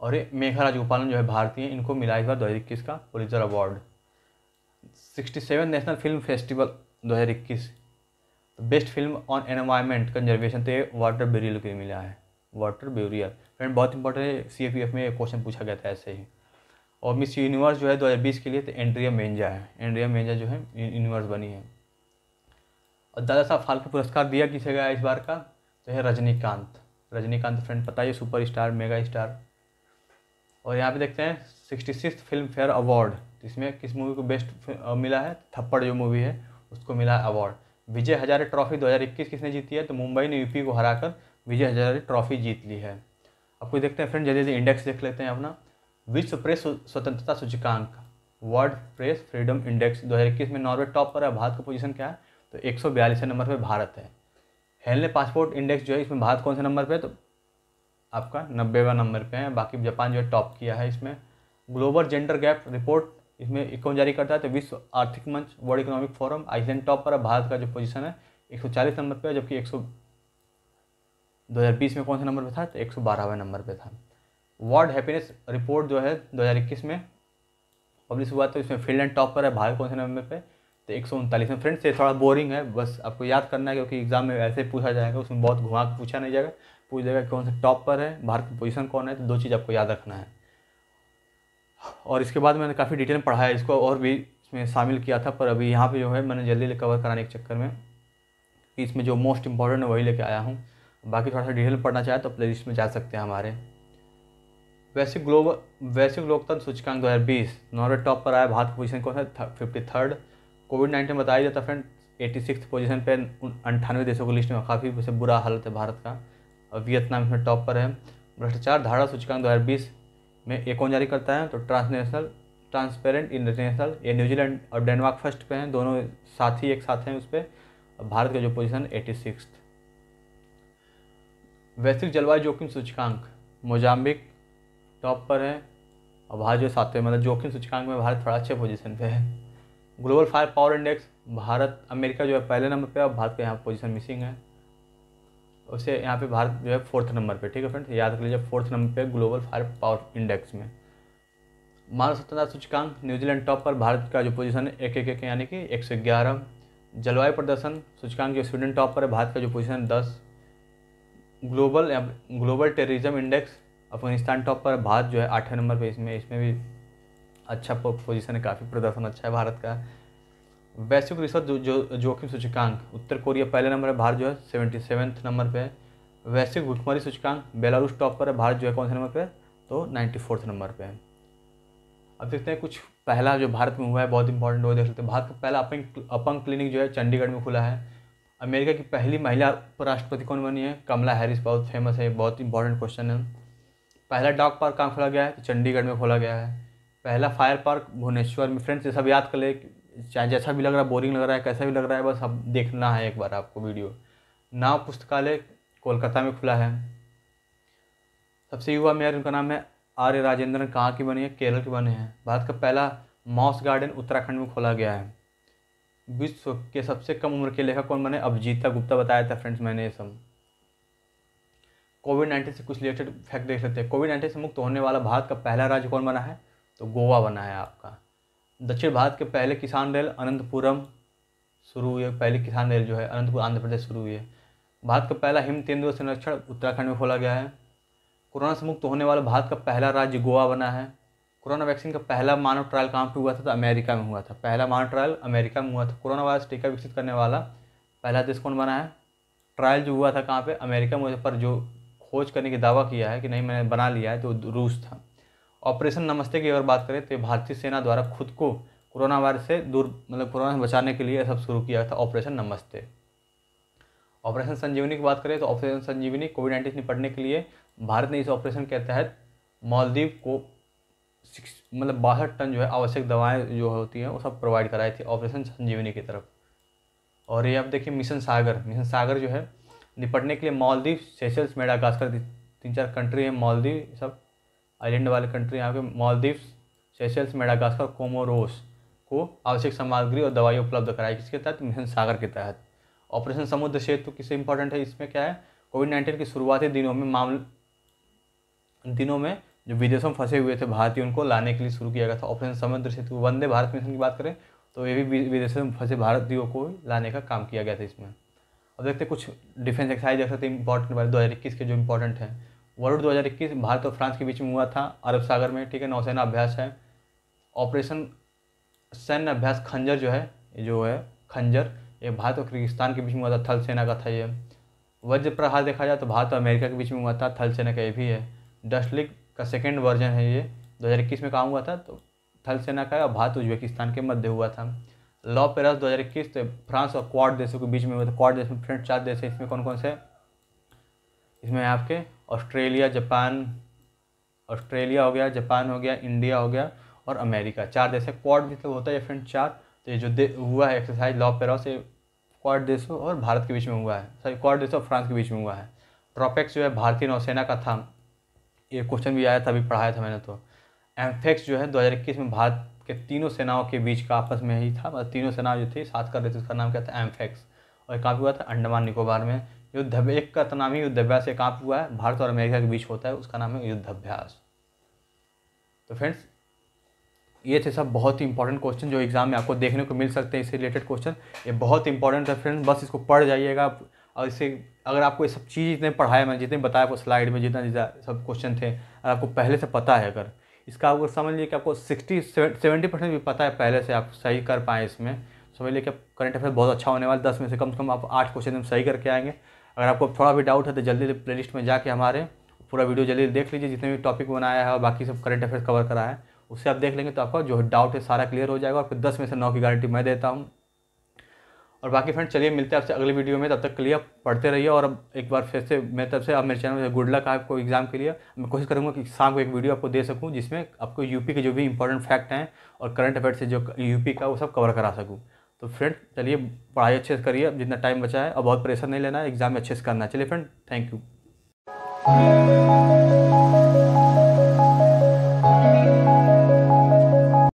और ये मेघा राजगोपालन जो है भारतीय इनको मिला इस बार दो का Pulitzer award sixty seven national film festival दो इक्कीस तो best film on environment conservation तो ये वाटर ब्यूरियल के लिए मिला है वाटर ब्यूरियल फ्रेंड बहुत इंपॉर्टेंट है सी e में क्वेश्चन पूछा गया था ऐसे ही और मिस यूनिवर्स जो है 2020 के लिए तो एंड्रिया मेंजा है एंड्रिया मेंजा जो है यूनिवर्स बनी है और दादा साहब फाल्के पुरस्कार दिया किसे गया इस बार का तो है रजनीकांत रजनीकांत फ्रेंड पता ही सुपर स्टार मेगा स्टार और यहाँ पे देखते हैं sixty six Filmfare award इसमें किस मूवी को बेस्ट मिला है थप्पड़ जो मूवी है उसको मिला अवार्ड विजय हजारे ट्रॉफी 2021 किसने जीती है तो मुंबई ने यूपी को हराकर विजय हजारे ट्रॉफी जीत ली है अब कुछ देखते हैं फ्रेंड जल्दी जल्दी इंडेक्स देख लेते हैं अपना विश्व प्रेस स्वतंत्रता सूचकांक वर्ल्ड प्रेस फ्रीडम इंडेक्स 2021 में नॉर्वे टॉप पर है भारत का पोजीशन क्या है तो एक सौ नंबर पर भारत है हेनले पासपोर्ट इंडेक्स जो है इसमें भारत कौन से नंबर पर है तो आपका नब्बेवा नंबर पे है बाकी जापान जो है टॉप किया है इसमें ग्लोबल जेंडर गैप रिपोर्ट इसमें कौन जारी करता है तो विश्व आर्थिक मंच World Economic Forum Iceland top पर है भारत का जो पोजीशन है 140 नंबर पे है जबकि एक सौ में कौन से नंबर पे था तो 112वें नंबर पे था वर्ल्ड हैप्पीनेस रिपोर्ट जो है 2021 में पब्लिश हुआ तो इसमें फिनलैंड टॉप पर है भारत कौन से नंबर पे तो एक सौ उनतालीस में फ्रेंड्स ये थोड़ा बोरिंग है बस आपको याद करना है क्योंकि एग्जाम में ऐसे पूछा जाएगा उसमें बहुत घुमा के पूछा नहीं जाएगा पूछ जाएगा कौन से टॉप पर है भारत की पोजीशन कौन है तो दो चीज़ आपको याद रखना है और इसके बाद मैंने काफ़ी डिटेल में पढ़ाया इसको और भी इसमें शामिल किया था पर अभी यहाँ पर जो है मैंने जल्दी कवर कराने के चक्कर में इसमें जो मोस्ट इंपॉर्टेंट है वही लेके आया हूँ बाकी थोड़ा सा डिटेल पढ़ना चाहे तो प्ले लिस्ट में जा सकते हैं हमारे वैश्विक ग्लोबल वैश्विक लोकतंत्र सूचकांक 2020 नॉर्वे टॉप पर आया भारत की पोजीशन कौन है फिफ्टी थर्ड कोविड नाइन्टीन बताया जाता फ्रेंड एटी सिक्स पोजिशन पर अंठानवे देशों की लिस्ट में काफ़ी वैसे बुरा हालत है भारत का और वियतनाम इसमें टॉप पर है भ्रष्टाचार धारा सूचकांक दो हज़ार बीस में एक कौन जारी करता है तो ट्रांसनेशनल ट्रांसपेरेंट इंटरनेशनल ये न्यूजीलैंड और डेनमार्क फर्स्ट पे हैं दोनों साथ ही एक साथ हैं उस पर भारत का जो पोजीशन एटी सिक्स वैश्विक जलवायु जोखिम सूचकांक मोजाम्बिक टॉप पर है और भारत जो सातवें मतलब जोखिम सूचकांक में भारत थोड़ा अच्छे पोजीशन पे है global fire power index Bharat America जो है पहले नंबर पे और भारत का यहाँ पोजीशन मिसिंग है उसे यहाँ पे भारत जो है फोर्थ नंबर पे ठीक है फ्रेंड्स याद कर लीजिए फोर्थ नंबर पे ग्लोबल फायर पावर इंडेक्स में मानव स्वतंत्रता सूचकांक न्यूजीलैंड टॉप पर भारत का जो पोजीशन है एक एक एक यानी कि एक सौ ग्यारह जलवायु प्रदर्शन सूचकांक जो स्वीडन टॉप पर है भारत का जो पोजीशन दस global global terrorism index Afghanistan top पर भारत जो है आठवें नंबर पर इसमें इसमें भी अच्छा पोजीशन है काफ़ी प्रदर्शन अच्छा है भारत का वैश्विक तो रिश्वत जो जो जोखिम सूचकांक उत्तर कोरिया पहले नंबर है भारत जो है सेवेंटी सेवन्थ नंबर पे वैश्विक भुखमरी सूचकांक बेलारूस टॉप पर है भारत जो है कौन से नंबर पे तो नाइन्टी फोर्थ नंबर पे है अब देखते हैं कुछ पहला जो भारत में हुआ है बहुत इंपॉर्टेंट वो देख सकते हैं भारत का पहला अपंग अपंग क्लिनिक जो है चंडीगढ़ में खुला है अमेरिका की पहली महिला उपराष्ट्रपति कौन बनी है कमला हैरिस बहुत फेमस है बहुत इंपॉर्टेंट क्वेश्चन है पहला डॉग पार्क कहाँ खोला गया है तो चंडीगढ़ में खोला गया है पहला फायर पार्क भुवनेश्वर में फ्रेंड्स ये सब याद कर ले चाहे जैसा भी लग रहा है बोरिंग लग रहा है कैसा भी लग रहा है बस अब देखना है एक बार आपको वीडियो नाव पुस्तकालय कोलकाता में खुला है सबसे युवा मेयर उनका नाम है आर्य राजेंद्रन कहाँ की बने हैं केरल के बने हैं भारत का पहला मॉस गार्डन उत्तराखंड में खोला गया है विश्व के सबसे कम उम्र के लेखक कौन बने अभिजीता गुप्ता बताया था फ्रेंड्स मैंने ये सब कोविड नाइन्टीन से कुछ रिलेटेड फैक्ट देख लेते हैं कोविड नाइन्टीन से मुक्त होने वाला भारत का पहला राज्य कौन बना है तो गोवा बना है आपका दक्षिण भारत के पहले किसान रेल अनंतपुरम शुरू हुए पहले किसान रेल जो है अनंतपुर आंध्र प्रदेश शुरू हुई है भारत का पहला हिम तेंदुआ संरक्षण उत्तराखंड में खोला गया है कोरोना से मुक्त होने वाला भारत का पहला राज्य गोवा बना है कोरोना वैक्सीन का पहला मानव ट्रायल कहाँ पर हुआ था तो अमेरिका में हुआ था पहला मानव ट्रायल अमेरिका में हुआ था कोरोना वायरस टीका विकसित करने वाला पहला देश कौन बना है ट्रायल जो हुआ था कहाँ पे अमेरिका में पर जो खोज करने की दावा किया है कि नहीं मैंने बना लिया है तो रूस था ऑपरेशन नमस्ते की अगर बात करें तो भारतीय सेना द्वारा खुद को कोरोना वायरस से दूर मतलब कोरोना से बचाने के लिए सब शुरू किया था ऑपरेशन नमस्ते ऑपरेशन संजीवनी की बात करें तो ऑपरेशन संजीवनी कोविड नाइन्टीन से निपटने के लिए भारत ने इस ऑपरेशन के तहत मालदीव को सिक्स मतलब बासठ टन जो है आवश्यक दवाएं जो होती हैं वो सब प्रोवाइड कराई थी ऑपरेशन संजीवनी की तरफ और ये आप देखिए मिशन सागर मिशन सागर जो है निपटने के लिए मालदीव सेशल्स मेडागास्कर तीन चार कंट्री हैं मालदीव सब आइलैंड वाले कंट्री यहाँ पे मालदीव सेशल्स मेडागास्कर कोमोरोस को आवश्यक सामग्री और दवाई उपलब्ध कराई किसके तहत मिशन सागर के तहत ऑपरेशन समुद्र सेतु किससे इंपॉर्टेंट है इसमें क्या है कोविड नाइन्टीन के शुरुआती दिनों में मामले दिनों में जो विदेशों में फंसे हुए थे भारतीय उनको लाने के लिए शुरू किया गया था ऑपरेशन समुद्र सेतु वंदे भारत मिशन की बात करें तो ये भी विदेशों में फंसे भारतीयों को लाने का काम किया गया था इसमें अब देखते हैं कुछ डिफेंस एक्सरसाइज जैसे इंपॉर्टेंट तो वाले दो हज़ार इक्कीस के जो इंपॉर्टेंट हैं वर्ल्ड इक्कीस भारत और फ्रांस के बीच में हुआ था अरब सागर में ठीक है नौसेना अभ्यास है ऑपरेशन सैन्य अभ्यास खंजर जो है जो है खंजर ये भारत और किर्गिस्तान के बीच में हुआ था थल सेना का था ये वज्र प्रहार देखा जाए तो भारत और अमेरिका के बीच में हुआ था थल सेना का ये भी है डस्ट लीग का सेकेंड वर्जन है ये 2021 में कहाँ हुआ था तो थल सेना का और भारत उज्बेकिस्तान के मध्य हुआ था लॉ पेरस 2021 तो फ्रांस और क्वाड देशों के बीच में हुआ मतलब था क्वाड देश में फ्रेंड चार देश है इसमें कौन कौन से इसमें आपके ऑस्ट्रेलिया जापान ऑस्ट्रेलिया हो गया जापान हो गया इंडिया हो गया और अमेरिका चार देश है क्वाड मतलब होता है फ्रेंड चार तो ये जो दे हुआ है एक्सरसाइज लॉ पेरस ये क्वाड देशों और भारत के बीच में हुआ है सॉरी क्वाड देशों और फ्रांस के बीच में हुआ है ट्रॉपेक्स जो है भारतीय नौसेना का था ये क्वेश्चन भी आया था अभी पढ़ाया था मैंने तो एम्फेक्स जो है 2021 में भारत कि तीनों सेनाओं के बीच का आपस में ही था मतलब तीनों सेनाएं जो थी साथ कर रहे थे उसका नाम क्या था एम्फेक्स और कहाँ पर हुआ था अंडमान निकोबार में युद्ध एक का तो नाम ही युद्धाभ्यास एक कहाँ हुआ है भारत और अमेरिका के बीच होता है उसका नाम है युद्धाभ्यास तो फ्रेंड्स ये थे सब बहुत ही इंपॉर्टेंट क्वेश्चन जो एग्ज़ाम में आपको देखने को मिल सकते हैं इससे रिलेटेड क्वेश्चन ये बहुत इंपॉर्टेंट है फ्रेंड्स बस इसको पढ़ जाइएगा और इससे अगर आपको ये सब चीज़ जितने पढ़ाया मैंने जितने बताया आपको स्लाइड में जितना जितना सब क्वेश्चन थे अगर आपको पहले से पता है अगर इसका आपको समझ लीजिए कि आपको सिक्सटी सेवेंटी परसेंट भी पता है पहले से आप सही कर पाएँ इसमें समझ लीजिए कि करंट अफेयर बहुत अच्छा होने वाला दस में से कम से कम आप आठ क्वेश्चन सही करके आएंगे अगर आपको थोड़ा भी डाउट है तो जल्दी प्ले लिस्ट में जाके हमारे पूरा वीडियो जल्दी देख लीजिए जितने भी टॉपिक बनाया है और बाकी सब करंट अफेयर कवर करा है उससे आप देख लेंगे तो आपका जो डाउट है सारा क्लियर हो जाएगा और फिर दस में से नौ की गारंटी मैं देता हूँ और बाकी फ्रेंड चलिए मिलते हैं आपसे अगले वीडियो में तब तक के लिए पढ़ते रहिए और अब एक बार फिर से मैं तरफ से आप मेरे चैनल गुड लक आपको एग्ज़ाम के लिए मैं कोशिश करूँगा कि शाम को एक वीडियो आपको दे सकूँ जिसमें आपको यूपी के जो भी इंपॉर्टेंट फैक्ट हैं और करंट अफेयर से जो यूपी का वो सब कवर करा सकूँ तो फ्रेंड चलिए पढ़ाई अच्छे से करिए जितना टाइम बचा है और बहुत प्रेशर नहीं लेना है एग्ज़ाम में अच्छे से करना है चलिए फ्रेंड थैंक यू